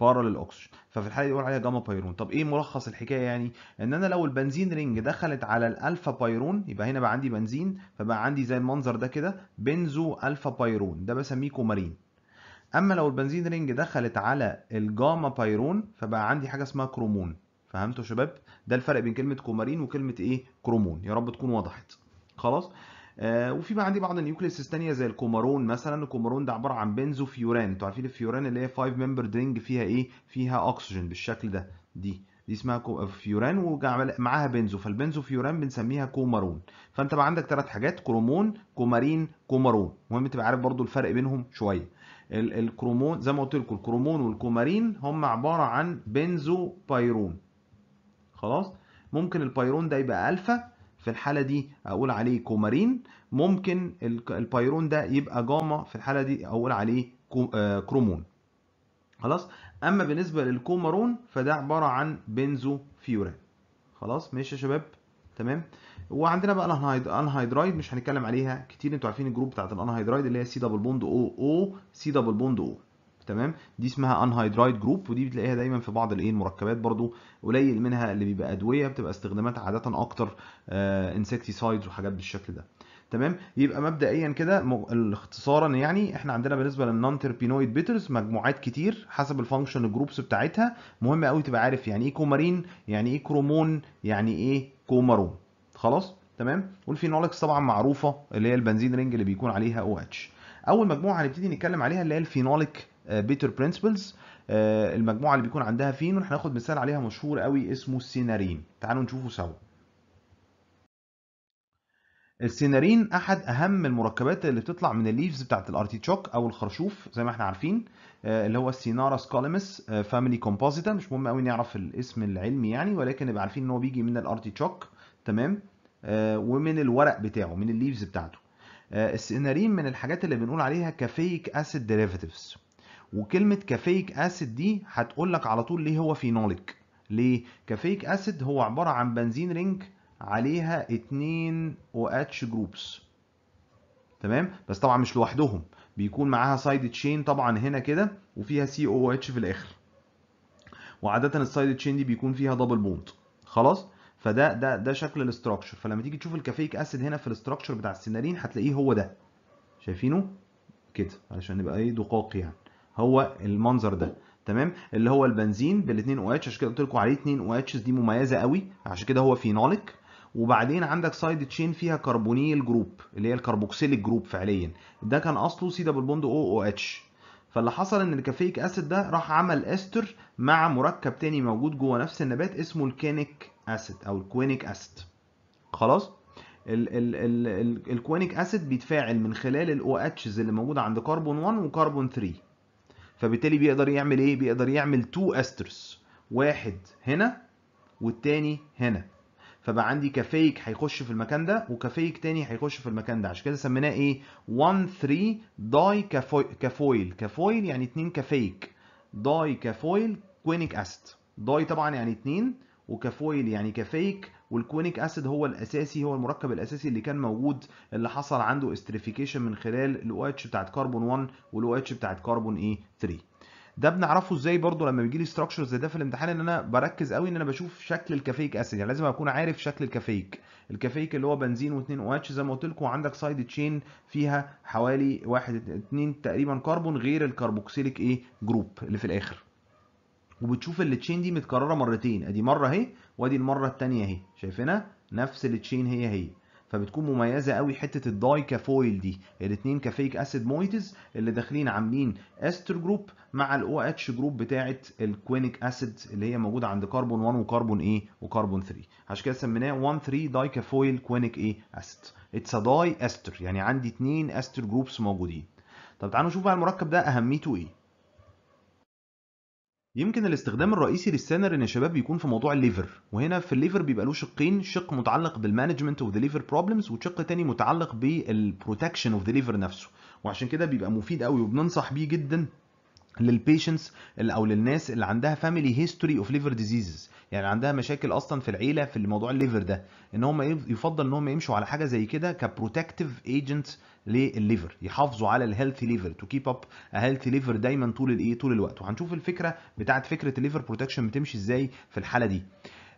بارا للاكسجين ففي الحاله دي بيقول عليها جاما بايرون طب ايه ملخص الحكايه يعني ان انا لو البنزين رينج دخلت على الالفا بايرون يبقى هنا بقى عندي بنزين فبقى عندي زي المنظر ده كده بنزو الفا بايرون ده بسميه كومارين اما لو البنزين رينج دخلت على الجاما بايرون فبقى عندي حاجه اسمها كرومون فهمتوا يا شباب ده الفرق بين كلمه كومارين وكلمه ايه كرومون يا رب تكون وضحت خلاص آه، وفي بقى عندي بعض النيوكليسز ثانيه زي الكومارون مثلا الكومارون ده عباره عن بنزو فيوران انتوا عارفين الفيوران اللي هي 5 ممبر درينج فيها ايه فيها اكسجين بالشكل ده دي دي اسمها فيوران ومعاها بنزو فالبنزو فيوران بنسميها كومارون فانت بقى عندك ثلاث حاجات كرومون كومارين كومارون مهم تبقى عارف برضو الفرق بينهم شويه الكرومون زي ما قلت لكم الكرومون والكومارين هم عباره عن بنزو بايرون خلاص ممكن البايرون ده يبقى الفا في الحالة دي أقول عليه كومارين ممكن البيرون ده يبقى جاما في الحالة دي أقول عليه آه، كرومون خلاص أما بالنسبة للكومارون فده عبارة عن بنزو فيوران خلاص ماشي يا شباب تمام وعندنا بقى الانهيدرايد مش هنتكلم عليها كتير انتوا عارفين الجروب بتاعت الانهيدرايد اللي هي سي دبل بوند او او سي دبل بوند او تمام دي اسمها انهيدرايد جروب ودي بتلاقيها دايما في بعض الايه المركبات برضو قليل منها اللي بيبقى ادويه بتبقى استخدامات عاده اكتر انسكتيسايدز آه، وحاجات بالشكل ده تمام يبقى مبدئيا كده اختصارا يعني احنا عندنا بالنسبه للنون تيربينويد بيترز مجموعات كتير حسب الفانكشن جروبس بتاعتها مهم قوي تبقى عارف يعني ايه كومارين يعني ايه كرومون يعني ايه كومارون خلاص تمام والفينولكس طبعا معروفه اللي هي البنزين رينج اللي بيكون عليها او OH. اتش اول مجموعه هنبتدي نتكلم عليها اللي هي الفينوليك بيتر آه، برنسبلز آه، المجموعه اللي بيكون عندها فينول هناخد مثال عليها مشهور قوي اسمه السينارين تعالوا نشوفه سوا السينارين احد اهم المركبات اللي بتطلع من الليفز بتاعت الارتيتشوك او الخرشوف زي ما احنا عارفين آه، اللي هو السينارا سكالمس فاميلي كومبوزيتا مش مهم قوي نعرف الاسم العلمي يعني ولكن نبقى عارفين ان هو بيجي من الارتيتشوك تمام ومن الورق بتاعه من الليفز بتاعته السينارين من الحاجات اللي بنقول عليها كافيك اسيد ديريفاتيفز وكلمه كافيك اسيد دي هتقول لك على طول ليه هو فينوليك ليه كافيك اسيد هو عباره عن بنزين رينج عليها 2 او اتش جروبس تمام بس طبعا مش لوحدهم بيكون معاها سايد تشين طبعا هنا كده وفيها سي او اتش في الاخر وعاده السايد تشين دي بيكون فيها دبل بوند خلاص فده ده ده شكل الاستراكشر فلما تيجي تشوف الكافيك اسيد هنا في الاستراكشر بتاع السنارين هتلاقيه هو ده شايفينه كده علشان نبقى ايه دقاق يعني هو المنظر ده تمام اللي هو البنزين بال 2 او اتش عشان كده قلت لكم عليه 2 او اتش دي مميزه قوي عشان كده هو فينوليك وبعدين عندك سايد تشين فيها كربونيل جروب اللي هي الكربوكسيليك جروب فعليا ده كان اصله سي دبل بوند او او اتش فاللي حصل ان الكافيك اسيد ده راح عمل استر مع مركب تاني موجود جوه نفس النبات اسمه الكينيك اسيد او الكوينيك اسيد خلاص الكوينيك اسيد بيتفاعل من خلال الاو اتشز اللي موجوده عند كربون 1 وكربون 3 فبالتالي بيقدر يعمل ايه بيقدر يعمل تو استرس واحد هنا والتاني هنا فبقى عندي كفيك هيخش في المكان ده وكفيك تاني هيخش في المكان ده عشان كده سميناه ايه 1 3 داي كفويل كفويل يعني اتنين كفيك داي كفويل كوينيك اسيد داي طبعا يعني اتنين وكفويل يعني كفيك والكوينيك اسيد هو الاساسي هو المركب الاساسي اللي كان موجود اللي حصل عنده استريفيكيشن من خلال الاو اتش بتاعت كربون 1 والاو اتش بتاعت كربون ايه 3 ده بنعرفه ازاي برضو لما بيجي لي ستراكشرز زي ده في الامتحان ان انا بركز قوي ان انا بشوف شكل الكافيك اسيد يعني لازم اكون عارف شكل الكافيك الكافيك اللي هو بنزين واثنين او اتش زي ما قلت لكم وعندك سايد تشين فيها حوالي واحد اتنين تقريبا كربون غير الكربوكسيليك ايه جروب اللي في الاخر وبتشوف التشين دي متكرره مرتين ادي مره اهي وادي المره الثانيه اهي شايفينها نفس التشين هي هي فبتكون مميزه قوي حته الداي كافويل دي الاثنين كافيك اسيد مويتز اللي داخلين عاملين استر جروب مع الاو اتش جروب بتاعه الكوينيك اسيد اللي هي موجوده عند كربون 1 وكربون ايه وكربون 3 عشان كده سميناه 1 3 داي كافويل كوينيك ايه اسيد اتس ا داي استر يعني عندي اثنين استر جروبس موجودين طب تعالوا نشوف بقى المركب ده اهميته ايه يمكن الاستخدام الرئيسي للسنر ان الشباب بيكون في موضوع الليفر وهنا في الليفر بيبقى له شقين شق متعلق بالمانجمنت اوف ذا ليفر بروبلمز وشق تاني متعلق بالبروتكشن اوف ذا ليفر نفسه وعشان كده بيبقى مفيد قوي وبننصح بيه جدا للبيشنتس او للناس اللي عندها فاميلي هيستوري اوف ليفر ديزيزز يعني عندها مشاكل اصلا في العيله في موضوع الليفر ده ان هم يفضل ان هم يمشوا على حاجه زي كده كبروتكتيف ايجنت للليفر يحافظوا على الهيلثي ليفر تو كيب اب هيلثي ليفر دايما طول الايه طول الوقت وهنشوف الفكره بتاعت فكره الليفر بروتكشن بتمشي ازاي في الحاله دي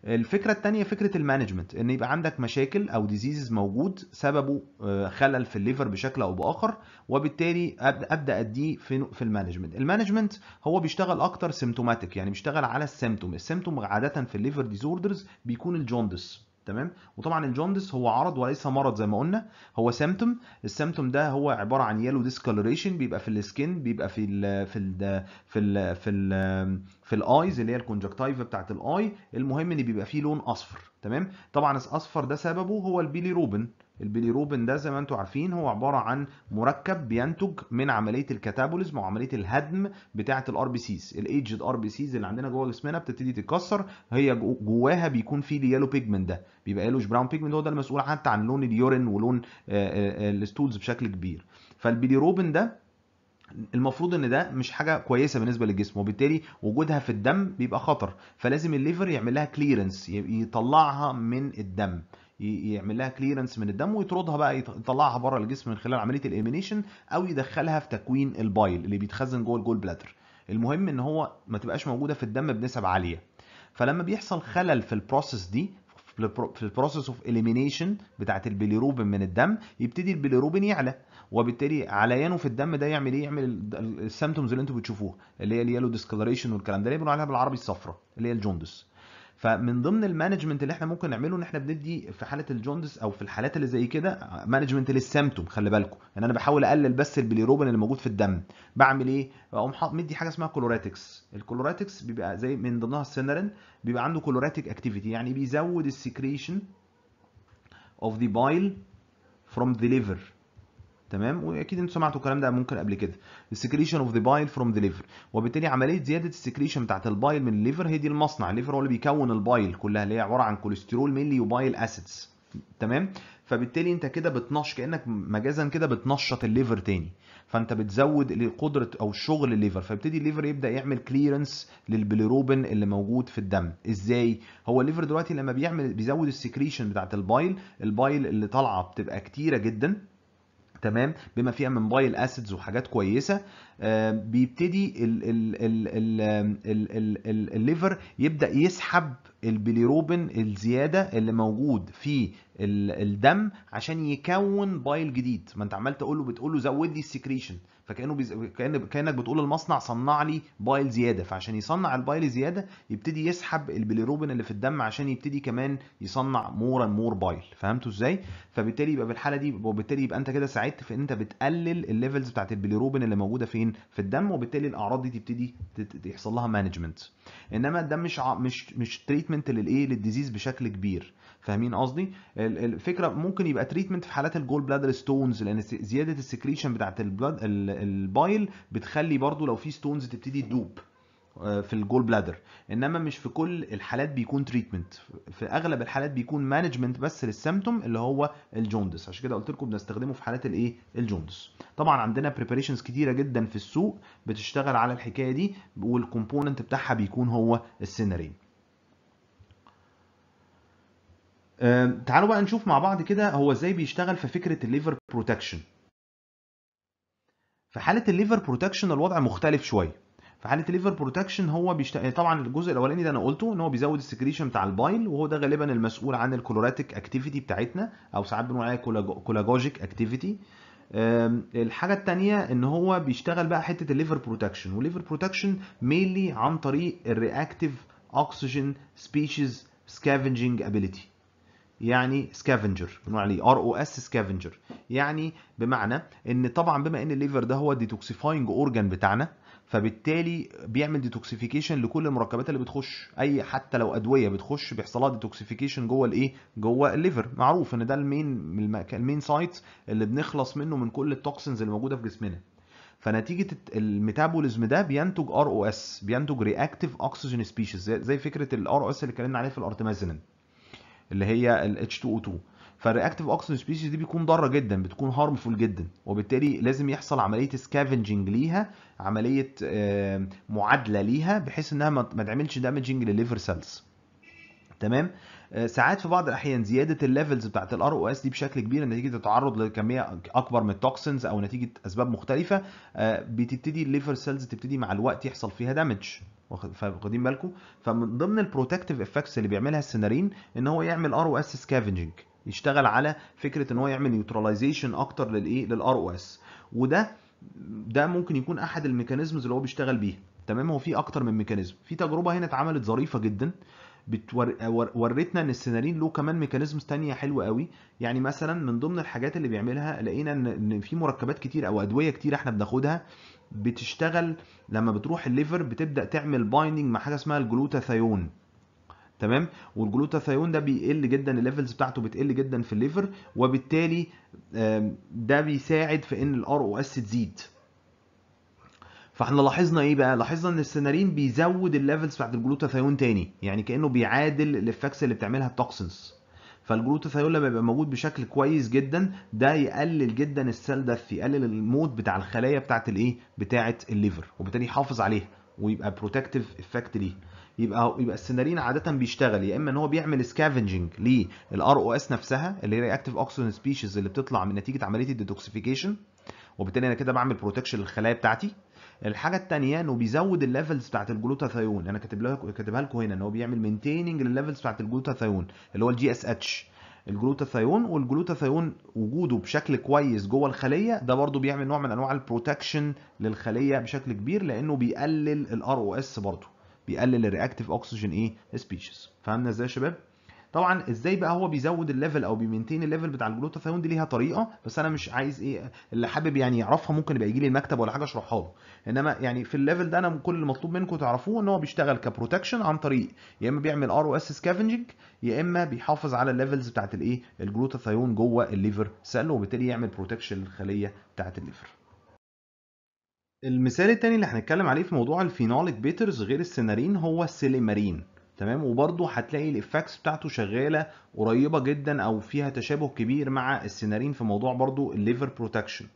الفكره الثانيه فكره المانجمنت ان يبقى عندك مشاكل او ديزيزز موجود سببه آه، خلل في الليفر بشكل او باخر وبالتالي ابدا اديه في في المانجمنت المانجمنت هو بيشتغل اكتر سيمتوماتيك يعني بيشتغل على السيمتوم السيمتوم عاده في الليفر ديزوردرز بيكون الجوندس تمام وطبعا الجوندس هو عرض وليس مرض زي ما قلنا هو سيمتوم السيمتوم ده هو عباره عن يلو ديسكولوريشن بيبقى في السكين بيبقى في الـ في الـ في الـ في الـ في الايز اللي هي الكونجكتيفا بتاعه الاي المهم ان بيبقى فيه لون اصفر تمام طبعا الاصفر ده سببه هو البيلي روبن البيليروبين ده زي ما انتم عارفين هو عباره عن مركب بينتج من عمليه الكاتابوليزم وعمليه الهدم بتاعه الار بي سيز الايجد ار بي سيز اللي عندنا جوه جسمنا بتبتدي تتكسر هي جواها بيكون في اليالو بيجمنت ده بيبقى يلوش براون بيجمنت هو ده المسؤول حتى عن لون اليورين ولون آه، آه، آه، الستولز بشكل كبير فالبيليروبين ده المفروض ان ده مش حاجه كويسه بالنسبه للجسم وبالتالي وجودها في الدم بيبقى خطر فلازم الليفر يعمل لها كليرنس يطلعها من الدم يعمل لها كليرنس من الدم ويطردها بقى يطلعها بره الجسم من خلال عمليه الايمينيشن او يدخلها في تكوين البايل اللي بيتخزن جوه الجول بلاتر المهم ان هو ما تبقاش موجوده في الدم بنسب عاليه فلما بيحصل خلل في البروسيس دي في البروسيس اوف اليمينيشن بتاعت البيليروبين من الدم يبتدي البيليروبين يعلى وبالتالي عليانه في الدم ده يعمل ايه يعمل السيمتومز اللي انتوا بتشوفوها اللي هي اليالو ديسكلريشن والكلام ده اللي بنقول عليها بالعربي الصفراء اللي هي الجوندس فمن ضمن المانجمنت اللي احنا ممكن نعمله ان احنا بندي في حاله الجوندس او في الحالات اللي زي كده مانجمنت للسمتوم خلي بالكم ان يعني انا بحاول اقلل بس البليروبين اللي موجود في الدم بعمل ايه بقوم مدي حاجه اسمها كلوراتكس الكلوراتكس بيبقى زي من ضمنها السينرين بيبقى عنده كلوراتيك اكتيفيتي يعني بيزود السكريشن اوف ذا بايل فروم ذا ليفر تمام واكيد انتوا سمعتوا الكلام ده ممكن قبل كده السكريشن اوف ذا بايل فروم ذا ليفر وبالتالي عمليه زياده السكريشن بتاعت البايل من الليفر هي دي المصنع الليفر هو اللي بيكون البايل كلها اللي هي عباره عن كوليسترول ميلي وبايل اسيدز تمام فبالتالي انت كده بتنش كانك مجازا كده بتنشط الليفر تاني فانت بتزود قدره او شغل الليفر فيبتدي الليفر يبدا يعمل كليرنس للبليروبين اللي موجود في الدم ازاي هو الليفر دلوقتي لما بيعمل بيزود السكريشن بتاعت البايل البايل اللي طالعه بتبقى كتيره جدا تمام بما فيها من بايل اسيدز وحاجات كويسه آه، بيبتدي الليفر يبدا يسحب البيليروبين الزياده اللي موجود في الدم عشان يكون بايل جديد ما انت عمال تقول له بتقول له زود لي السكريشن فكانه بيز... كان كانك بتقول المصنع صنع لي بايل زياده فعشان يصنع البايل زياده يبتدي يسحب البيليروبين اللي في الدم عشان يبتدي كمان يصنع مور اند مور بايل فهمتوا ازاي فبالتالي يبقى بالحاله دي وبالتالي يبقى انت كده ساعدت في ان انت بتقلل الليفلز بتاعت البيليروبين اللي موجوده فين في الدم وبالتالي الاعراض دي تبتدي يحصل لها مانجمنت انما ده مش مش مش تريتمنت للايه للديزيز بشكل كبير فاهمين قصدي الفكره ممكن يبقى تريتمنت في حالات الجول بلادر ستونز لان زياده السكريشن بتاعه البلاد البايل بتخلي برضو لو في ستونز تبتدي تدوب آه، في الجول بلادر انما مش في كل الحالات بيكون تريتمنت في اغلب الحالات بيكون مانجمنت بس للسمتوم اللي هو الجوندس عشان كده قلت لكم بنستخدمه في حالات الايه الجوندس طبعا عندنا بريباريشنز كتيره جدا في السوق بتشتغل على الحكايه دي والكومبوننت بتاعها بيكون هو السينارين تعالوا بقى نشوف مع بعض كده هو ازاي بيشتغل في فكره الليفر بروتكشن في حاله الليفر بروتكشن الوضع مختلف شويه في حاله الليفر بروتكشن هو بيشتغل آه، طبعا الجزء الاولاني ده انا قلته ان هو بيزود السكريشن بتاع البايل وهو ده غالبا المسؤول عن الكلوراتيك اكتيفيتي بتاعتنا او ساعات بنقول عليها كولاجوجيك اكتيفيتي الحاجة الثانيه ان هو بيشتغل بقى حتة الليفر بروتكشن والليفر بروتكشن مينلي عن طريق الرياكتيف اوكسجين سبيشيز سكافنجنج ابيليتي يعني سكافنجر بنقول عليه ار او اس سكافنجر يعني بمعنى ان طبعا بما ان الليفر ده هو الديتوكسيفاينج اورجان بتاعنا فبالتالي بيعمل ديتوكسيفيكيشن لكل المركبات اللي بتخش اي حتى لو ادويه بتخش بيحصل لها ديتوكسيفيكيشن جوه الايه جوه الليفر معروف ان ده المين المين سايت اللي بنخلص منه من كل التوكسينز اللي موجوده في جسمنا فنتيجه الميتابوليزم ده بينتج ار او اس بينتج رياكتيف اكسجين سبيشيز زي فكره الار او اس اللي اتكلمنا عليها في الارتمازينين اللي هي ال H2O2 فالرياكتيف اوكسجين سبيشيز دي بتكون ضاره جدا بتكون هارمفول جدا وبالتالي لازم يحصل عمليه سكافنجنج ليها عمليه معادله ليها بحيث انها ما تعملش دامجنج للليفر سيلز تمام آه، ساعات في بعض الاحيان زياده الليفلز بتاعت الار او اس دي بشكل كبير نتيجه التعرض لكميه اكبر من التوكسنز او نتيجه اسباب مختلفه آه، بتبتدي الليفر سيلز تبتدي مع الوقت يحصل فيها دامج واخدين بالكم فمن ضمن البروتكتيف افكتس اللي بيعملها السينارين ان هو يعمل ار او اس سكافنجنج يشتغل على فكره ان هو يعمل نيوتراليزيشن اكتر للايه للار او اس وده ده ممكن يكون احد الميكانيزمز اللي هو بيشتغل بيها تمام هو في اكتر من ميكانيزم في تجربه هنا اتعملت ظريفه جدا وريتنا ان السينارين له كمان ميكانيزمز تانية حلوه قوي يعني مثلا من ضمن الحاجات اللي بيعملها لقينا ان في مركبات كتير او ادويه كتير احنا بناخدها بتشتغل لما بتروح الليفر بتبدا تعمل بايندنج مع حاجه اسمها الجلوتاثيون تمام والجلوتاثيون ده بيقل جدا الليفلز بتاعته بتقل جدا في الليفر وبالتالي ده بيساعد في ان الار او اس تزيد فاحنا لاحظنا ايه بقى لاحظنا ان السنارين بيزود الليفلز بتاعت الجلوتاثيون تاني يعني كانه بيعادل الايفكتس اللي بتعملها التوكسنز فالجلوتاثيول لما يبقى موجود بشكل كويس جدا ده يقلل جدا السيل ديث يقلل الموت بتاع الخلايا بتاعه الايه بتاعه الليفر وبالتالي يحافظ عليها ويبقى بروتكتيف افكت ليه يبقى يبقى السنارين عاده بيشتغل يا اما ان هو بيعمل سكافنجنج للار او اس نفسها اللي هي رياكتيف اوكسجين سبيشيز اللي بتطلع من نتيجه عمليه الديتوكسيفيكيشن وبالتالي انا كده بعمل بروتكشن للخلايا بتاعتي الحاجه الثانيه انه بيزود الليفلز بتاعت الجلوتاثيون انا كاتب لها كاتبها لكم هنا ان هو بيعمل مينتيننج للليفلز بتاعت الجلوتاثيون اللي هو الجي اس اتش الجلوتاثيون والجلوتاثيون وجوده بشكل كويس جوه الخليه ده برضو بيعمل نوع من انواع البروتكشن للخليه بشكل كبير لانه بيقلل الار او اس برضو بيقلل الرياكتيف اوكسجين ايه سبيشيز فهمنا ازاي يا شباب طبعا ازاي بقى هو بيزود الليفل او بيمنتين الليفل بتاع الجلوتاثيون دي ليها طريقه بس انا مش عايز ايه اللي حابب يعني يعرفها ممكن يبقى يجي لي المكتب ولا حاجه اشرحها له انما يعني في الليفل ده انا كل اللي مطلوب منكم تعرفوه ان هو بيشتغل كبروتكشن عن طريق يا اما بيعمل ار او اس سكافنجنج يا اما بيحافظ على الليفلز بتاعت الايه الجلوتاثيون جوه الليفر سيل وبالتالي يعمل بروتكشن للخليه بتاعت الليفر المثال الثاني اللي هنتكلم عليه في موضوع الفينوليك بيترز غير السينارين هو السيليمارين تمام وبرضه هتلاقي الافكتس بتاعته شغاله قريبه جدا او فيها تشابه كبير مع السينارين في موضوع برضه الليفر بروتكشن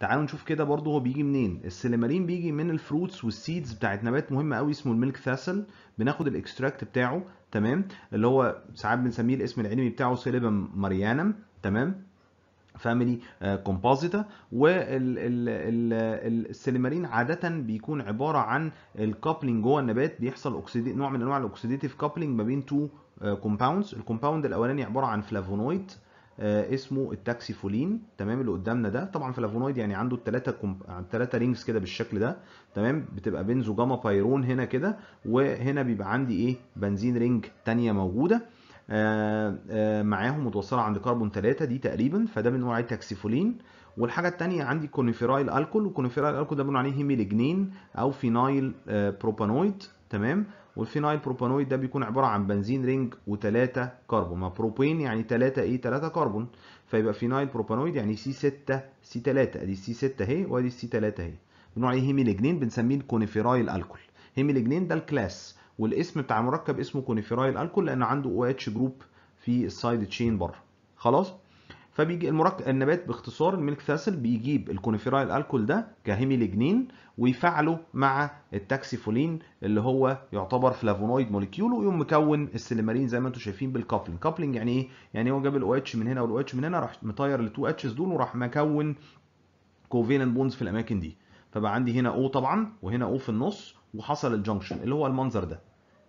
تعالوا نشوف كده برضه هو بيجي منين السيلمارين بيجي من الفروتس والسيدز بتاعت نبات مهم قوي اسمه الميلك ثاسل بناخد الاكستراكت بتاعه تمام اللي هو ساعات بنسميه الاسم العلمي بتاعه سيلبم ماريانم تمام فاميلي كومبوزيتا والسيليمارين عاده بيكون عباره عن الكابلنج جوه النبات بيحصل أكسيدي نوع من انواع الاكسيديتيف كابلنج ما بين تو كومباوندز الكومباوند الاولاني عباره عن فلافونويد uh, اسمه التاكسيفولين تمام اللي قدامنا ده طبعا فلافونويد يعني عنده الثلاثه كومب... الثلاثه رينجز كده بالشكل ده تمام بتبقى بنزو جاما بايرون هنا كده وهنا بيبقى عندي ايه بنزين رينج ثانيه موجوده آه، آه، معاهم متوصله عند كربون 3 دي تقريبا فده بنقول عليه التاكسيفولين والحاجه الثانيه عندي كونيفيرايل الكول والكونيفيرايل الكول ده بنقول عليه هيميلجنين او فينايل آه، بروبانويد تمام والفينايل بروبانويد ده بيكون عباره عن بنزين رينج و3 كربون ما بروبين يعني 3 ايه 3 كربون فيبقى فينايل بروبانويد يعني سي 6 سي 3 ادي سي 6 اهي وادي سي 3 اهي بنقول عليه هيميلجنين بنسميه الكونيفيرايل الكول هيميلجنين ده الكلاس والاسم بتاع المركب اسمه كونيفيرايل الكول لان عنده او اتش جروب في السايد تشين بره خلاص فبيجي المركب النبات باختصار الميلك ثاسل بيجيب الكونيفيرايل الكول ده كهيميلجنين ويفعله مع التاكسيفولين اللي هو يعتبر فلافونويد موليكيول ويقوم مكون السيلمارين زي ما انتم شايفين بالكابلنج كابلنج يعني ايه يعني هو جاب الاو اتش من هنا والاو اتش من هنا راح مطير التو اتشز دول وراح مكون كوفيلنت بونز في الاماكن دي فبقى عندي هنا او طبعا وهنا او في النص وحصل الجنكشن اللي هو المنظر ده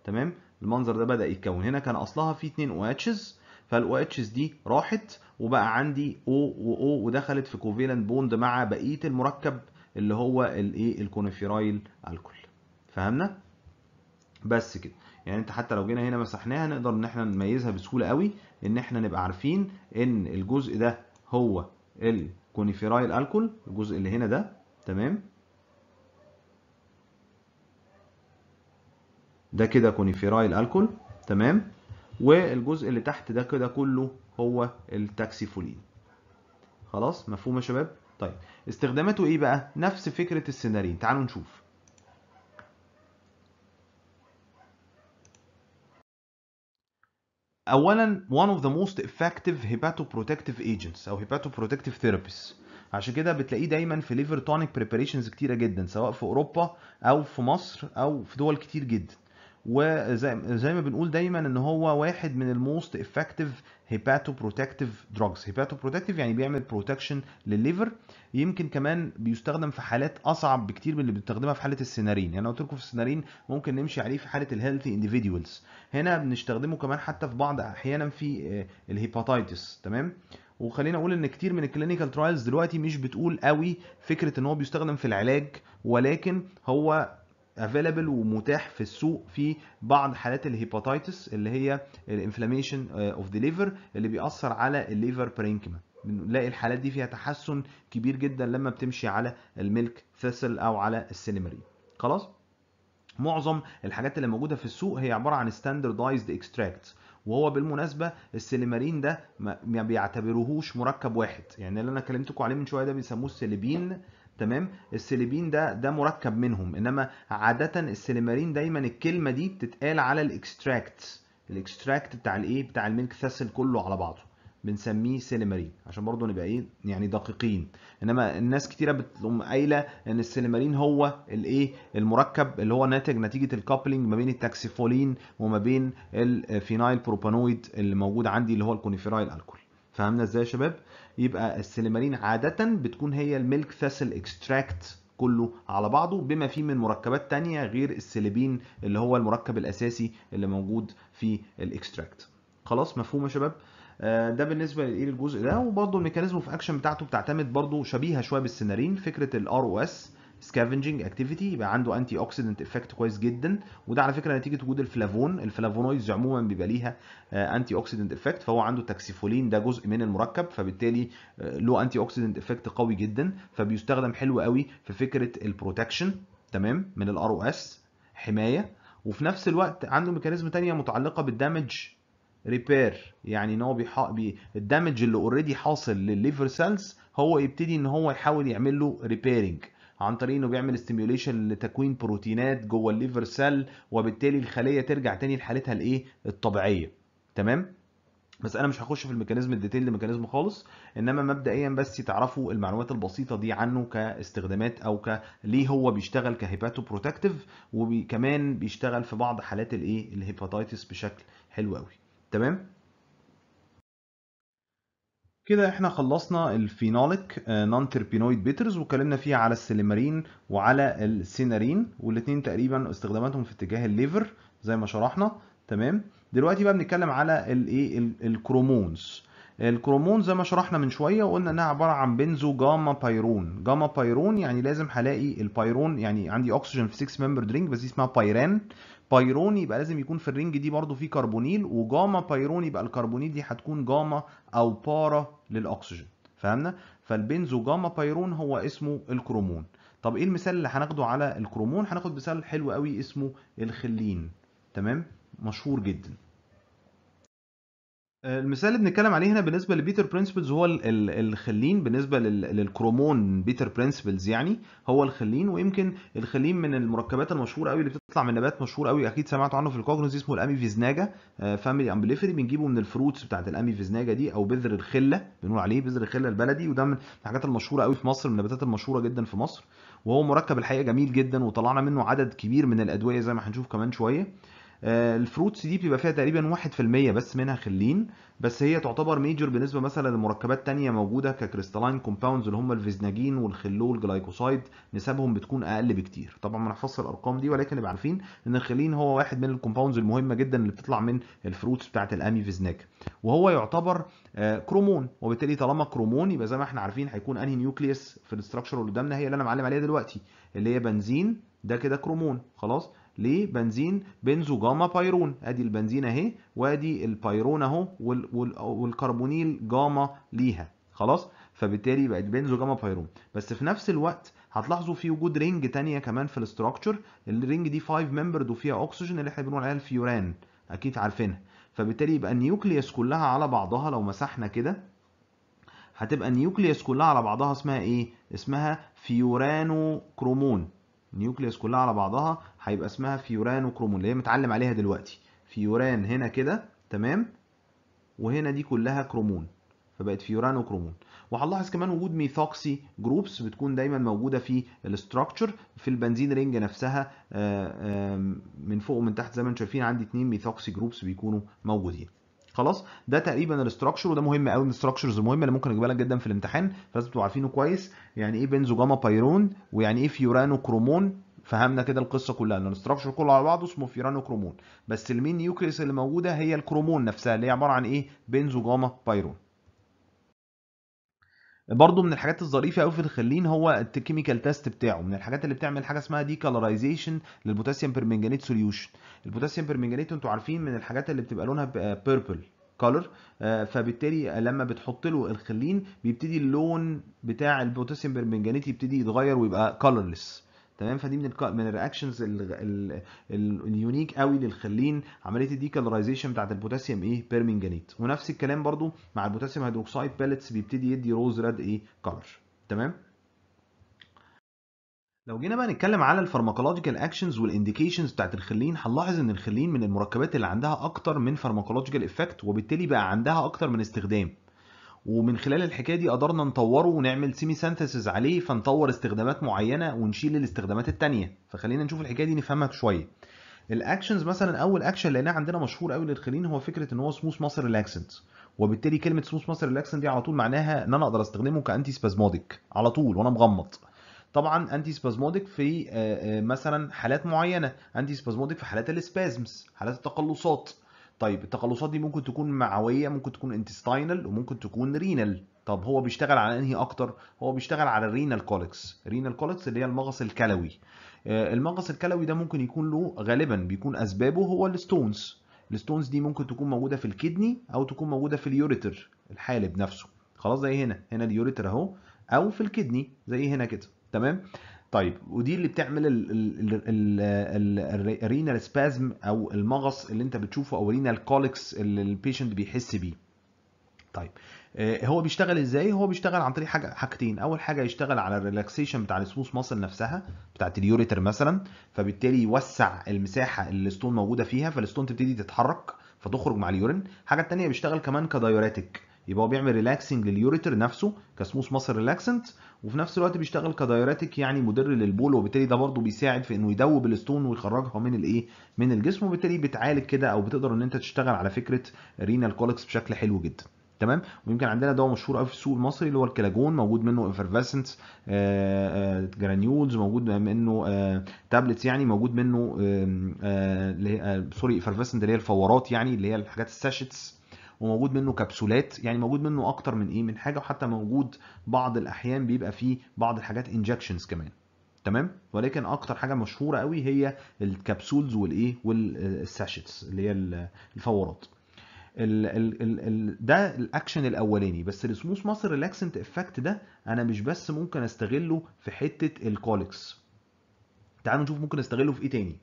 تمام المنظر ده بدا يتكون هنا كان اصلها في اتنين او اتشز فالاو اتشز دي راحت وبقى عندي او واو ودخلت في كوفيلنت بوند مع بقيه المركب اللي هو الايه الكونفيرايل الكول فهمنا بس كده يعني انت حتى لو جينا هنا مسحناها نقدر ان احنا نميزها بسهوله قوي ان احنا نبقى عارفين ان الجزء ده هو الكونفيرايل الكول الجزء اللي هنا ده تمام ده كده كونيفيراي الكول تمام والجزء اللي تحت ده كده كله هو التاكسيفولين خلاص مفهوم يا شباب طيب استخداماته ايه بقى نفس فكره السينارين تعالوا نشوف اولا one of the most effective hepatoprotective agents او hepatoprotective therapies عشان كده بتلاقيه دايما في ليفر تونيك بريباريشنز كتيره جدا سواء في اوروبا او في مصر او في دول كتير جدا وزي ما بنقول دايما ان هو واحد من الموست افكتيف هيباتو بروتكتيف دراجز هيباتو بروتكتيف يعني بيعمل بروتكشن للليفر يمكن كمان بيستخدم في حالات اصعب بكتير من اللي بنستخدمها في حاله السنارين يعني قلت لكم في السنارين ممكن نمشي عليه في حاله الهيلثي انديفيدوالز هنا بنستخدمه كمان حتى في بعض احيانا في آه، الهيباتايتس تمام وخلينا اقول ان كتير من الكلينيكال ترايلز دلوقتي مش بتقول قوي فكره ان هو بيستخدم في العلاج ولكن هو افيلبل ومتاح في السوق في بعض حالات الهيباتيتس اللي هي الانفلاميشن اوف ذا ليفر اللي بيأثر على الليفر برينكما بنلاقي الحالات دي فيها تحسن كبير جدا لما بتمشي على الميلك ثيسل او على السينمارين خلاص معظم الحاجات اللي موجوده في السوق هي عباره عن ستاندردايزد اكستراكتس وهو بالمناسبه السليمارين ده ما بيعتبروهوش مركب واحد يعني اللي انا كلمتكم عليه من شويه ده بيسموه السيليبين تمام السليبين ده ده مركب منهم انما عاده السليمارين دايما الكلمه دي بتتقال على الاكستراكت الاكستراكت بتاع الايه بتاع الميلك ثاسل كله على بعضه بنسميه سيليمارين عشان برضه نبقى ايه يعني دقيقين انما الناس كتيره بتقوم قايله ان السيليمارين هو الايه المركب اللي هو ناتج نتيجه الكابلنج ما بين التاكسيفولين وما بين الفينايل بروبانويد اللي موجود عندي اللي هو الكونيفيرايل الكول فهمنا ازاي يا شباب يبقى السليمارين عاده بتكون هي الميلك فاسل اكستراكت كله على بعضه بما فيه من مركبات تانية غير السليبين اللي هو المركب الاساسي اللي موجود في الاكستراكت خلاص مفهوم يا شباب آه، ده بالنسبه لايه ده وبرده الميكانيزم اوف اكشن بتاعته بتعتمد برده شبيهه شويه بالسنارين فكره الار او اس سكافنجنج اكتيفيتي يبقى عنده انتي اوكسيدنت افكت كويس جدا وده على فكره نتيجه وجود الفلافون الفلافونويدز عموما بيبقى ليها انتي اوكسيدنت افكت فهو عنده تاكسيفولين ده جزء من المركب فبالتالي له انتي اوكسيدنت افكت قوي جدا فبيستخدم حلو قوي في فكره البروتكشن تمام من الار او اس حمايه وفي نفس الوقت عنده ميكانيزم ثانيه متعلقه بالدامج ريبير يعني ان هو بيحق بي الدمج اللي اوريدي حاصل للليفر سيلز هو يبتدي ان هو يحاول يعمل له ريبيرنج عن طريق انه بيعمل استيميوليشن لتكوين بروتينات جوه الليفر سيل وبالتالي الخليه ترجع تاني لحالتها الايه الطبيعيه تمام بس انا مش هخش في الميكانيزم الديتيل الميكانيزم خالص انما مبدئيا بس تعرفوا المعلومات البسيطه دي عنه كاستخدامات او ك ليه هو بيشتغل كهيباتو بروتكتيف وكمان بيشتغل في بعض حالات الايه الهيباتايتس بشكل حلو قوي تمام كده احنا خلصنا الفينوليك نانتربينويد آه، بيترز واتكلمنا فيه على السيليمارين وعلى السينارين والاثنين تقريبا استخداماتهم في اتجاه الليفر زي ما شرحنا تمام دلوقتي بقى بنتكلم على الايه الكرومونز الكرومون زي ما شرحنا من شويه وقلنا انها عباره عن بنزو جاما بايرون جاما بايرون يعني لازم هلاقي البايرون يعني عندي اكسجين في 6 ممبر درينج بس دي اسمها بايران بايرون يبقى لازم يكون في الرينج دي برضو فيه كربونيل وجاما بايرون يبقى الكربونيل دي هتكون جاما او بارا للاكسجين فهمنا فالبنزو جاما بايرون هو اسمه الكرومون طب ايه المثال اللي هناخده على الكرومون هناخد مثال حلو قوي اسمه الخلين تمام مشهور جدا آه، المثال اللي بنتكلم عليه هنا بالنسبه لبيتر برنسبلز هو الخلين بالنسبه للكرومون بيتر برنسبلز يعني هو الخلين ويمكن الخلين من المركبات المشهوره قوي اللي بتطلع من نبات مشهور قوي اكيد سمعتوا عنه في الكوجنوز اسمه الاميفيزناجا فاميلي آه، امبليفري بنجيبه من الفروتس بتاعت الاميفيزناجا دي او بذر الخله بنقول عليه بذر الخله البلدي وده من الحاجات المشهوره قوي في مصر من النباتات المشهوره جدا في مصر وهو مركب الحقيقه جميل جدا وطلعنا منه عدد كبير من الادويه زي ما هنشوف كمان شويه آه، الفروتس دي بيبقى فيها تقريبا 1% بس منها خلين بس هي تعتبر ميجور بالنسبه مثلا لمركبات تانية موجوده ككريستالين كومباوندز اللي هم الفيزناجين والخلو والجلايكوسايد نسبهم بتكون اقل بكتير طبعا ما نحفظش الارقام دي ولكن نبقى عارفين ان الخلين هو واحد من الكومباوندز المهمه جدا اللي بتطلع من الفروتس بتاعه الامي فيزناج وهو يعتبر آه، كرومون وبالتالي طالما كرومون يبقى زي ما احنا عارفين هيكون انهي نيوكليس في الاستراكشر اللي قدامنا هي اللي انا معلم عليها دلوقتي اللي هي بنزين ده كده كرومون خلاص لبنزين بنزوجاما بايرون ادي البنزين اهي وادي البايرون اهو والكربونيل جاما ليها خلاص فبالتالي بقت بنزوجاما بايرون بس في نفس الوقت هتلاحظوا في وجود رينج تانية كمان في الاستراكشر الرينج دي 5 ممبرد وفيها اكسجين اللي احنا بنقول عليها الفيوران اكيد عارفينها فبالتالي يبقى النيوكليوس كلها على بعضها لو مسحنا كده هتبقى النيوكليوس كلها على بعضها اسمها ايه اسمها فيورانو كرومون النيوكليس كلها على بعضها هيبقى اسمها فيورانو كرومون اللي هي متعلم عليها دلوقتي فيوران هنا كده تمام وهنا دي كلها كرومون فبقت فيورانو كرومون وهنلاحظ كمان وجود ميثوكسي جروبس بتكون دايما موجوده في الاستراكشر في البنزين رينج نفسها آه، من فوق ومن تحت زي ما انتم شايفين عندي اثنين ميثوكسي جروبس بيكونوا موجودين خلاص ده تقريبا الاستراكشر وده مهم قوي من الاستراكشرز المهمه اللي ممكن اجيبها لك جدا في الامتحان فلازم تبقوا عارفينه كويس يعني ايه بنزو جاما بايرون ويعني ايه فيورانو كرومون فهمنا كده القصه كلها ان الاستراكشر كله على بعضه اسمه فيورانو كرومون بس المين نيوكليس اللي موجوده هي الكرومون نفسها اللي هي عباره عن ايه بنزو جاما بايرون برضو من الحاجات الظريفه قوي في الخلين هو الكيميكال تيست بتاعه من الحاجات اللي بتعمل حاجه اسمها دي كالرايزيشن للبوتاسيوم بيرمنجانيت سوليوشن البوتاسيوم بيرمنجانيت انتوا عارفين من الحاجات اللي بتبقى لونها بيربل كولر آه، آه، فبالتالي لما بتحط له الخلين بيبتدي اللون بتاع البوتاسيوم بيرمنجانيت يبتدي يتغير ويبقى كولرلس تمام فدي من الـ من الرياكشنز اليونيك قوي اللي تخلين عمليه الديكالرايزيشن بتاعت البوتاسيوم ايه بيرمنجانيت ونفس الكلام برضو مع البوتاسيوم هيدروكسيد باليتس بيبتدي يدي روز راد ايه كلر تمام لو جينا بقى نتكلم على الفارماكولوجيكال اكشنز والانديكيشنز بتاعت الخلين هنلاحظ ان الخلين من المركبات اللي عندها اكتر من فارماكولوجيكال افكت وبالتالي بقى عندها اكتر من استخدام ومن خلال الحكايه دي قدرنا نطوره ونعمل سيمي سانثيسز عليه فنطور استخدامات معينه ونشيل الاستخدامات الثانيه فخلينا نشوف الحكايه دي نفهمها شويه الاكشنز مثلا اول اكشن لقيناه عندنا مشهور قوي للخليين هو فكره ان هو سموث مصر الاكسنت وبالتالي كلمه سموث مصر الاكسنت دي على طول معناها ان انا اقدر استخدمه كانتي سبازموديك على طول وانا مغمض طبعا انتي سبازموديك في آه، آه، مثلا حالات معينه انتي سبازموديك في حالات السبازمز حالات التقلصات طيب التقلصات دي ممكن تكون معويه ممكن تكون انتستاينال وممكن تكون رينال طب هو بيشتغل على انهي اكتر هو بيشتغل على الرينال كولكس رينال كولكس اللي هي المغص الكلوي آه، المغص الكلوي ده ممكن يكون له غالبا بيكون اسبابه هو الستونز الستونز دي ممكن تكون موجوده في الكدني او تكون موجوده في اليوريتر الحالب نفسه خلاص زي هنا هنا اليوريتر اهو او في الكدني زي هنا كده تمام طيب ودي اللي بتعمل الرينال سبازم او المغص اللي انت بتشوفه او رينال كوليكس اللي البيشنت بيحس بيه طيب آه، هو بيشتغل ازاي هو بيشتغل عن طريق حاجه حاجتين اول حاجه يشتغل على الريلاكسيشن بتاع السموث ماسل نفسها بتاعت اليوريتر مثلا فبالتالي يوسع المساحه اللي الستون موجوده فيها فالستون تبتدي تتحرك فتخرج مع اليورين الحاجه الثانيه بيشتغل كمان كدايوريتك يبقى هو بيعمل ريلاكسنج لليوريتر نفسه كسموث ماسل ريلاكسنت وفي نفس الوقت بيشتغل كدايريتيك يعني مدر للبول وبالتالي ده برضه بيساعد في انه يدوب الستون ويخرجها من الايه من الجسم وبالتالي بتعالج كده او بتقدر ان انت تشتغل على فكره رينال كولكس بشكل حلو جدا تمام ويمكن عندنا دواء مشهور قوي في السوق المصري اللي هو الكلاجون موجود منه انفرفاسنت آه، آه، جرانيولز موجود منه تابلتس آه، يعني موجود منه سوري انفرفاسنت اللي هي الفورات يعني اللي هي الحاجات الساشتس وموجود منه كبسولات يعني موجود منه اكتر من ايه من حاجه وحتى موجود بعض الاحيان بيبقى فيه بعض الحاجات انجكشنز كمان تمام ولكن اكتر حاجه مشهوره قوي هي الكبسولز والايه والساشيتس اللي هي الفورات الـ الـ الـ الـ ده الاكشن الاولاني بس السموث ماسل ريلاكسنت افكت ده انا مش بس ممكن استغله في حته الكوليكس تعالوا نشوف ممكن استغله في ايه تاني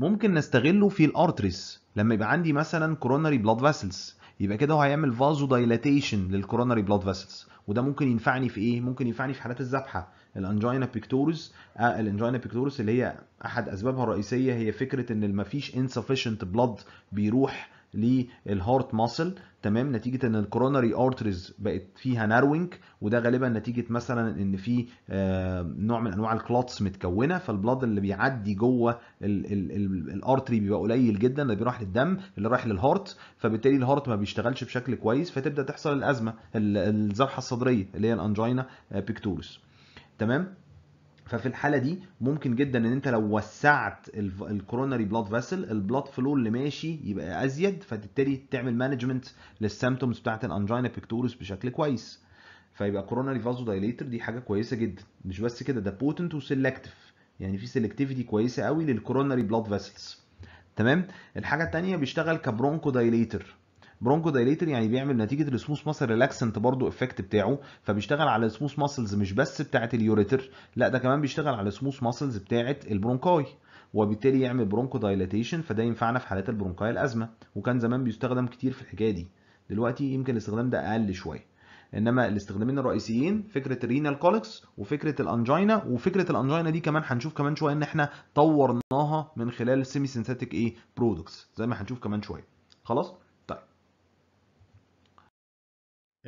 ممكن نستغله في الارتريس لما يبقى عندي مثلا كوروناري بلاد فاسلز يبقى كده هو هيعمل فازو دايلاتيشن للكوروناري بلاد فاسلز وده ممكن ينفعني في ايه ممكن ينفعني في حالات الذبحه الانجينا بيكتورس الانجينا بيكتورس اللي هي احد اسبابها الرئيسيه هي فكره ان مفيش insufficient blood بيروح للهارت ماسل تمام نتيجه ان الكوروناري ارتريز بقت فيها ناروينج وده غالبا نتيجه مثلا ان في آه، نوع من انواع الكلاتس متكونه فالبلاد اللي بيعدي جوه الارتري بيبقى قليل جدا اللي بيروح للدم اللي رايح للهارت فبالتالي الهارت ما بيشتغلش بشكل كويس فتبدا تحصل الازمه الذبحه الصدريه اللي هي الانجينا بيكتوريس تمام ففي الحاله دي ممكن جدا ان انت لو وسعت الكورونري بلاد فيسل البلاد فلو اللي ماشي يبقى ازيد فتبتدي تعمل مانجمنت للسيمتومز بتاعت الانجينا بيكتوريس بشكل كويس فيبقى كورونري فازو دايليتر دي حاجه كويسه جدا مش بس كده ده بوتنت وسيلكتيف يعني في سيلكتيفيتي كويسه قوي للكورونري بلاد فيسلز تمام الحاجه الثانيه بيشتغل كبرونكو دايليتر برونكو دايليتر يعني بيعمل نتيجه السموث ماسل ريلاكسنت برضو افكت بتاعه فبيشتغل على السموث ماسلز مش بس بتاعه اليوريتر لا ده كمان بيشتغل على السموث ماسلز بتاعه البرونكاي وبالتالي يعمل برونكو دايلاتيشن فده ينفعنا في حالات البرونكاي الازمه وكان زمان بيستخدم كتير في الحكايه دي دلوقتي يمكن الاستخدام ده اقل شويه انما الاستخدامين الرئيسيين فكره الرينال كولكس وفكره الانجينا وفكره الانجينا دي كمان هنشوف كمان شويه ان احنا طورناها من خلال السيمي سينثيتك ايه برودكتس زي ما هنشوف كمان شويه خلاص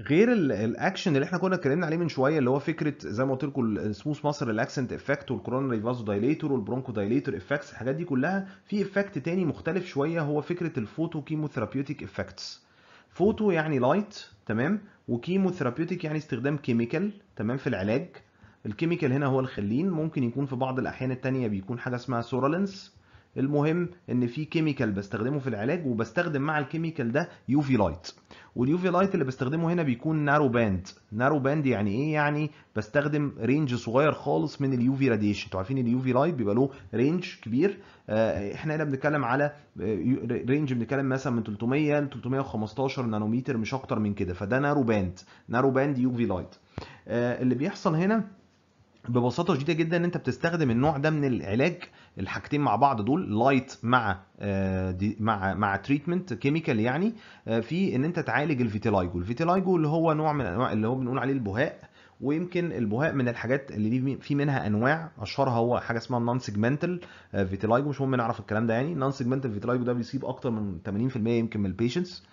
غير الاكشن اللي احنا كنا اتكلمنا عليه من شويه اللي هو فكره زي ما قلت لكم السموث ماسل الاكسنت افكت والكورونري فازو دايليتور والبرونكو دايليتور افكتس الحاجات دي كلها في افكت تاني مختلف شويه هو فكره الفوتو كيموثيرابيوتيك افكتس فوتو يعني لايت تمام وكيمو ثيرابيوتيك يعني استخدام كيميكال تمام في العلاج الكيميكال هنا هو الخلين ممكن يكون في بعض الاحيان التانية بيكون حاجه اسمها سورالنس المهم ان في كيميكال بستخدمه في العلاج وبستخدم مع الكيميكال ده يوفي لايت واليوفي لايت اللي بستخدمه هنا بيكون نارو باند نارو باند يعني ايه يعني بستخدم رينج صغير خالص من اليوفي راديشن انتوا عارفين اليوفي لايت بيبقى له رينج كبير آه، احنا هنا بنتكلم على رينج آه، بنتكلم مثلا من 300 ل 315 نانومتر مش اكتر من كده فده نارو باند نارو باند يوفي لايت آه، اللي بيحصل هنا ببساطه شديده جدا ان انت بتستخدم النوع ده من العلاج الحاجتين مع بعض دول لايت آه، مع مع مع تريتمنت كيميكال يعني آه، في ان انت تعالج الفيتيلايجو الفيتيلايجو اللي هو نوع من انواع اللي هو بنقول عليه البهاء ويمكن البهاء من الحاجات اللي في منها انواع اشهرها هو حاجه اسمها النون آه، سيجمنتال فيتيلايجو مش مهم نعرف الكلام ده يعني النون سيجمنتال فيتيلايجو ده بيصيب اكتر من 80% يمكن من البيشنتس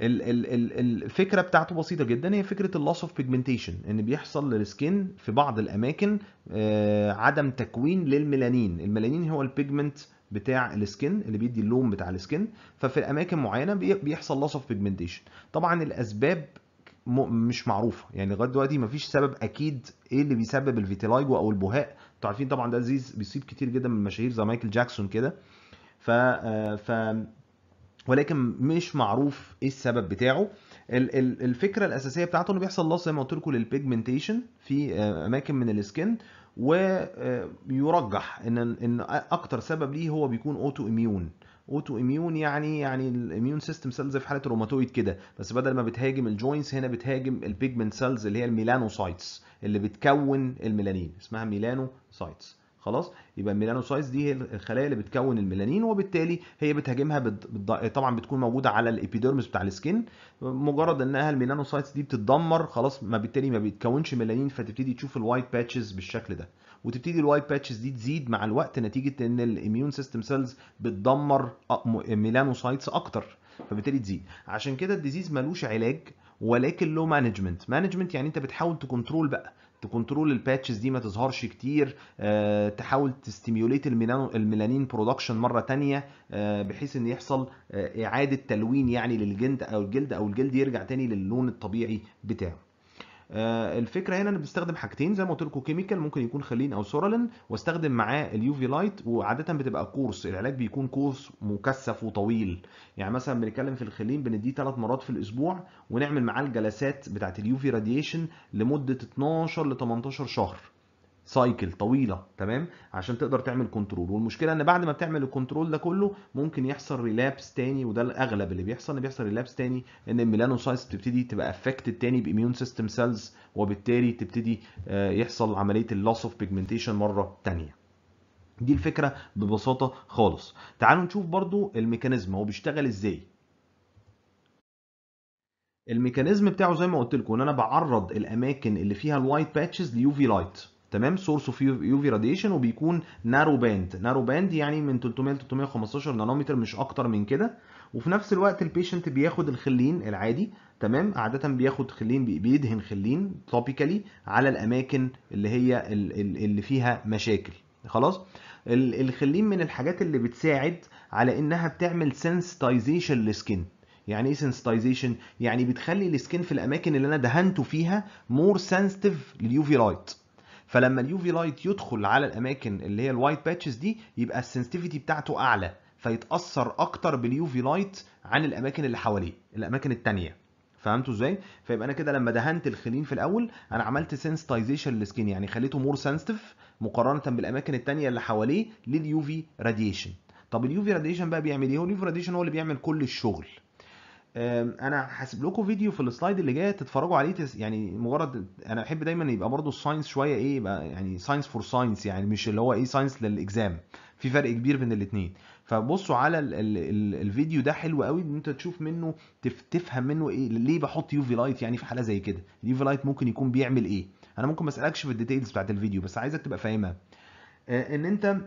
الفكره بتاعته بسيطه جدا هي فكره اللوس اوف بيجمنتيشن ان بيحصل للسكين في بعض الاماكن آه، عدم تكوين للميلانين الميلانين هو البيجمنت بتاع السكن اللي بيدي اللون بتاع السكن ففي اماكن معينه بيحصل لوس اوف بيجمنتيشن طبعا الاسباب مش معروفه يعني لغايه دلوقتي مفيش سبب اكيد ايه اللي بيسبب الفيتيلايجو او البهاء انتوا عارفين طبعا ده زيز بيصيب كتير جدا من المشاهير زي مايكل جاكسون كده ف آه، ف ولكن مش معروف ايه السبب بتاعه الفكره الاساسيه بتاعته انه بيحصل لص زي ما قلت لكم للبيجمنتيشن في آه، اماكن من السكين ويرجح آه، ان ان اكتر سبب ليه هو بيكون اوتو اميون اوتو اميون يعني يعني الاميون سيستم سيلز في حاله الروماتويد كده بس بدل ما بتهاجم الجوينتس هنا بتهاجم البيجمنت سيلز اللي هي الميلانوسايتس اللي بتكون الميلانين اسمها ميلانوسايتس خلاص يبقى الميلانوسايتس دي هي الخلايا اللي بتكون الميلانين وبالتالي هي بتهاجمها بتض... طبعا بتكون موجوده على الابيديرمس بتاع السكين مجرد انها الميلانوسايتس دي بتتدمر خلاص ما بالتالي ما بيتكونش ميلانين فتبتدي تشوف الوايت باتشز بالشكل ده وتبتدي الوايت باتشز دي تزيد مع الوقت نتيجه ان الاميون سيستم سيلز بتدمر ميلانوسايتس اكتر فبالتالي تزيد عشان كده الديزيز ملوش علاج ولكن له مانجمنت مانجمنت يعني انت بتحاول تكنترول بقى تكنترول الباتشز دي ما تظهرش كتير آه، تحاول تستيميوليت الميلانين برودكشن مره تانية آه، بحيث ان يحصل آه، اعاده تلوين يعني للجلد او الجلد او الجلد يرجع تاني للون الطبيعي بتاعه آه، الفكره هنا انا بستخدم حاجتين زي ما قلت لكم كيميكال ممكن يكون خلين او سورالين واستخدم معاه اليوفي لايت وعاده بتبقى كورس العلاج بيكون كورس مكثف وطويل يعني مثلا بنتكلم في الخلين بنديه ثلاث مرات في الاسبوع ونعمل معاه الجلسات بتاعت اليوفي راديشن لمده 12 ل 18 شهر سايكل طويله تمام عشان تقدر تعمل كنترول والمشكله ان بعد ما بتعمل الكنترول ده كله ممكن يحصل ريلابس تاني وده الاغلب اللي بيحصل ان بيحصل ريلابس تاني ان الميلانوسايتس بتبتدي تبقى افكتد تاني باميون سيستم سيلز وبالتالي تبتدي آه، يحصل عمليه اللوس اوف بيجمنتيشن مره تانيه دي الفكره ببساطه خالص تعالوا نشوف برضو الميكانيزم هو بيشتغل ازاي الميكانيزم بتاعه زي ما قلت لكم ان انا بعرض الاماكن اللي فيها الوايت باتشز ليوفي لايت تمام سورس اوف يو في راديشن وبيكون نارو باند نارو باند يعني من 300 ل 315 نانومتر مش اكتر من كده وفي نفس الوقت البيشنت بياخد الخلين العادي تمام عاده بياخد خلين بيدهن خلين توبيكالي على الاماكن اللي هي اللي فيها مشاكل خلاص الخلين من الحاجات اللي بتساعد على انها بتعمل سنسيتايزيشن للسكن يعني ايه سنسيتايزيشن يعني بتخلي السكن في الاماكن اللي انا دهنته فيها مور سنسيتيف لليوفي رايت لايت فلما اليوفي لايت يدخل على الاماكن اللي هي الوايت باتشز دي يبقى السنسيتيفيتي بتاعته اعلى فيتاثر اكتر باليوفي لايت عن الاماكن اللي حواليه الاماكن الثانيه فهمتوا ازاي فيبقى انا كده لما دهنت الخلين في الاول انا عملت سنسيتايزيشن للسكين يعني خليته مور سنسيتيف مقارنه بالاماكن الثانيه اللي حواليه لليوفي راديشن طب اليوفي راديشن بقى بيعمل ايه هو اليوفي راديشن هو اللي بيعمل كل الشغل انا هسيب لكم فيديو في السلايد اللي جايه تتفرجوا عليه تس... يعني مجرد انا بحب دايما يبقى برضو الساينس شويه ايه يبقى يعني ساينس فور ساينس يعني مش اللي هو ايه ساينس للاكزام في فرق كبير بين الاثنين فبصوا على ال... ال... ال... الفيديو ده حلو قوي ان انت تشوف منه تف... تفهم منه ايه ليه بحط يوفي لايت يعني في حاله زي كده في لايت ممكن يكون بيعمل ايه انا ممكن ما اسالكش في الديتيلز بتاعت الفيديو بس عايزك تبقى فاهمها آه، ان انت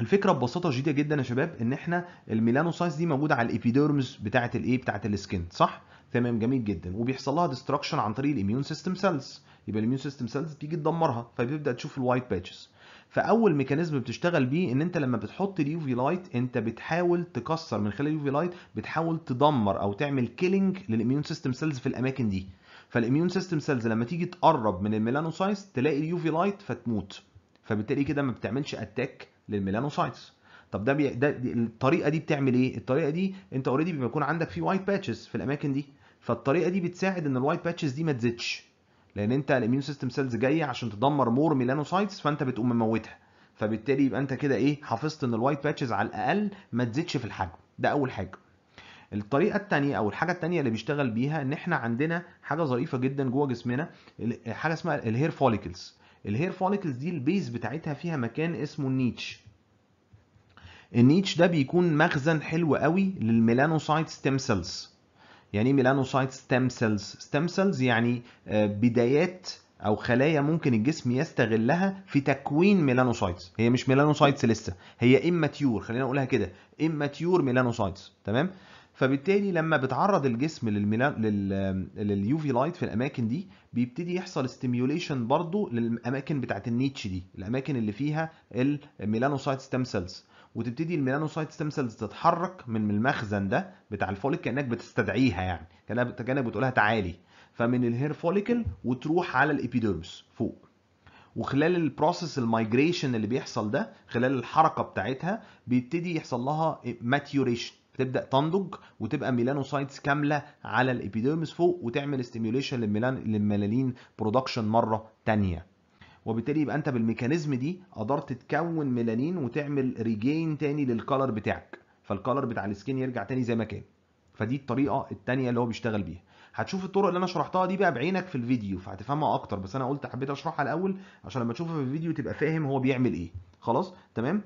الفكره ببساطه شديده جدا يا شباب ان احنا الميلانوسايتس دي موجوده على الابيديرمز بتاعه الايه بتاعه السكين صح تمام جميل جدا وبيحصل لها ديستراكشن عن طريق الاميون سيستم سيلز يبقى الاميون سيستم سيلز بتيجي تدمرها فبيبدا تشوف الوايت باتشز فاول ميكانيزم بتشتغل بيه ان انت لما بتحط اليوفي لايت انت بتحاول تكسر من خلال اليوفي لايت بتحاول تدمر او تعمل كيلينج للاميون سيستم سيلز في الاماكن دي فالاميون سيستم سيلز لما تيجي تقرب من الميلانوسايتس تلاقي اليوفي لايت فتموت فبالتالي كده ما بتعملش اتاك للميلانوسايتس طب ده, بي... ده دي... الطريقه دي بتعمل ايه الطريقه دي انت اوريدي بيكون عندك في وايت باتشز في الاماكن دي فالطريقه دي بتساعد ان الوايت باتشز دي ما تزيدش لان انت الاميون سيستم سيلز جايه عشان تدمر مور ميلانوسايتس فانت بتقوم مموتها فبالتالي يبقى انت كده ايه حافظت ان الوايت باتشز على الاقل ما تزيدش في الحجم ده اول حاجه الطريقه الثانيه او الحاجه الثانيه اللي بيشتغل بيها ان احنا عندنا حاجه ظريفه جدا جوه جسمنا حاجه اسمها الهير فوليكلز الهير فوليكلز دي البيز بتاعتها فيها مكان اسمه النيتش النيتش ده بيكون مخزن حلو قوي للميلانوسايت ستيم سيلز يعني ايه ميلانوسايت ستيم سيلز ستيم سيلز يعني آه، بدايات او خلايا ممكن الجسم يستغلها في تكوين ميلانوسايتس هي مش ميلانوسايتس لسه هي اماتيور خلينا نقولها كده اماتيور ميلانوسايتس تمام فبالتالي لما بتعرض الجسم لليو لليوفي لايت في الاماكن دي بيبتدي يحصل ستيميوليشن برضو للاماكن بتاعت النيتش دي الاماكن اللي فيها الميلانوسايت ستام سيلز وتبتدي الميلانوسايت ستام سيلز تتحرك من المخزن ده بتاع الفوليك كانك بتستدعيها يعني كانك كانك بتقولها تعالي فمن الهير فوليكل وتروح على الابيديرمس فوق وخلال البروسيس المايجريشن اللي بيحصل ده خلال الحركه بتاعتها بيبتدي يحصل لها ماتيوريشن تبدا تنضج وتبقى ميلانوسايتس كامله على الابيديرمس فوق وتعمل استيميوليشن للميلان للميلانين برودكشن مره ثانيه وبالتالي يبقى انت بالميكانيزم دي قدرت تكون ميلانين وتعمل ريجين تاني للكالر بتاعك فالكالر بتاع السكين يرجع تاني زي ما كان فدي الطريقه الثانيه اللي هو بيشتغل بيها هتشوف الطرق اللي انا شرحتها دي بقى بعينك في الفيديو فهتفهمها اكتر بس انا قلت حبيت اشرحها الاول عشان لما تشوفها في الفيديو تبقى فاهم هو بيعمل ايه خلاص تمام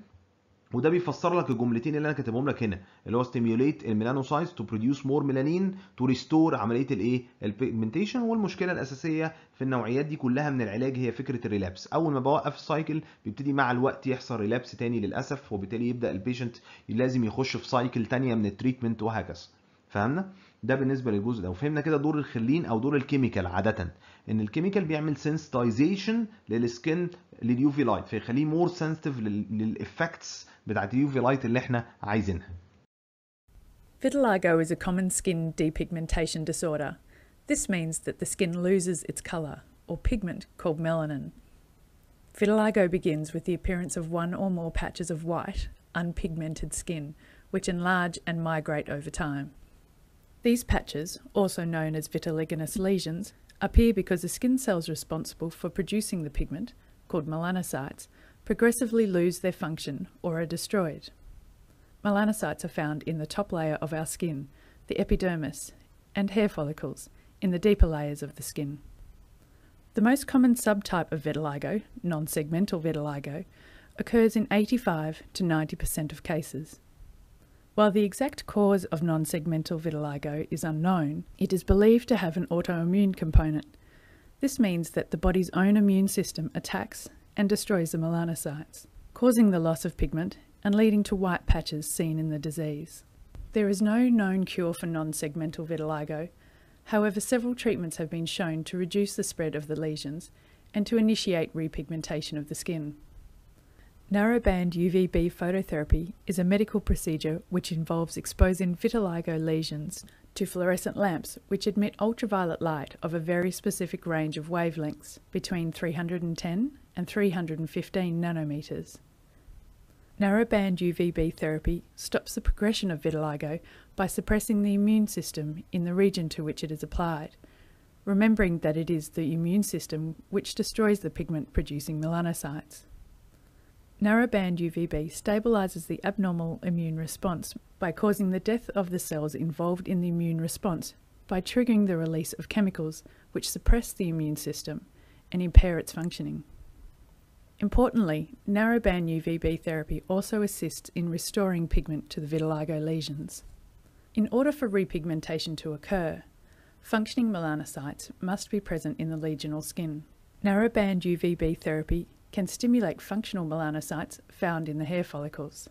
وده بيفسر لك الجملتين اللي انا كاتبهم لك هنا اللي هو ستيميوليت الميلانوسايتس تو بروديوس مور ميلانين تو ريستور عمليه الايه البيجمنتيشن والمشكله الاساسيه في النوعيات دي كلها من العلاج هي فكره الريلابس اول ما بوقف السايكل بيبتدي مع الوقت يحصل ريلابس تاني للاسف وبالتالي يبدا البيشنت لازم يخش في سايكل تانيه من التريتمنت وهكذا فهمنا ده بالنسبه للجزء ده وفهمنا كده دور الخلين او دور الكيميكال عاده ان الكيميكال بيعمل سنسيتايزيشن للسكن لليوفي لايت فيخليه مور سنسيتيف للافكتس بتاعت اللي احنا عايزينها Vitiligo is a common skin depigmentation disorder. This means that the skin loses its colour, or pigment called melanin. Vitiligo begins with the appearance of one or more patches of white, unpigmented skin, which enlarge and migrate over time. These patches, also known as vitiliginous lesions, appear because the skin cells responsible for producing the pigment, called melanocytes, progressively lose their function or are destroyed. Melanocytes are found in the top layer of our skin, the epidermis, and hair follicles in the deeper layers of the skin. The most common subtype of vitiligo, non-segmental vitiligo, occurs in 85 to 90% of cases. While the exact cause of non-segmental vitiligo is unknown, it is believed to have an autoimmune component. This means that the body's own immune system attacks and destroys the melanocytes, causing the loss of pigment and leading to white patches seen in the disease. There is no known cure for non-segmental vitiligo, however several treatments have been shown to reduce the spread of the lesions and to initiate repigmentation of the skin. Narrowband UVB phototherapy is a medical procedure which involves exposing vitiligo lesions to fluorescent lamps which emit ultraviolet light of a very specific range of wavelengths between 310 and 315 nanometers. Narrowband UVB therapy stops the progression of vitiligo by suppressing the immune system in the region to which it is applied, remembering that it is the immune system which destroys the pigment producing melanocytes. Narrowband UVB stabilizes the abnormal immune response by causing the death of the cells involved in the immune response by triggering the release of chemicals which suppress the immune system and impair its functioning. Importantly, narrowband UVB therapy also assists in restoring pigment to the vitiligo lesions. In order for repigmentation to occur, functioning melanocytes must be present in the lesional skin. Narrowband UVB therapy can stimulate functional melanocytes found in the hair follicles.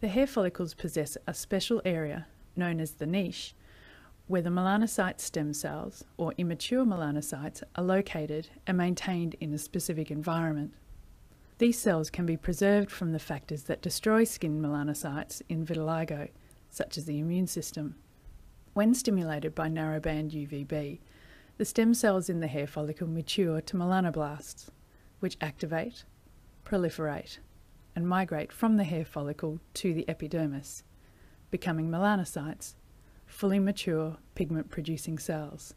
The hair follicles possess a special area, known as the niche, where the melanocyte stem cells, or immature melanocytes, are located and maintained in a specific environment. These cells can be preserved from the factors that destroy skin melanocytes in vitiligo, such as the immune system. When stimulated by narrowband UVB, the stem cells in the hair follicle mature to melanoblasts, which activate, proliferate, and migrate from the hair follicle to the epidermis, becoming melanocytes, fully mature pigment producing cells.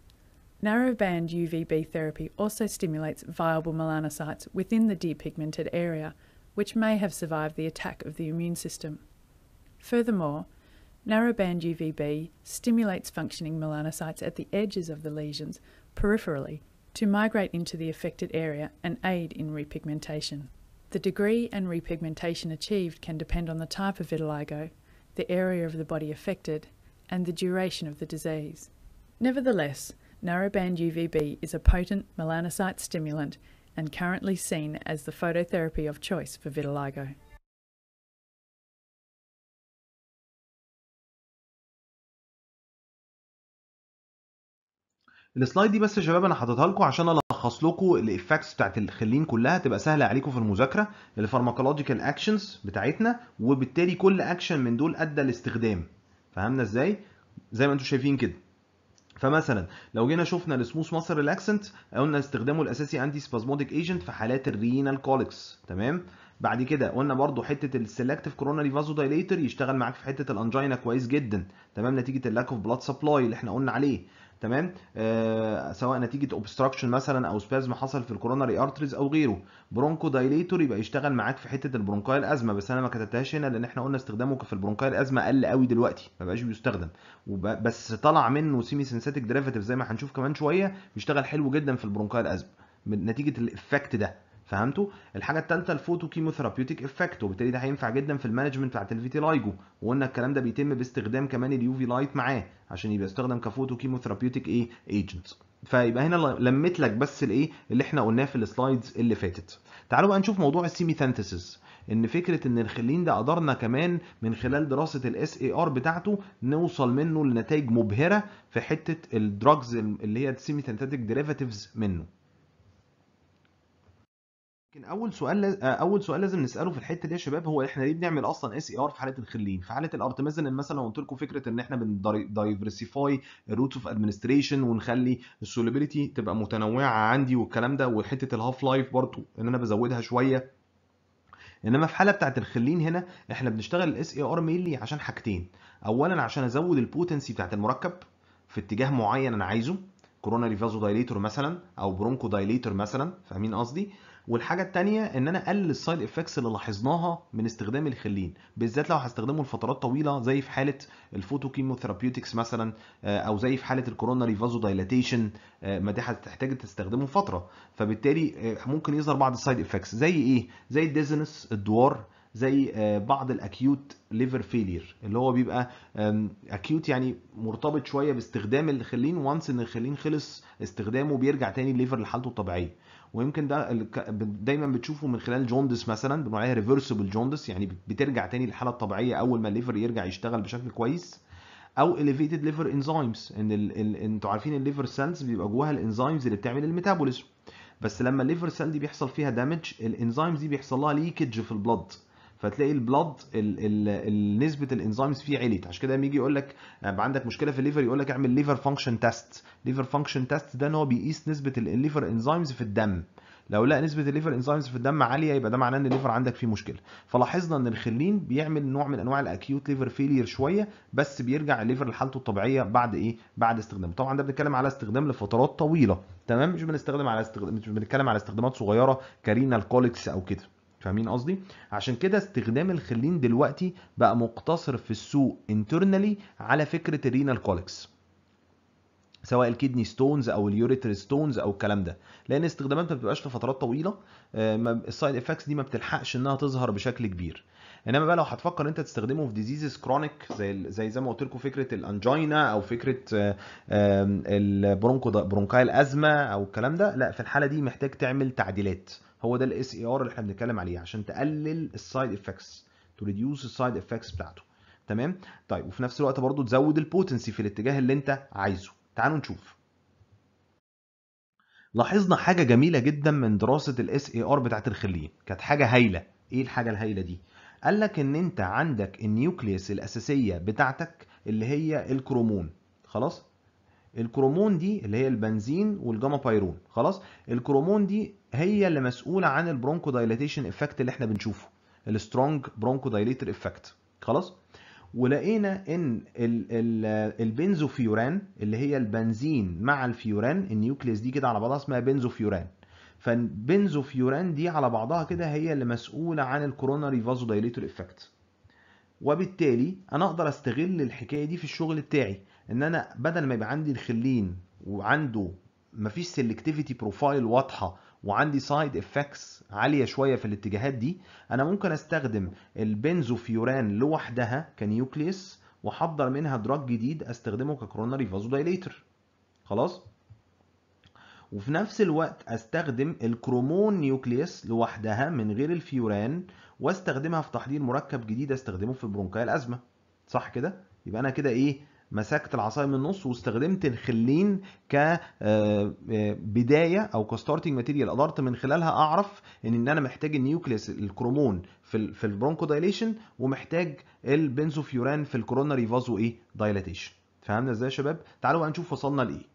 Narrowband UVB therapy also stimulates viable melanocytes within the depigmented area, which may have survived the attack of the immune system. Furthermore, narrowband UVB stimulates functioning melanocytes at the edges of the lesions peripherally to migrate into the affected area and aid in repigmentation. The degree and repigmentation achieved can depend on the type of vitiligo, the area of the body affected, and the duration of the disease. Nevertheless, Narrowband UVB is a potent melanocyte stimulant and currently seen as the phototherapy of choice for vitiligo. السلايد دي بس يا شباب انا حاططها لكم عشان الخص لكم الايفكتس بتاعت الخلين كلها تبقى سهله عليكم في المذاكره الفارماكولوجيكال اكشنز بتاعتنا وبالتالي كل اكشن من دول ادى لاستخدام فهمنا ازاي زي ما انتم شايفين كده فمثلا لو جينا شفنا السموس مصر الاكسنت قلنا استخدامه الاساسي انتي سبازموديك ايجنت في حالات الرينال كوليكس تمام بعد كده قلنا برضو حته السلكتيف كورونري فازو دايليتر يشتغل معاك في حته الانجينا كويس جدا تمام نتيجه اللاك اوف بلاد سبلاي اللي احنا قلنا عليه تمام آه سواء نتيجه اوبستراكشن مثلا او سبازم حصل في الكوروناري ارتريز او غيره برونكو دايليتور يبقى يشتغل معاك في حته البرونكايل ازمه بس انا ما كتبتهاش هنا لان احنا قلنا استخدامه في البرونكايل ازمه قل قوي دلوقتي ما بقاش بيستخدم بس طلع منه سيمي سنساتيك ديريفاتيف زي ما هنشوف كمان شويه بيشتغل حلو جدا في البرونكايل ازمه نتيجه الايفكت ده فهمتوا الحاجه الثالثه الفوتو كيموثيرابيوتيك افكت وبالتالي ده هينفع جدا في المانجمنت بتاعت الفيتيلايجو وقلنا الكلام ده بيتم باستخدام كمان اليو في لايت معاه عشان يبقى استخدم كفوتو كيموثيرابيوتيك ايه ايجنت فيبقى هنا لميت لك بس الايه اللي احنا قلناه في السلايدز اللي فاتت تعالوا بقى نشوف موضوع السيميثانثيسيس ان فكره ان الخلين ده قدرنا كمان من خلال دراسه الاس اي ار بتاعته نوصل منه لنتائج مبهره في حته الدراجز اللي هي السيمي ديريفاتيفز منه لكن اول سؤال آه، اول سؤال لازم نساله في الحته دي يا شباب هو احنا ليه بنعمل اصلا اس اي ار في حاله الخلين في حاله الارتميزن مثلا لو قلت لكم فكره ان احنا بندايفرسيفاي روتس اوف ادمنستريشن ونخلي السوليبيليتي تبقى متنوعه عندي والكلام ده وحته الهاف لايف برضو ان انا بزودها شويه انما في حاله بتاعت الخلين هنا احنا بنشتغل الاس اي ار مينلي عشان حاجتين اولا عشان ازود البوتنسي بتاعت المركب في اتجاه معين انا عايزه كورونا ريفازو دايليتور مثلا او برونكو دايليتور مثلا فاهمين قصدي والحاجه الثانيه ان انا اقلل السايد افكتس اللي لاحظناها من استخدام الخلين بالذات لو هستخدمه لفترات طويله زي في حاله الفوتو كيموثيرابيوتكس مثلا آه، او زي في حاله الكوروناري فازو دايلاتيشن ما دي هتحتاج تستخدمه فتره فبالتالي آه، ممكن يظهر بعض السايد افكتس زي ايه زي الديزنس الدوار زي آه، بعض الاكيوت ليفر فيلير اللي هو بيبقى اكيوت يعني مرتبط شويه باستخدام الخلين وانس ان الخلين خلص استخدامه بيرجع تاني الليفر لحالته الطبيعيه ويمكن ده دايما بتشوفه من خلال جوندس مثلا بنوعيها ريفرسبل جوندس يعني بترجع تاني للحاله الطبيعيه اول ما الليفر يرجع يشتغل بشكل كويس او elevated ليفر إنزيمز ان ال... ال... انتوا عارفين الليفر سيلز بيبقى جواها الانزيمز اللي بتعمل الميتابوليزم بس لما الليفر سيل دي بيحصل فيها دامج الانزيمز دي بيحصل لها ليكج في البلد فتلاقي البلاد نسبه الانزيمز فيه عليت عشان كده لما يجي يقول لك آه، عندك مشكله في الليفر يقول لك اعمل ليفر فانكشن تيست ليفر فانكشن تيست ده ان هو بيقيس نسبه الليفر انزيمز في الدم لو لقى نسبه الليفر انزيمز في الدم عاليه يبقى ده معناه ان الليفر عندك فيه مشكله فلاحظنا ان الخلين بيعمل نوع من انواع الاكيوت ليفر فيلير شويه بس بيرجع الليفر لحالته الطبيعيه بعد ايه بعد استخدامه طبعا ده بنتكلم على استخدام لفترات طويله تمام مش بنستخدم على استخدام مش بنتكلم على استخدامات صغيره كارينا الكوليكس او كده فاهمين قصدي عشان كده استخدام الخلين دلوقتي بقى مقتصر في السوق انترنالي على فكره الرينال كوليكس سواء الكدني ستونز او اليوريتر ستونز او الكلام ده لان استخدامها ما بتبقاش لفترات طويله السايد آه، افكتس دي ما بتلحقش انها تظهر بشكل كبير انما بقى لو هتفكر انت تستخدمه في ديزيزز كرونيك زي زي زي ما قلت لكم فكره الانجينا او فكره آه، البرونكو برونكايل ازمه او الكلام ده لا في الحاله دي محتاج تعمل تعديلات هو ده الاس اي ار e اللي احنا بنتكلم عليه عشان تقلل السايد افكتس تو ريديوس السايد افكتس بتاعته تمام طيب وفي نفس الوقت برضو تزود البوتنسي في الاتجاه اللي انت عايزه تعالوا نشوف لاحظنا حاجه جميله جدا من دراسه الاس اي ار e بتاعت الخليه كانت حاجه هايله ايه الحاجه الهايله دي قال لك ان انت عندك النيوكليوس الاساسيه بتاعتك اللي هي الكرومون خلاص الكرومون دي اللي هي البنزين والجاما بايرون خلاص الكرومون دي هي اللي مسؤوله عن البرونكو دايليتيشن افكت اللي احنا بنشوفه السترونج برونكو دايليتر افكت خلاص ولقينا ان البنزوفيوران اللي هي البنزين مع الفيوران النيوكليس دي كده على بعضها اسمها بنزوفيوران فالبنزوفيوران دي على بعضها كده هي اللي مسؤوله عن الكوروناري فازو دايليتر افكت وبالتالي انا اقدر استغل الحكايه دي في الشغل بتاعي ان انا بدل ما يبقى عندي الخلين وعنده مفيش سيلكتيفيتي بروفايل واضحه وعندي سايد افكتس عاليه شويه في الاتجاهات دي انا ممكن استخدم البنزوفيوران لوحدها كنيوكليس واحضر منها دراج جديد استخدمه ككوروناري فازودايليتر خلاص وفي نفس الوقت استخدم الكرومون نيوكليس لوحدها من غير الفيوران واستخدمها في تحضير مركب جديد استخدمه في البرونكايال ازمه صح كده يبقى انا كده ايه مسكت العصايه من النص واستخدمت الخلين كبدايه آه، آه، او كستارتنج ماتيريال قدرت من خلالها اعرف ان انا محتاج النيوكليس الكرومون في في البرونكو دايليشن ومحتاج البنزوفيوران في الكورونري فازو ايه دايليتيشن فهمنا ازاي يا شباب تعالوا بقى نشوف وصلنا لايه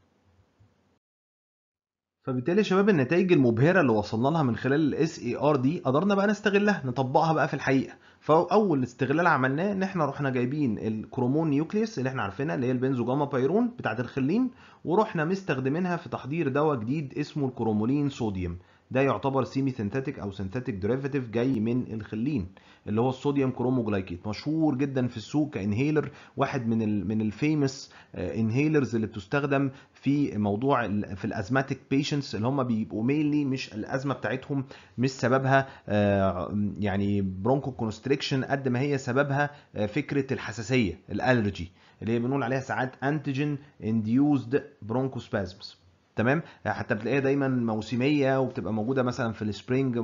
فبالتالي يا شباب النتائج المبهره اللي وصلنا لها من خلال الاس اي ار دي قدرنا بقى نستغلها نطبقها بقى في الحقيقه فاول استغلال عملناه ان احنا رحنا جايبين الكرومون نيوكليس اللي احنا عارفينها اللي هي البنزوجاما بايرون بتاعه الخلين ورحنا مستخدمينها في تحضير دواء جديد اسمه الكرومولين صوديوم ده يعتبر سيمي سنتاتيك او سنتاتيك ديريفاتيف جاي من الخلين اللي هو الصوديوم كروموجلايكيت مشهور جدا في السوق كانهيلر واحد من الـ من الفيمس انهيلرز اللي بتستخدم في موضوع في الازماتيك بيشنتس اللي هم بيبقوا مينلي مش الازمه بتاعتهم مش سببها آه، يعني برونكو كونستريكشن قد ما هي سببها آه، فكره الحساسيه الالرجي اللي هي بنقول عليها ساعات انتيجين انديوزد برونكوسبازمز تمام حتى بتلاقيها دايما موسميه وبتبقى موجوده مثلا في السبرينج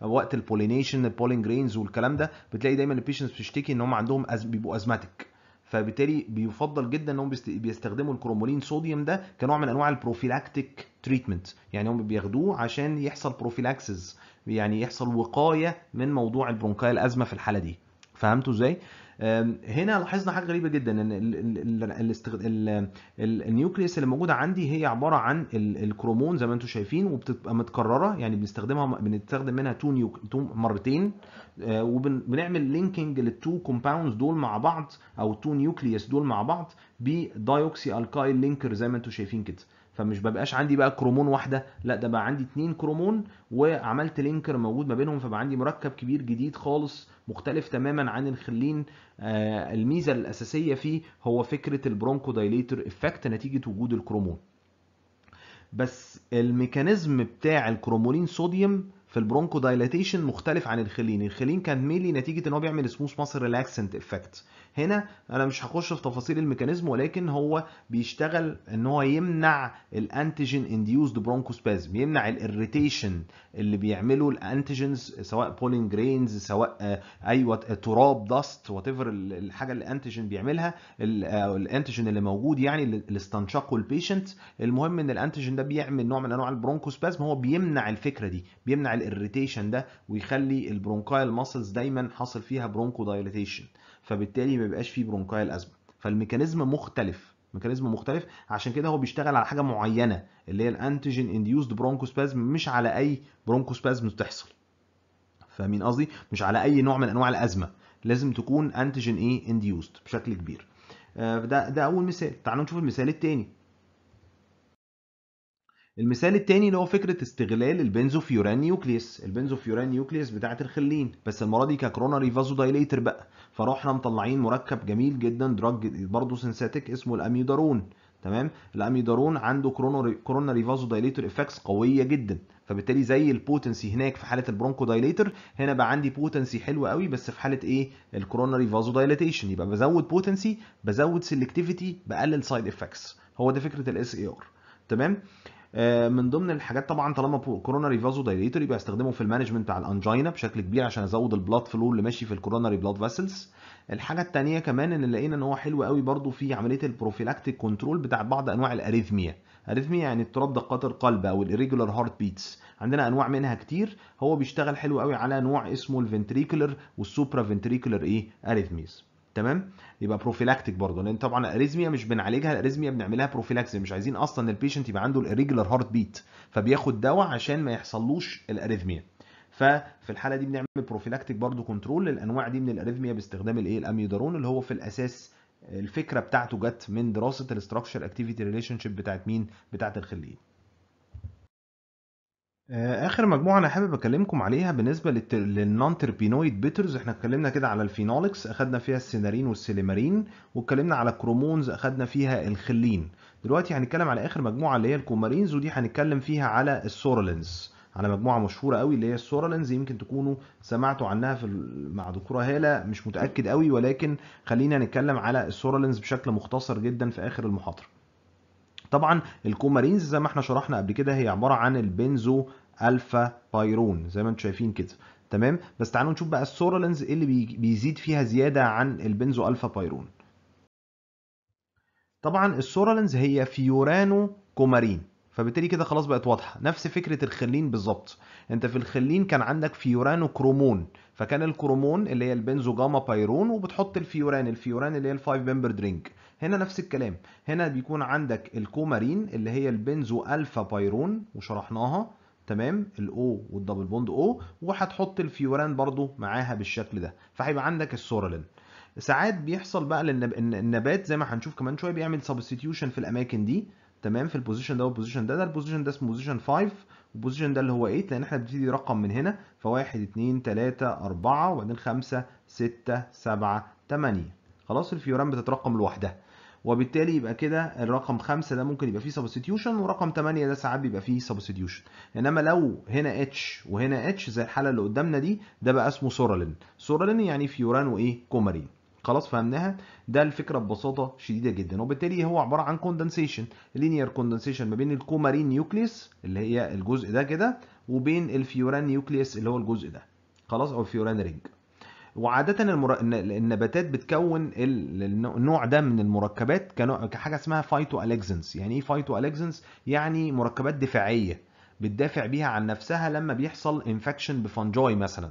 وقت البولينيشن البولين جرينز والكلام ده بتلاقي دايما البيشنتس بتشتكي ان هم عندهم أز... بيبقوا ازماتيك فبالتالي بيفضل جدا ان هم بيستخدموا الكرومولين صوديوم ده كنوع من انواع البروفيلاكتيك تريتمنت يعني هم بياخدوه عشان يحصل بروفيلاكسز يعني يحصل وقايه من موضوع البرونكايل ازمه في الحاله دي فهمتوا ازاي هنا لاحظنا حاجه غريبه جدا ان النيوكليس اللي موجوده عندي هي عباره عن الكرومون زي ما انتم شايفين وبتبقى متكرره يعني بنستخدمها بنستخدم منها تو مرتين وبنعمل لينكينج للتو كومباوندز دول مع بعض او التو نيوكليس دول مع بعض بدايوكسي الكايل لينكر زي ما انتم شايفين كده فمش ببقاش عندي بقى كرومون واحده لا ده بقى عندي اتنين كرومون وعملت لينكر موجود ما بينهم فبقى عندي مركب كبير جديد خالص مختلف تماما عن الخلين آه الميزه الاساسيه فيه هو فكره البرونكو دايليتر افكت نتيجه وجود الكرومون بس الميكانيزم بتاع الكرومولين صوديوم في البرونكو دايلاتيشن مختلف عن الخلين الخلين كان ميلي نتيجه ان هو بيعمل سموث ماسل ريلاكسنت افكت هنا انا مش هخش في تفاصيل الميكانيزم ولكن هو بيشتغل ان هو يمنع الانتيجين انديوزد برونكوسبازم يمنع الاريتيشن اللي بيعمله الانتيجينز سواء بولين جرينز سواء آه، ايوه تراب داست وات الحاجه اللي الانتيجين بيعملها الانتيجين آه، اللي موجود يعني اللي استنشقه البيشنت المهم ان الانتيجين ده بيعمل نوع من انواع البرونكوسبازم هو بيمنع الفكره دي بيمنع الاريتيشن ده ويخلي البرونكايال ماسلز دايما حاصل فيها برونكو دايليتيشن فبالتالي ما بيبقاش فيه برونكايال ازمه فالميكانيزم مختلف ميكانيزم مختلف عشان كده هو بيشتغل على حاجه معينه اللي هي الانتيجين انديوسد برونكوسبازم مش على اي برونكوسبازم بتحصل فاهمين قصدي مش على اي نوع من انواع الازمه لازم تكون انتيجين ايه انديوسد بشكل كبير آه، ده ده اول مثال تعالوا نشوف المثال الثاني المثال الثاني اللي هو فكره استغلال البنزوفيوران نيوكليس البنزوفيوران نيوكليس بتاعه الخلين بس المره دي ككرونري فازو دايليتر بقى فروحنا مطلعين مركب جميل جدا دراج برضه سنساتيك اسمه الاميودارون تمام الاميودارون عنده كرونري كرونري فازو دايليتر افكتس قويه جدا فبالتالي زي البوتنسي هناك في حاله البرونكو دايليتر هنا بقى عندي بوتنسي حلو قوي بس في حاله ايه الكرونري فازو دايليتيشن يبقى بزود بوتنسي بزود سيلكتيفيتي بقلل سايد افكتس هو ده فكره الاس اي ار تمام آه، من ضمن الحاجات طبعا طالما كوروناري فازو دايليتور يبقى استخدمه في المانجمنت على الانجينا بشكل كبير عشان ازود البلاد فلو اللي ماشي في الكوروناري بلاد فاسلز الحاجه الثانيه كمان ان لقينا ان هو حلو قوي برضو في عمليه البروفيلاكتيك كنترول بتاع بعض انواع الاريثميا اريثميا يعني اضطراب دقات القلب او الريجولار هارت بيتس عندنا انواع منها كتير هو بيشتغل حلو قوي على نوع اسمه الفنتريكولر والسوبرا فنتريكولر ايه اريثميز تمام يبقى بروفيلاكتيك برضه لان طبعا الاريزميا مش بنعالجها الاريزميا بنعملها بروفيلاكس مش عايزين اصلا البيشنت يبقى عنده الريجولار هارت بيت فبياخد دواء عشان ما يحصلوش الاريزميا ففي الحاله دي بنعمل بروفيلاكتيك برضه كنترول للانواع دي من الاريزميا باستخدام الايه الاميودارون اللي هو في الاساس الفكره بتاعته جت من دراسه الاستراكشر اكتيفيتي ريليشن شيب بتاعت مين بتاعت الخليه آه، آخر مجموعة أنا حابب أكلّمكم عليها بالنسبة للنون تربينويد بيترز إحنا اتكلّمنا كده على الفينولكس أخدنا فيها السينارين والسيليمارين، واتكلّمنا على الكرومونز أخدنا فيها الخلّين، دلوقتي هنتكلّم على آخر مجموعة اللي هي الكومارينز ودي هنتكلّم فيها على السورالينز على مجموعة مشهورة قوي اللي هي السورالينز يمكن تكونوا سمعتوا عنها في مع دكتورة هالة مش متأكد قوي ولكن خلّينا نتكلّم على السورالينز بشكل مختصر جدًا في آخر المحاضرة. طبعا الكومارينز زي ما احنا شرحنا قبل كده هي عباره عن البنزو الفا بايرون زي ما انتم شايفين كده تمام بس تعالوا نشوف بقى ايه اللي بيزيد فيها زياده عن البنزو الفا بايرون طبعا السورالينز هي فيورانو كومارين فبالتالي كده خلاص بقت واضحه نفس فكره الخلين بالظبط انت في الخلين كان عندك فيورانو كرومون فكان الكرومون اللي هي البنزو جاما بايرون وبتحط الفيوران الفيوران اللي هي الفايف ممبر درينك هنا نفس الكلام هنا بيكون عندك الكومارين اللي هي البنزو الفا بايرون وشرحناها تمام الاو والدبل بوند او وهتحط الفيوران برضو معاها بالشكل ده فهيبقى عندك السورالين ساعات بيحصل بقى للنبات النبات زي ما هنشوف كمان شويه بيعمل سبستيوشن في الاماكن دي تمام في البوزيشن ده والبوزيشن ده ده البوزيشن ده اسمه بوزيشن 5 والبوزيشن ده اللي هو 8 لان احنا بنبتدي رقم من هنا ف 1 2 3 4 وبعدين 5 6 7 8 خلاص الفيوران بتترقم لوحدها وبالتالي يبقى كده الرقم 5 ده ممكن يبقى فيه سبستيوشن ورقم 8 ده ساعات بيبقى فيه سبستيوشن انما لو هنا اتش وهنا اتش زي الحاله اللي قدامنا دي ده بقى اسمه سورالين سورالين يعني فيوران وايه كومارين خلاص فهمناها ده الفكره ببساطه شديده جدا وبالتالي هو عباره عن كوندنسيشن لينير كوندنسيشن ما بين الكومارين نيوكليس اللي هي الجزء ده كده وبين الفيوران نيوكليس اللي هو الجزء ده خلاص او الفيوران رينج وعادة المر... النباتات بتكون النوع ده من المركبات كحاجة اسمها فايتو أليكزنس يعني ايه فايتو أليكزنس؟ يعني مركبات دفاعية بتدافع بيها عن نفسها لما بيحصل انفكشن بفنجاي مثلا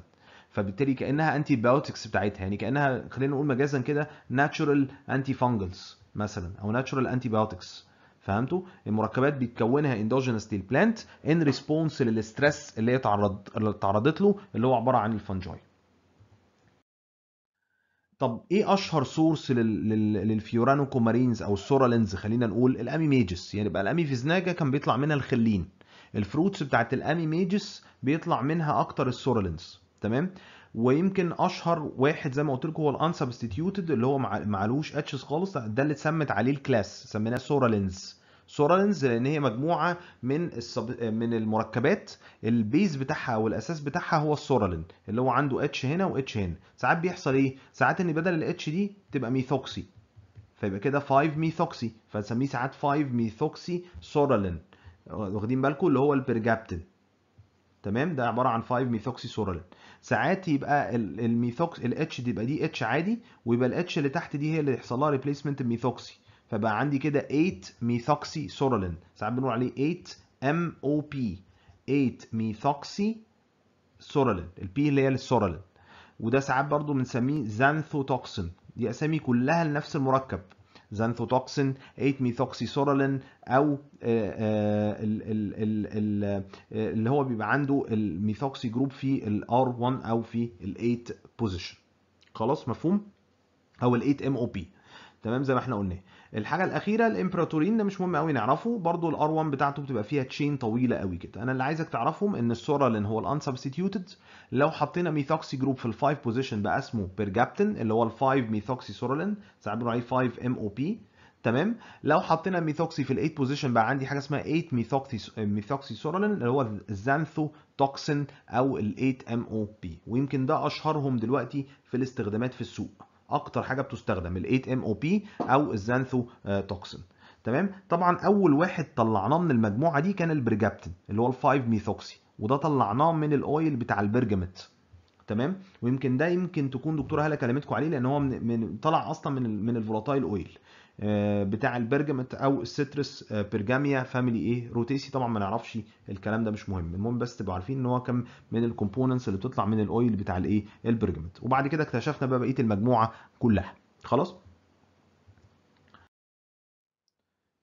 فبالتالي كانها انتي بايوتكس بتاعتها يعني كانها خلينا نقول مجازا كده ناتشورال انتي فانجلز مثلا او ناتشورال انتي بايوتكس فهمتوا المركبات بيتكونها اندوجينس للبلانت ان ريسبونس للستريس اللي هي تعرض تعرضت له اللي هو عباره عن الفنجاي طب ايه اشهر سورس للفيورانوكومارينز للفيورانو كومارينز او السورالينز خلينا نقول الاميميجس يعني بقى الاميفيزناجا كان بيطلع منها الخلين الفروتس بتاعت الاميميجس بيطلع منها اكتر السورالينز تمام ويمكن اشهر واحد زي ما قلت لكم هو الانسبستيتيوتد اللي هو معلوش اتشز خالص ده اللي اتسمت عليه الكلاس سميناه سورالينز سورالينز لان هي مجموعه من السب... من المركبات البيز بتاعها او الاساس بتاعها هو السورالين اللي هو عنده اتش هنا واتش هنا ساعات بيحصل ايه ساعات ان بدل الاتش دي تبقى ميثوكسي فيبقى كده 5 ميثوكسي فنسميه ساعات 5 ميثوكسي سورالين واخدين بالكم اللي هو البرجابتين تمام ده عباره عن 5 ميثوكسي سورالين ساعات يبقى الميثوكس الاتش دي يبقى دي اتش عادي ويبقى الاتش اللي تحت دي هي اللي يحصل لها ريبليسمنت الميثوكسي فبقى عندي كده 8 ميثوكسي سورالين ساعات بنقول عليه 8 ام او بي 8 ميثوكسي سورالين البي اللي هي السورالين وده ساعات برضو بنسميه زانثوتوكسين دي اسامي كلها لنفس المركب زانثوتوكسين 8 ميثوكسيسورالين او آه، آه، آه، اللي هو بيبقى عنده الميثوكسي جروب في r 1 او في ال 8 بوزيشن خلاص مفهوم او ال 8 MOP تمام زي ما احنا قلنا الحاجه الاخيره الامبراطورين ده مش مهم قوي نعرفه برضو الار 1 بتاعته بتبقى فيها تشين طويله قوي كده انا اللي عايزك تعرفهم ان السورالين هو الانسبستيوتد لو حطينا ميثوكسي جروب في الفايف بوزيشن بقى اسمه بيرجابتين اللي هو الفايف ميثوكسي سورالين ساعات بنقول عليه 5 ام او بي تمام لو حطينا ميثوكسي في الايت بوزيشن بقى عندي حاجه اسمها 8 ميثوكسي ميثوكسي سورالين اللي هو الزانثو توكسين او ال 8 ام او بي ويمكن ده اشهرهم دلوقتي في الاستخدامات في السوق اكتر حاجه بتستخدم ال 8 ام او بي او الزانثو توكسين تمام طبعا اول واحد طلعناه من المجموعه دي كان البرجابتين اللي هو ال 5 ميثوكسي وده طلعناه من الاويل بتاع البرجامت تمام ويمكن ده يمكن تكون دكتوره هاله كلمتكم عليه لان هو من, من طلع اصلا من من الفولاتايل اويل آه، بتاع البرجمنت او السترس آه، برجاميا فاميلي ايه روتيسي طبعا ما نعرفش الكلام ده مش مهم المهم بس تبقوا عارفين ان هو كم من الكومبوننتس اللي بتطلع من الاويل بتاع الايه البرجمنت وبعد كده اكتشفنا بقى بقيه المجموعه كلها خلاص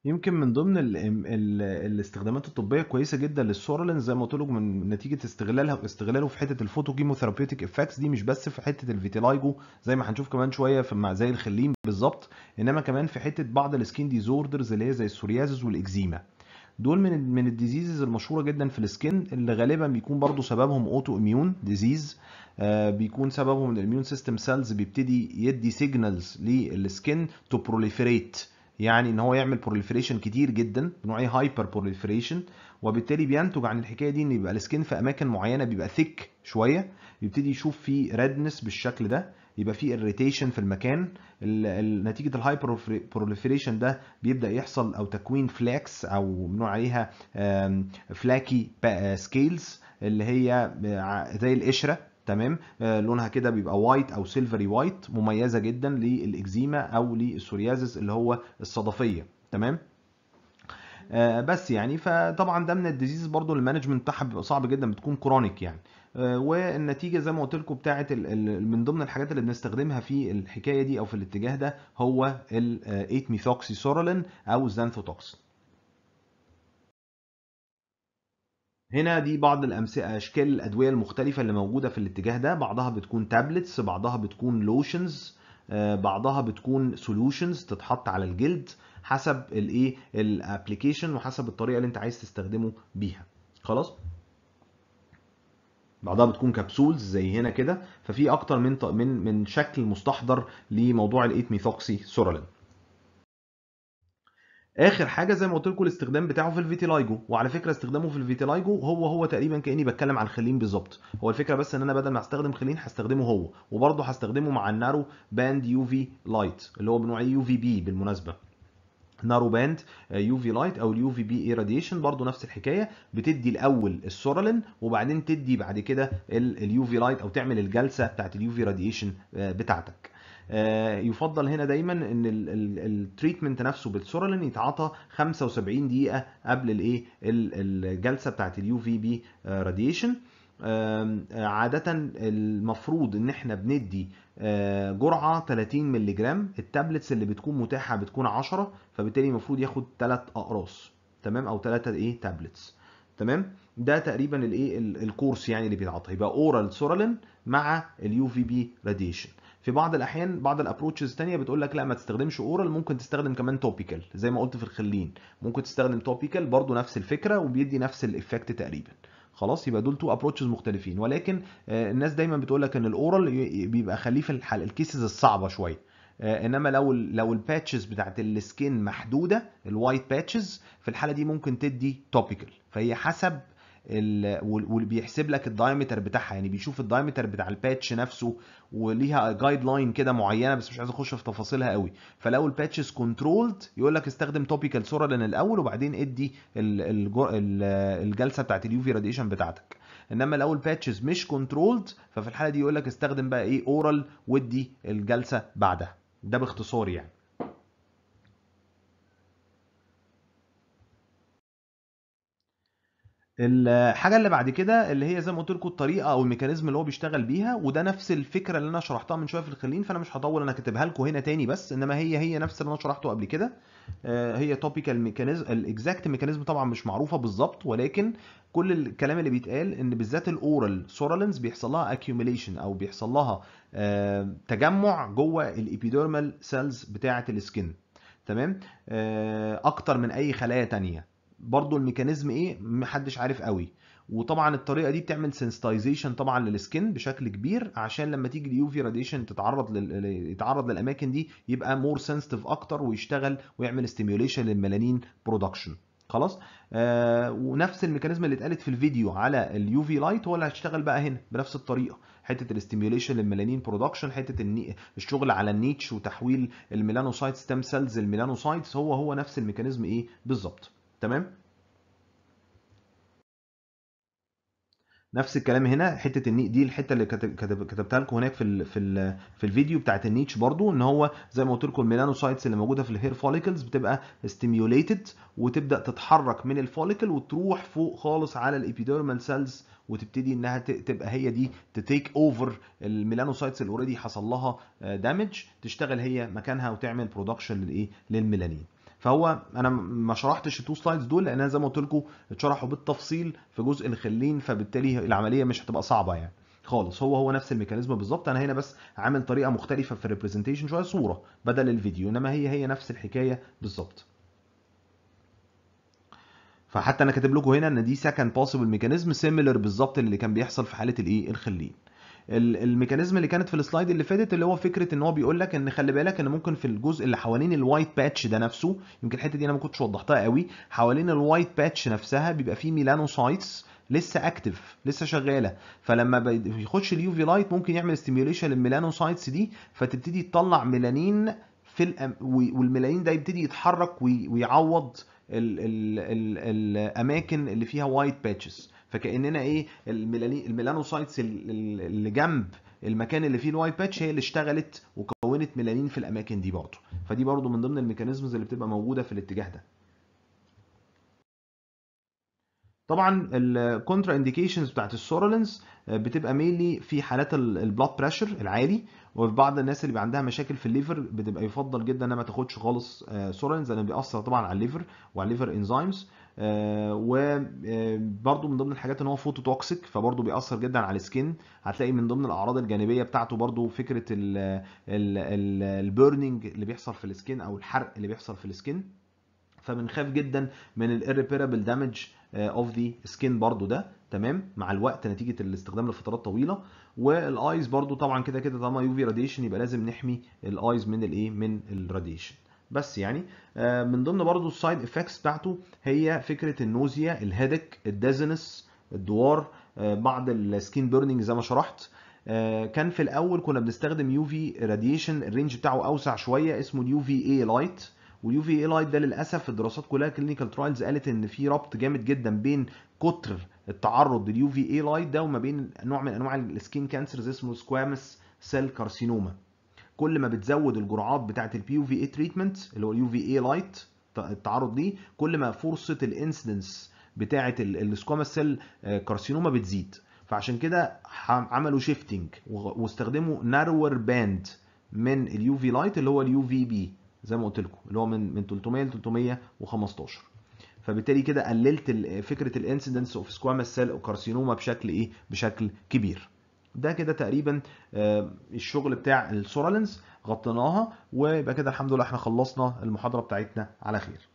يمكن من ضمن الـ الـ الاستخدامات الطبيه كويسه جدا للسورلين زي ما قلت لكم من نتيجه استغلالها استغلاله في حته الفوتو كيموثيرابيوتيك افكتس دي مش بس في حته الفيتيلايجو زي ما هنشوف كمان شويه في مع زي الخليم بالظبط انما كمان في حته بعض السكين ديزوردرز اللي هي زي السوريازز والاكزيما دول من من الديزيزز المشهوره جدا في السكين اللي غالبا بيكون برضو سببهم اوتو اميون ديزيز آه بيكون سببهم ان الاميون سيستم سيلز بيبتدي يدي سيجنالز للسكين تو بروليفريت يعني ان هو يعمل بروليفريشن كتير جدا نوعيه هايبر بروليفريشن وبالتالي بينتج عن الحكايه دي ان يبقى السكين في اماكن معينه بيبقى ثيك شويه يبتدي يشوف في ريدنس بالشكل ده يبقى في اريتيشن في المكان نتيجه الهايبر بروليفريشن ده بيبدا يحصل او تكوين فلاكس او بنقول عليها فلاكي سكيلز اللي هي آه، زي القشره تمام آه، لونها كده بيبقى وايت او سيلفري وايت مميزه جدا للاكزيما او للسوريازيس اللي هو الصدفيه تمام آه، بس يعني فطبعا ده من الديزيز برضو المانجمنت بتاعها بيبقى صعب جدا بتكون كرونيك يعني آه، والنتيجه زي ما قلت لكم بتاعه من ضمن الحاجات اللي بنستخدمها في الحكايه دي او في الاتجاه ده هو الايت ميثوكسي سورولين او الزانثوتوكسين هنا دي بعض الامثله اشكال الادويه المختلفه اللي موجوده في الاتجاه ده بعضها بتكون تابلتس بعضها بتكون لوشنز آه، بعضها بتكون سولوشنز تتحط على الجلد حسب الايه الابلكيشن وحسب الطريقه اللي انت عايز تستخدمه بيها خلاص بعضها بتكون كبسولز زي هنا كده ففي اكتر من من من شكل مستحضر لموضوع الايت ميثوكسي سورالين اخر حاجه زي ما قلت لكم الاستخدام بتاعه في الفيتيلايجو وعلى فكره استخدامه في الفيتيلايجو هو هو تقريبا كاني بتكلم عن خلين بالظبط هو الفكره بس ان انا بدل ما استخدم خلين هستخدمه هو وبرضه هستخدمه مع النارو باند يو في لايت اللي هو بنوع يو في بي بالمناسبه نارو باند يو في لايت او اليو في بي اي راديشن برضه نفس الحكايه بتدي الاول السورالين وبعدين تدي بعد كده اليو في لايت او تعمل الجلسه بتاعت اليو في راديشن بتاعتك آه، يفضل هنا دايما ان التريتمنت نفسه بالسورالين يتعاطى 75 دقيقه قبل الايه الجلسه بتاعه اليو في بي راديشن عادة المفروض ان احنا بندي آه، جرعة 30 مللي جرام التابلتس اللي بتكون متاحة بتكون 10 فبالتالي المفروض ياخد 3 اقراص تمام او 3 ايه تابلتس تمام ده تقريبا الايه الكورس يعني اللي بيتعطى يبقى اورال سورالين مع اليو في بي راديشن في بعض الاحيان بعض الابروتشز تانية بتقول لك لا ما تستخدمش اورال ممكن تستخدم كمان توبيكال زي ما قلت في الخلين ممكن تستخدم توبيكال برضو نفس الفكره وبيدي نفس الايفكت تقريبا خلاص يبقى دول تو ابروتشز مختلفين ولكن آه، الناس دايما بتقول لك ان الاورال بيبقى خليه في الحال الكيسز الصعبه شويه آه، انما لو لو الباتشز بتاعت السكين محدوده الوايت باتشز في الحاله دي ممكن تدي توبيكال فهي حسب وبيحسب لك الدايمتر بتاعها يعني بيشوف الدايمتر بتاع الباتش نفسه وليها جايد لاين كده معينه بس مش عايز اخش في تفاصيلها قوي فلو الباتشز كنترولد يقول لك استخدم توبيكال لان الاول وبعدين ادي الجلسه بتاعت اليوفي راديشن بتاعتك انما لو الباتشز مش كنترولد ففي الحاله دي يقول لك استخدم بقى ايه اورال ودي الجلسه بعدها ده باختصار يعني الحاجه اللي بعد كده اللي هي زي ما قلت لكم الطريقه او الميكانيزم اللي هو بيشتغل بيها وده نفس الفكره اللي انا شرحتها من شويه في الخليين فانا مش هطول انا كاتبها لكم هنا تاني بس انما هي هي نفس اللي انا شرحته قبل كده آه، هي توبيكال ميكانيزم الاكزاكت ميكانيزم طبعا مش معروفه بالظبط ولكن كل الكلام اللي بيتقال ان بالذات الاورال سورالينز بيحصل لها اكيوميليشن او بيحصل لها آه، تجمع جوه الابيدرمال سيلز بتاعه السكن تمام آه، اكتر من اي خلايا ثانيه برضو الميكانيزم ايه محدش عارف قوي وطبعا الطريقه دي بتعمل سنسيتايزيشن طبعا للسكين بشكل كبير عشان لما تيجي اليو في راديشن تتعرض يتعرض للاماكن دي يبقى مور سنسيتيف اكتر ويشتغل ويعمل ستيميوليشن للميلانين برودكشن خلاص آه ونفس الميكانيزم اللي اتقالت في الفيديو على اليو في لايت هو اللي هيشتغل بقى هنا بنفس الطريقه حته الاستيميوليشن للميلانين برودكشن حته الني... الشغل على النيتش وتحويل الميلانوسايت ستيم سيلز الميلانوسايتس هو هو نفس الميكانيزم ايه بالظبط تمام نفس الكلام هنا حته النيت دي الحته اللي كتبتها لكم هناك في الـ في الـ في الفيديو بتاعت النيتش برضو ان هو زي ما قلت لكم الميلانوسايتس اللي موجوده في الهير فوليكلز بتبقى ستيميوليتد وتبدا تتحرك من الفوليكل وتروح فوق خالص على الابيديرمال سيلز وتبتدي انها تبقى هي دي تتيك اوفر الميلانوسايتس اللي اوريدي حصل لها دامج تشتغل هي مكانها وتعمل برودكشن للايه للميلانين فهو انا ما شرحتش التو سلايدز دول لان زي ما قلت لكم اتشرحوا بالتفصيل في جزء الخلين فبالتالي العمليه مش هتبقى صعبه يعني خالص هو هو نفس الميكانيزم بالظبط انا هنا بس عامل طريقه مختلفه في الريبريزنتيشن شويه صوره بدل الفيديو انما هي هي نفس الحكايه بالظبط فحتى انا كاتب لكم هنا ان دي سكند بوسيبل ميكانيزم سيميلر بالظبط اللي كان بيحصل في حاله الايه الخلين الميكانيزم اللي كانت في السلايد اللي فاتت اللي هو فكره ان هو بيقول لك ان خلي بالك ان ممكن في الجزء اللي حوالين الوايت باتش ده نفسه يمكن الحته دي انا ما كنتش وضحتها قوي حوالين الوايت باتش نفسها بيبقى فيه ميلانوسايتس لسه اكتف لسه شغاله فلما بيخش اليوفي لايت ممكن يعمل ستيميوليشن للميلانوسايتس دي فتبتدي تطلع ميلانين في الأم... والميلانين ده يبتدي يتحرك ويعوض ال... ال... ال... الاماكن اللي فيها وايت باتشز فكاننا ايه الميلانوسايتس اللي جنب المكان اللي فيه الوايت باتش هي اللي اشتغلت وكونت ميلانين في الاماكن دي برضه فدي برضه من ضمن الميكانيزمز اللي بتبقى موجوده في الاتجاه ده طبعا الكونترا انديكيشنز بتاعت السورولنس آه، بتبقى مينلي في حالات البلاد بريشر العالي وفي بعض الناس اللي بيبقى عندها مشاكل في الليفر بتبقى يفضل جدا انها ما تاخدش خالص سورولنس آه، لان بيأثر طبعا على الليفر وعلى الليفر انزيمز آه، وبرده آه، من ضمن الحاجات ان هو فوتو توكسيك فبرده بيأثر جدا على السكين هتلاقي من ضمن الاعراض الجانبيه بتاعته برده فكره البيرنينج اللي بيحصل في السكين او الحرق اللي بيحصل في السكين فبنخاف جدا من الريبيرابل دامج اوف ذا سكين برده ده تمام مع الوقت نتيجه الاستخدام لفترات طويله والايز برده طبعا كده كده طالما يو في راديشن يبقى لازم نحمي الايز من الايه من الراديشن بس يعني آه، من ضمن برضو السايد افكتس بتاعته هي فكره النوزيا الهيدك الديزنس الدوار آه، بعض السكين بيرنينج زي ما شرحت آه، كان في الاول كنا بنستخدم يو في راديشن الرينج بتاعه اوسع شويه اسمه اليو في اي لايت واليو في اي لايت ده للاسف الدراسات كلها كلينيكال ترايلز قالت ان في ربط جامد جدا بين كتر التعرض لليو في اي لايت ده وما بين نوع من انواع السكين كانسرز اسمه سكوامس سيل كارسينوما كل ما بتزود الجرعات بتاعه البي في اي تريتمنت اللي هو اليو في اي لايت التعرض ليه كل ما فرصه الانسيدنس بتاعه السكوما سيل كارسينوما بتزيد فعشان كده عملوا شيفتنج واستخدموا نارور باند من اليو في لايت اللي هو اليو في بي زي ما قلت لكم اللي هو من من 300 ل 315 فبالتالي كده قللت فكره الانسيدنس اوف سكواما سيل كارسينوما بشكل ايه بشكل كبير ده كده تقريبا آه، الشغل بتاع السورالنس غطيناها ويبقى كده الحمد لله احنا خلصنا المحاضرة بتاعتنا على خير